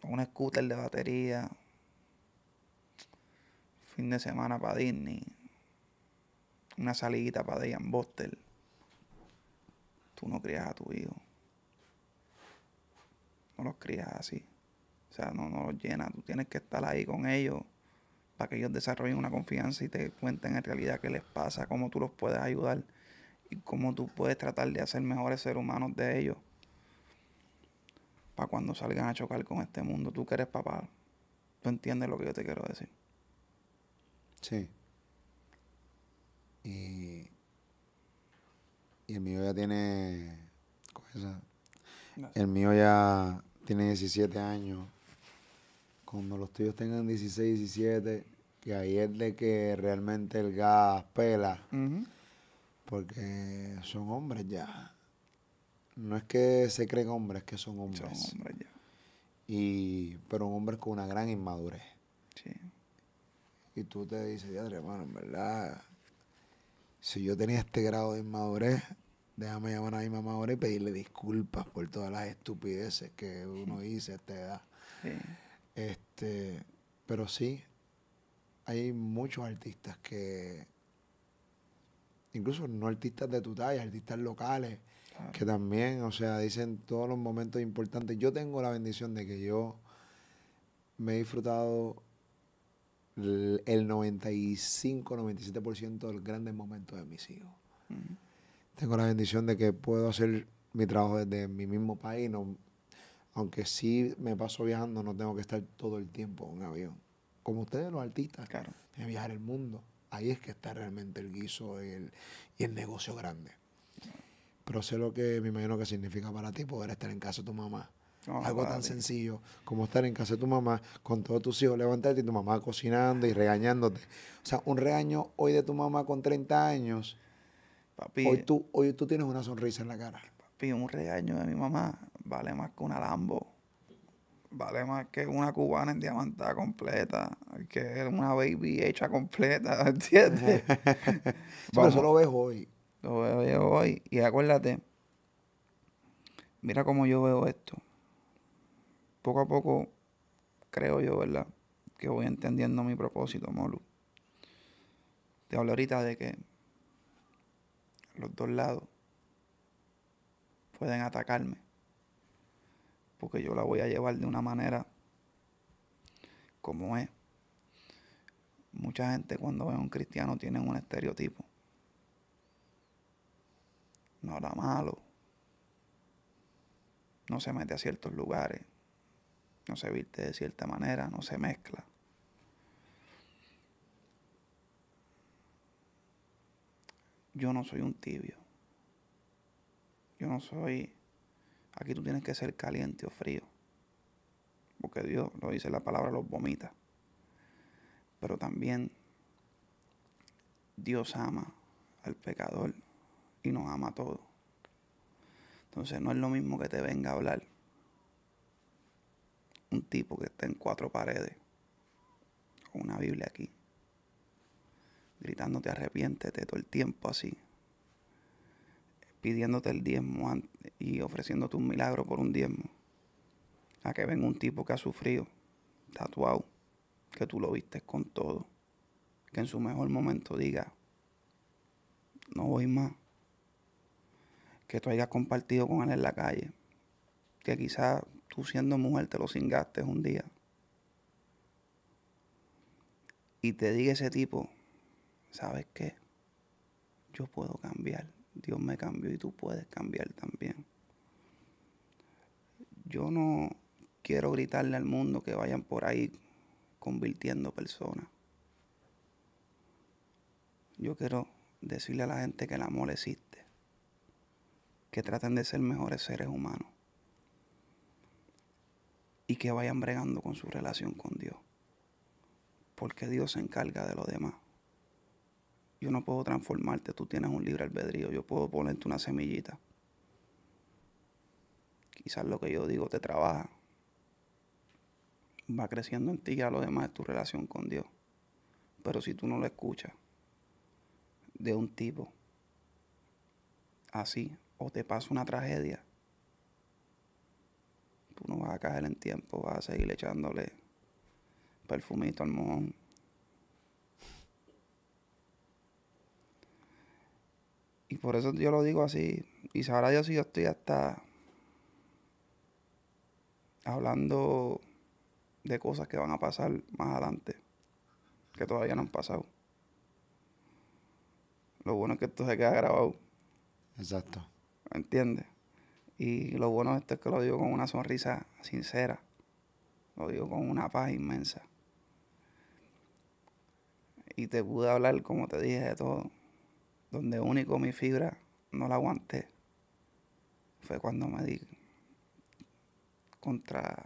Con un scooter de batería. Fin de semana para Disney. Una salidita para The Buster. Tú no crías a tu hijo. No los crías así. O sea, no, no los llenas. Tú tienes que estar ahí con ellos para que ellos desarrollen una confianza y te cuenten en realidad qué les pasa, cómo tú los puedes ayudar y cómo tú puedes tratar de hacer mejores seres humanos de ellos para cuando salgan a chocar con este mundo. Tú que eres papá, tú entiendes lo que yo te quiero decir. Sí. Y, el mío ya tiene... El mío ya tiene 17 años cuando los tíos tengan 16, 17, que ahí es de que realmente el gas pela, porque son hombres ya. No es que se creen hombres, es que son hombres. Son hombres ya. Y, pero hombre con una gran inmadurez. Sí. Y tú te dices, ya, hermano, en verdad, si yo tenía este grado de inmadurez, déjame llamar a mi mamá ahora y pedirle disculpas por todas las estupideces que uno dice a esta edad. Sí. Este, pero sí, hay muchos artistas que, incluso no artistas de tu talla, artistas locales, que también, o sea, dicen todos los momentos importantes. Yo tengo la bendición de que yo me he disfrutado el, 95-97% de los grandes momentos de mis hijos. Tengo la bendición de que puedo hacer mi trabajo desde mi mismo país, no, aunque sí me paso viajando, no tengo que estar todo el tiempo en un avión. Como ustedes, los artistas, claro. de viajar el mundo. Ahí es que está realmente el guiso y el, negocio grande. Pero sé lo que me imagino que significa para ti poder estar en casa de tu mamá. Algo tan sencillo como estar en casa de tu mamá con todos tus hijos, levantarte y tu mamá cocinando y regañándote. O sea, un regaño hoy de tu mamá con 30 años. Papi, hoy tú, hoy tú tienes una sonrisa en la cara. Papi, un regaño de mi mamá vale más que una Lambo. Vale más que una cubana en diamantada completa, que una baby hecha completa, ¿entiendes? pero eso lo ves hoy. Lo veo hoy. Y acuérdate, mira cómo yo veo esto. Poco a poco, creo yo, ¿verdad? Que voy entendiendo mi propósito, Molu. Te hablo ahorita de que los dos lados pueden atacarme. Que yo la voy a llevar de una manera como es. Mucha gente cuando ve a un cristiano tiene un estereotipo. No da malo. No se mete a ciertos lugares. No se viste de cierta manera. No se mezcla. Yo no soy un tibio. Yo no soy Aquí tú tienes que ser caliente o frío. Porque Dios, lo dice la palabra, los vomita. Pero también Dios ama al pecador y nos ama a todos. Entonces no es lo mismo que te venga a hablar un tipo que está en cuatro paredes con una Biblia aquí, gritándote arrepiéntete todo el tiempo así, pidiéndote el diezmo y ofreciéndote un milagro por un diezmo. A que venga un tipo que ha sufrido, tatuado, que tú lo viste con todo. Que en su mejor momento diga, no voy más. Que tú hayas compartido con él en la calle. Que quizás tú siendo mujer te lo cingaste un día. Y te diga ese tipo, ¿sabes qué? Yo puedo cambiar Dios me cambió y tú puedes cambiar también. Yo no quiero gritarle al mundo que vayan por ahí convirtiendo personas. Yo quiero decirle a la gente que el amor existe, que traten de ser mejores seres humanos y que vayan bregando con su relación con Dios, porque Dios se encarga de lo demás. Yo no puedo transformarte, tú tienes un libre albedrío, yo puedo ponerte una semillita. Quizás lo que yo digo te trabaja. Va creciendo en ti ya a lo demás es tu relación con Dios. Pero si tú no lo escuchas de un tipo así, o te pasa una tragedia, tú no vas a caer en tiempo, vas a seguir echándole perfumito al mojón. Y por eso yo lo digo así. Y sabrá yo si yo estoy hasta hablando de cosas que van a pasar más adelante, que todavía no han pasado. Lo bueno es que esto se queda grabado. Exacto. ¿Entiendes? Y lo bueno esto es que lo digo con una sonrisa sincera. Lo digo con una paz inmensa. Y te pude hablar, como te dije, de todo donde único mi fibra no la aguanté, fue cuando me di contra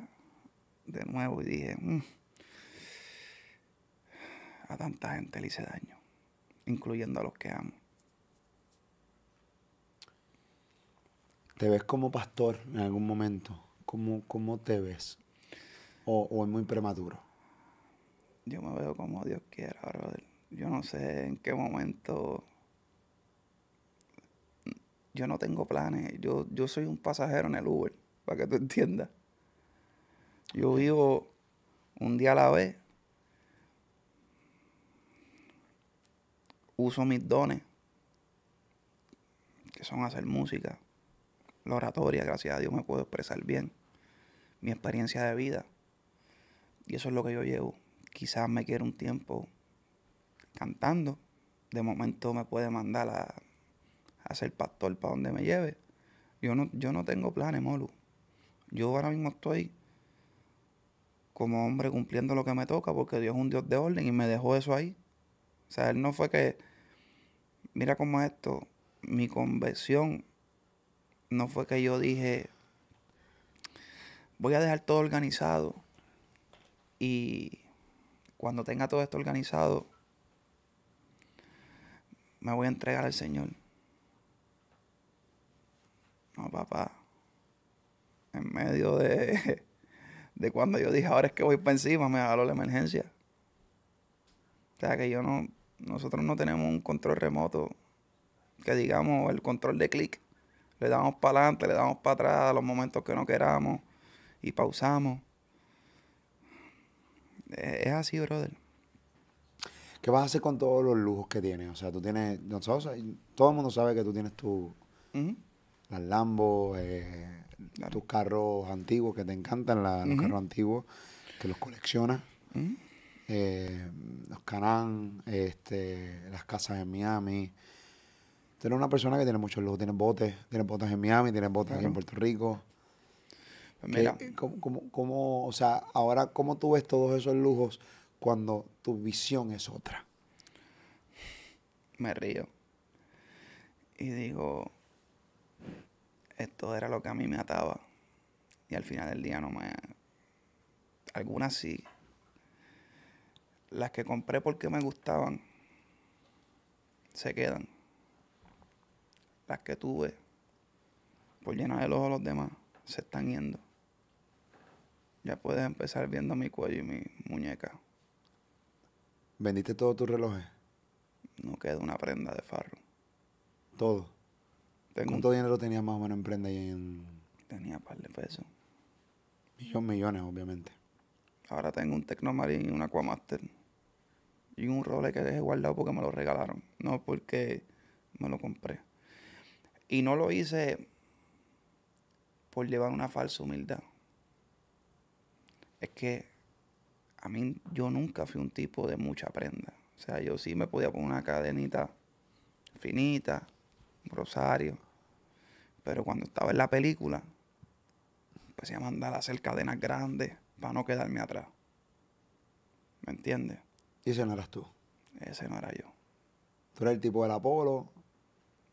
de nuevo y dije, mm, a tanta gente le hice daño, incluyendo a los que amo. ¿Te ves como pastor en algún momento? ¿Cómo, cómo te ves? O, ¿O, es muy prematuro? Yo me veo como Dios quiera, brother. Yo no sé en qué momento yo no tengo planes, yo, yo soy un pasajero en el Uber, para que tú entiendas. Yo vivo un día a la vez, uso mis dones, que son hacer música, la oratoria, gracias a Dios me puedo expresar bien, mi experiencia de vida. Y eso es lo que yo llevo. Quizás me quiera un tiempo cantando. De momento me puede mandar a a ser pastor para donde me lleve. Yo no, yo no tengo planes, Molu. Yo ahora mismo estoy como hombre cumpliendo lo que me toca porque Dios es un Dios de orden y me dejó eso ahí. O sea, él no fue que, mira cómo esto, mi conversión no fue que yo dije, voy a dejar todo organizado y cuando tenga todo esto organizado, me voy a entregar al Señor. No, papá. En medio de, cuando yo dije, ahora es que voy para encima, me agarró la emergencia. O sea, que yo no, nosotros no tenemos un control remoto, que digamos el control de clic. Le damos para adelante, le damos para atrás a los momentos que no queramos y pausamos. Es así, brother. ¿Qué vas a hacer con todos los lujos que tienes? O sea, tú tienes, todo el mundo sabe que tú tienes tu, las Lambo, eh, tus carros antiguos que te encantan, los carros antiguos, que los coleccionas, mm. eh, los Canaan, este, las casas en Miami. Tú eres una persona que tiene muchos lujos, Tiene botes, tiene botes en Miami, tienes botes en Puerto Rico. Pues mira. cómo, cómo, o sea, ahora, ¿cómo tú ves todos esos lujos cuando tu visión es otra? Me río. Y digo, esto era lo que a mí me ataba. Y al final del día no me... Algunas sí. Las que compré porque me gustaban, se quedan. Las que tuve, por llenar el ojo a los demás, se están yendo. Ya puedes empezar viendo mi cuello y mi muñeca. ¿Vendiste todos tus relojes? No queda una prenda de farro. ¿Todo? ¿Cuánto dinero tenía más o menos en prenda y en...? Tenía un par de pesos. Millón, millones, obviamente. Ahora tengo un Tecnomarín y un Aquamaster. Y un Rolex que dejé guardado porque me lo regalaron. No porque me lo compré. Y no lo hice por llevar una falsa humildad. Es que a mí yo nunca fui un tipo de mucha prenda. O sea, yo sí me podía poner una cadenita finita, un rosario. Pero cuando estaba en la película, empecé a mandar a hacer cadenas grandes para no quedarme atrás. ¿Me entiendes? ¿Y ese no eras tú? Ese no era yo. Tú eres el tipo del Apolo,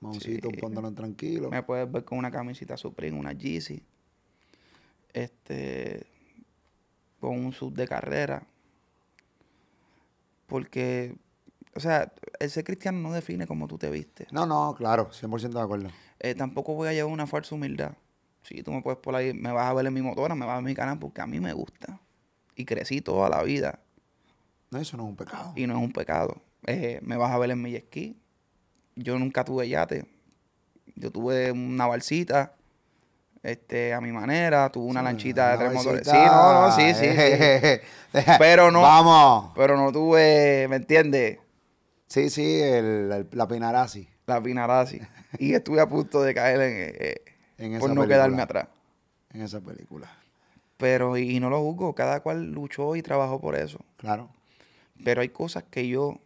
moncito, un pantalón tranquilo. Me puedes ver con una camisita Supreme, una Yeezy. Este. Con un sub de carrera. Porque. O sea, ese cristiano no define cómo tú te viste. No, no, claro, 100% de acuerdo. Eh, tampoco voy a llevar una falsa humildad. Si tú me puedes por ahí, me vas a ver en mi motora, me vas a ver en mi canal porque a mí me gusta. Y crecí toda la vida. eso no es un pecado. Y no es un pecado. Eh, me vas a ver en mi esquí. Yo nunca tuve yate. Yo tuve una balsita este, a mi manera, tuve una lanchita de tres motores. Sí, no, no, sí, sí. pero no. Vamos. Pero no tuve, ¿me entiendes? Sí, sí, el, la la Pinarazzi. y estuve a punto de caer en, eh, eh, por no quedarme atrás. En esa película. Pero, y, no lo juzgo, cada cual luchó y trabajó por eso. Claro. Pero hay cosas que yo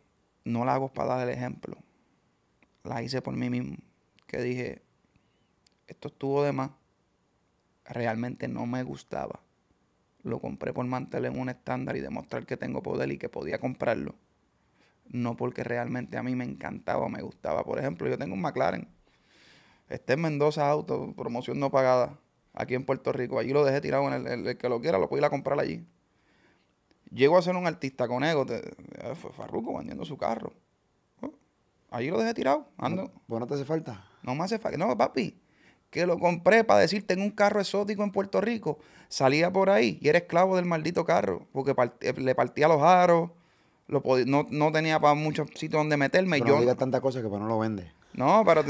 no las hago para dar el ejemplo. Las hice por mí mismo. Que dije, esto estuvo de más. Realmente no me gustaba. Lo compré por mantener un estándar y demostrar que tengo poder y que podía comprarlo no porque realmente a mí me encantaba o me gustaba. Por ejemplo, yo tengo un McLaren. Este en Mendoza Auto, promoción no pagada, aquí en Puerto Rico. Allí lo dejé tirado en el, que lo quiera, lo puede ir a comprar allí. Llego a ser un artista con ego, eh, fue Farruko vendiendo su carro. Oh, allí lo dejé tirado, ando. no te hace falta? No me hace No, papi, que lo compré para decirte tengo un carro exótico en Puerto Rico. Salía por ahí y era esclavo del maldito carro, porque eh, le partía los aros, no, tenía para muchos sitios donde meterme. yo, no digas tantas cosas que para pues no lo vende. No, pero...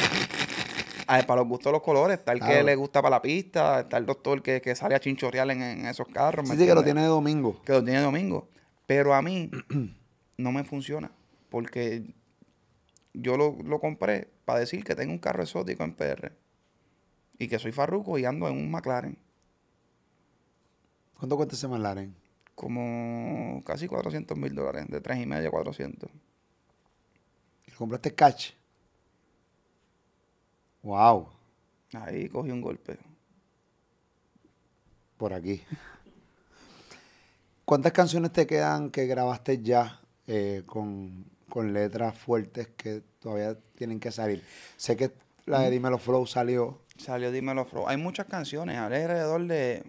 a ver, para los gustos los colores. tal que le gusta para la pista. Está el doctor que, que sale a chinchorrear en, esos carros. Sí, sí, que lo tiene de domingo. Que lo tiene de domingo. Pero a mí no me funciona. Porque yo lo, lo compré para decir que tengo un carro exótico en PR. Y que soy farruco y ando en un McLaren. ¿Cuánto cuesta ese McLaren? como casi 400 mil dólares, de 3,5 a 400. ¿Y compraste cash? ¡Wow! Ahí cogí un golpe. Por aquí. ¿Cuántas canciones te quedan que grabaste ya eh, con, con, letras fuertes que todavía tienen que salir? Sé que la de mm. Dímelo Flow salió. Salió Dímelo Flow. Hay muchas canciones, alrededor de...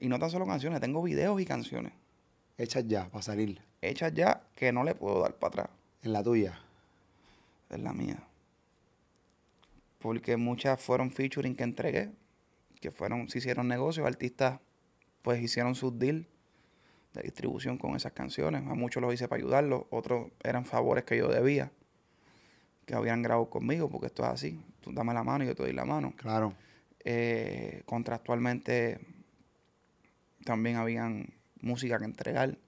Y no tan solo canciones, tengo videos y canciones. Hechas ya, para salir. Hechas ya que no le puedo dar para atrás. ¿En la tuya? En la mía. Porque muchas fueron featuring que entregué, que fueron, se hicieron negocios, artistas pues hicieron sus deals de distribución con esas canciones. A muchos los hice para ayudarlos, otros eran favores que yo debía, que habían grabado conmigo, porque esto es así. Tú dame la mano y yo te doy la mano. Claro. Eh, contractualmente también habían música que entregar.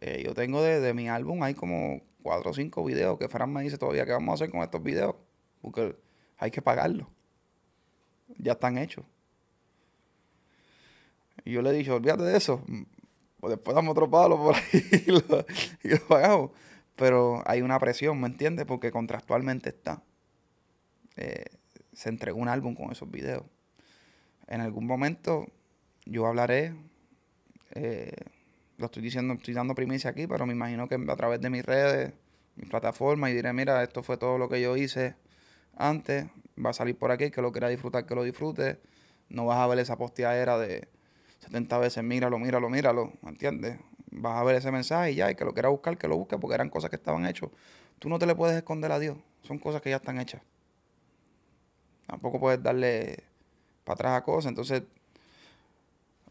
Eh, yo tengo de, mi álbum, hay como cuatro o cinco videos que Fran me dice todavía que vamos a hacer con estos videos, porque hay que pagarlos. Ya están hechos. Y yo le he dicho, olvídate de eso, mm, pues después damos otro palo por ahí y lo, pagamos. Pero hay una presión, ¿me entiendes? Porque contractualmente está. Eh, se entregó un álbum con esos videos. En algún momento yo hablaré eh, lo estoy diciendo, estoy dando primicia aquí, pero me imagino que a través de mis redes, mi plataforma y diré, mira, esto fue todo lo que yo hice antes, va a salir por aquí, que lo quiera disfrutar, que lo disfrute. No vas a ver esa posteadera de 70 veces, míralo, míralo, míralo, ¿entiendes? Vas a ver ese mensaje y ya, y que lo quiera buscar, que lo busque, porque eran cosas que estaban hechas. Tú no te le puedes esconder a Dios, son cosas que ya están hechas. Tampoco puedes darle para atrás a cosas, entonces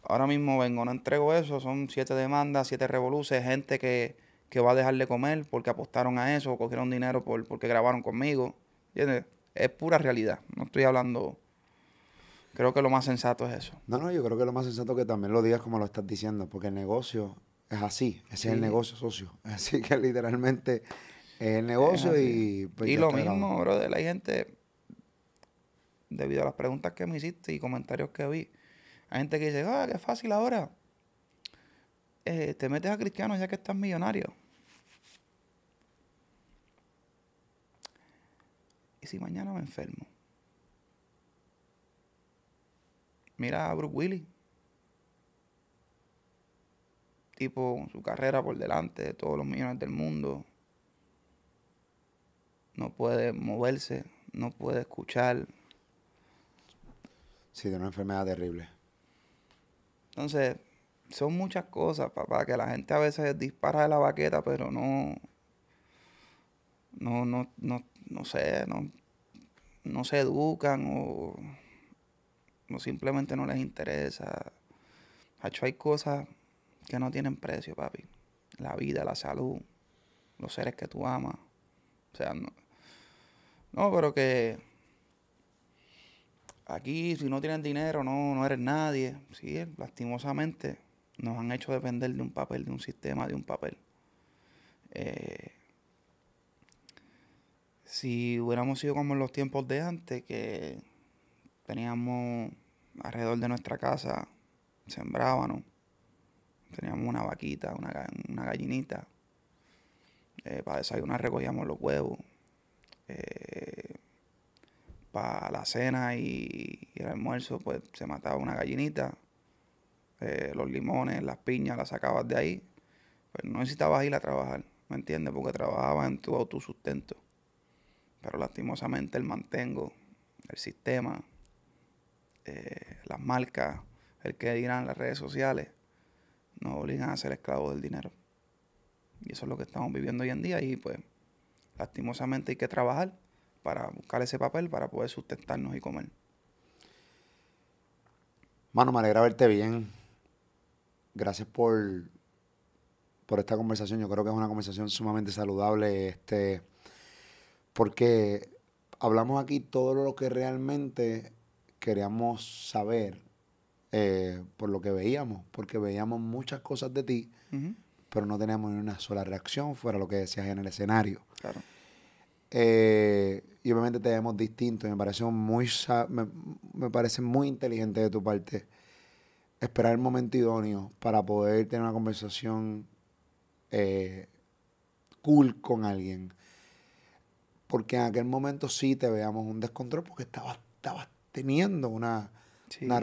Ahora mismo vengo, no entrego eso, son siete demandas, siete revoluciones gente que, va a dejar de comer porque apostaron a eso, cogieron dinero porque grabaron conmigo. ¿Entiendes? Es pura realidad, no estoy hablando... Creo que lo más sensato es eso. No, no, yo creo que lo más sensato es que también lo digas como lo estás diciendo, porque el negocio es así, ese es el negocio socio. Así que literalmente es el negocio y... Pues, y lo mismo, brother, hay gente, debido a las preguntas que me hiciste y comentarios que vi, hay gente que dice, ah, qué fácil ahora. Eh, te metes a cristianos ya que estás millonario. ¿Y si mañana me enfermo? Mira a Brooke Willis. Tipo, su carrera por delante de todos los millones del mundo. No puede moverse, no puede escuchar. Sí, de una enfermedad terrible. Entonces, son muchas cosas, papá, que la gente a veces dispara de la baqueta, pero no. No, no, no, no sé, no, no se educan o, simplemente no les interesa. Hacho, hay cosas que no tienen precio, papi. La vida, la salud, los seres que tú amas. O sea, no pero que Aquí, si no tienen dinero, no, eres nadie. Sí, lastimosamente nos han hecho depender de un papel, de un sistema, de un papel. Eh, si hubiéramos sido como en los tiempos de antes, que teníamos alrededor de nuestra casa, sembrábamos, teníamos una vaquita, una, gallinita, eh, para desayunar recogíamos los huevos, eh, para la cena y, el almuerzo, pues se mataba una gallinita, eh, los limones, las piñas, las sacabas de ahí. Pues no necesitabas ir a trabajar, ¿me entiendes? Porque trabajabas en tu autosustento. Pero lastimosamente el mantengo, el sistema, eh, las marcas, el que dirán las redes sociales, nos obligan a ser esclavos del dinero. Y eso es lo que estamos viviendo hoy en día y pues lastimosamente hay que trabajar para buscar ese papel para poder sustentarnos y comer. Mano, me alegra verte bien. Gracias por, por esta conversación. Yo creo que es una conversación sumamente saludable. Este, porque hablamos aquí todo lo que realmente queríamos saber eh, por lo que veíamos, porque veíamos muchas cosas de ti, pero no teníamos ni una sola reacción fuera lo que decías en el escenario. Claro. Eh, y obviamente te vemos distinto. Me muy, me, parece muy inteligente de tu parte esperar el momento idóneo para poder tener una conversación eh, cool con alguien. Porque en aquel momento sí te veíamos un descontrol porque estabas, teniendo una, una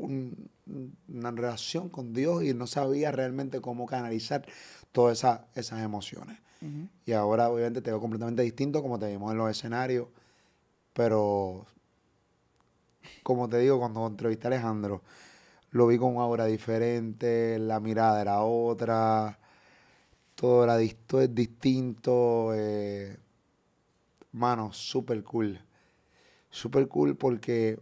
una relación con Dios y no sabía realmente cómo canalizar todas esas emociones. Y ahora obviamente te veo completamente distinto como te vimos en los escenarios, pero como te digo, cuando entrevisté a Alejandro, lo vi con una aura diferente, la mirada era otra, todo era distinto. manos eh, mano, súper cool. Súper cool porque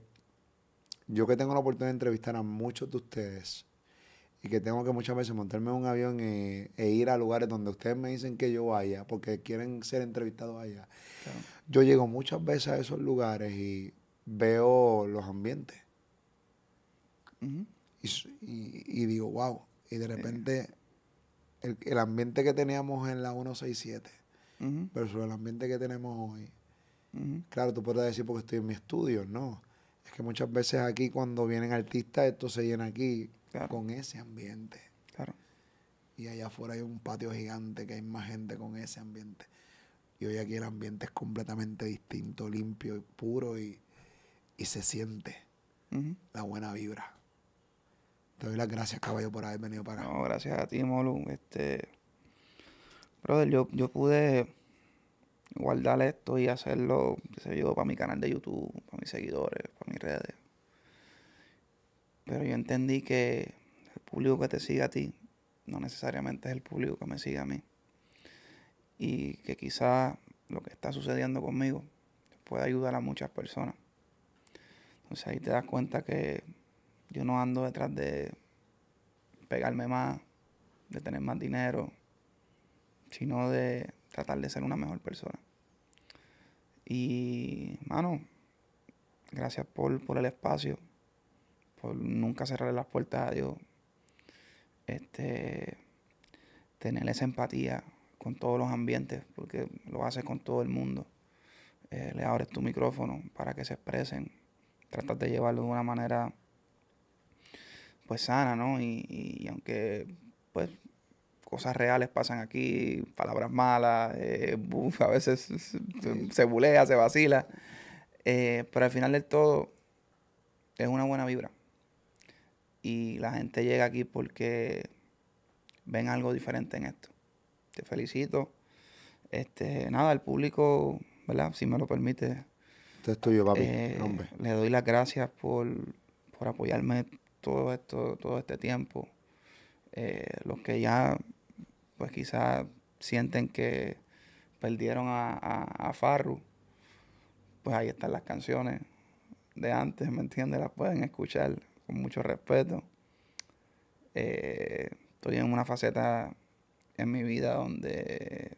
yo que tengo la oportunidad de entrevistar a muchos de ustedes y que tengo que muchas veces montarme en un avión e, e ir a lugares donde ustedes me dicen que yo vaya porque quieren ser entrevistados allá. Yo llego muchas veces a esos lugares y veo los ambientes. y, digo, wow. Y de repente el, ambiente que teníamos en la 167 pero sobre el ambiente que tenemos hoy. Claro, tú puedes decir porque estoy en mi estudio, no. Es que muchas veces aquí cuando vienen artistas, esto se llena aquí con ese ambiente. Claro. Y allá afuera hay un patio gigante que hay más gente con ese ambiente. Y hoy aquí el ambiente es completamente distinto, limpio y puro y, se siente la buena vibra. Te doy las gracias, caballo, por haber venido para acá. No, gracias a ti, Molu. Este, brother, yo, yo pude guardar esto y hacerlo, qué sé yo, para mi canal de YouTube, para mis seguidores, para mis redes. Pero yo entendí que el público que te sigue a ti no necesariamente es el público que me sigue a mí. Y que quizás lo que está sucediendo conmigo puede ayudar a muchas personas. Entonces ahí te das cuenta que yo no ando detrás de pegarme más, de tener más dinero, sino de tratar de ser una mejor persona. Y, mano, gracias por, el espacio, por nunca cerrarle las puertas a Dios. Este, tener esa empatía con todos los ambientes, porque lo haces con todo el mundo. Eh, le abres tu micrófono para que se expresen. Tratas de llevarlo de una manera pues sana, ¿no? Y, y aunque pues cosas reales pasan aquí, palabras malas, eh, a veces se, bulea, se vacila. Eh, pero al final del todo es una buena vibra. Y la gente llega aquí porque ven algo diferente en esto. Te felicito. Este, nada, el público, ¿verdad? Si me lo permite. Esto es tuyo, papi. Eh, le doy las gracias por, apoyarme todo esto, todo este tiempo. los que ya pues quizás sienten que perdieron a, Farru, pues ahí están las canciones de antes, ¿me entiendes? Las pueden escuchar con mucho respeto. Eh, estoy en una faceta en mi vida donde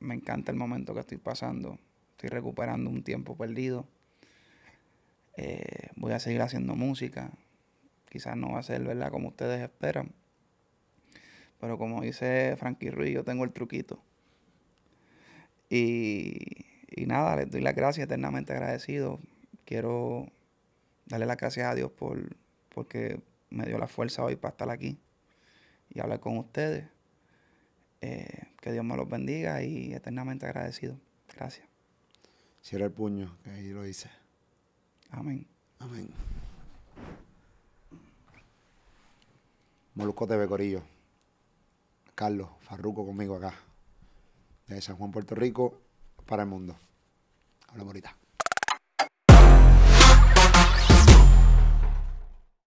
me encanta el momento que estoy pasando. Estoy recuperando un tiempo perdido. Eh, voy a seguir haciendo música. Quizás no va a ser, ¿verdad?, como ustedes esperan. Pero como dice Frankie Ruiz, yo tengo el truquito. Y, nada, les doy las gracias, eternamente agradecido. Quiero darle las gracias a Dios por porque me dio la fuerza hoy para estar aquí y hablar con ustedes. Eh, que Dios me los bendiga y eternamente agradecido. Gracias. Cierra el puño, que ahí lo hice. Amén. Amén. Molusco de Corillo. Carlos, Farruco conmigo acá. De San Juan, Puerto Rico, para el mundo. Hola Morita.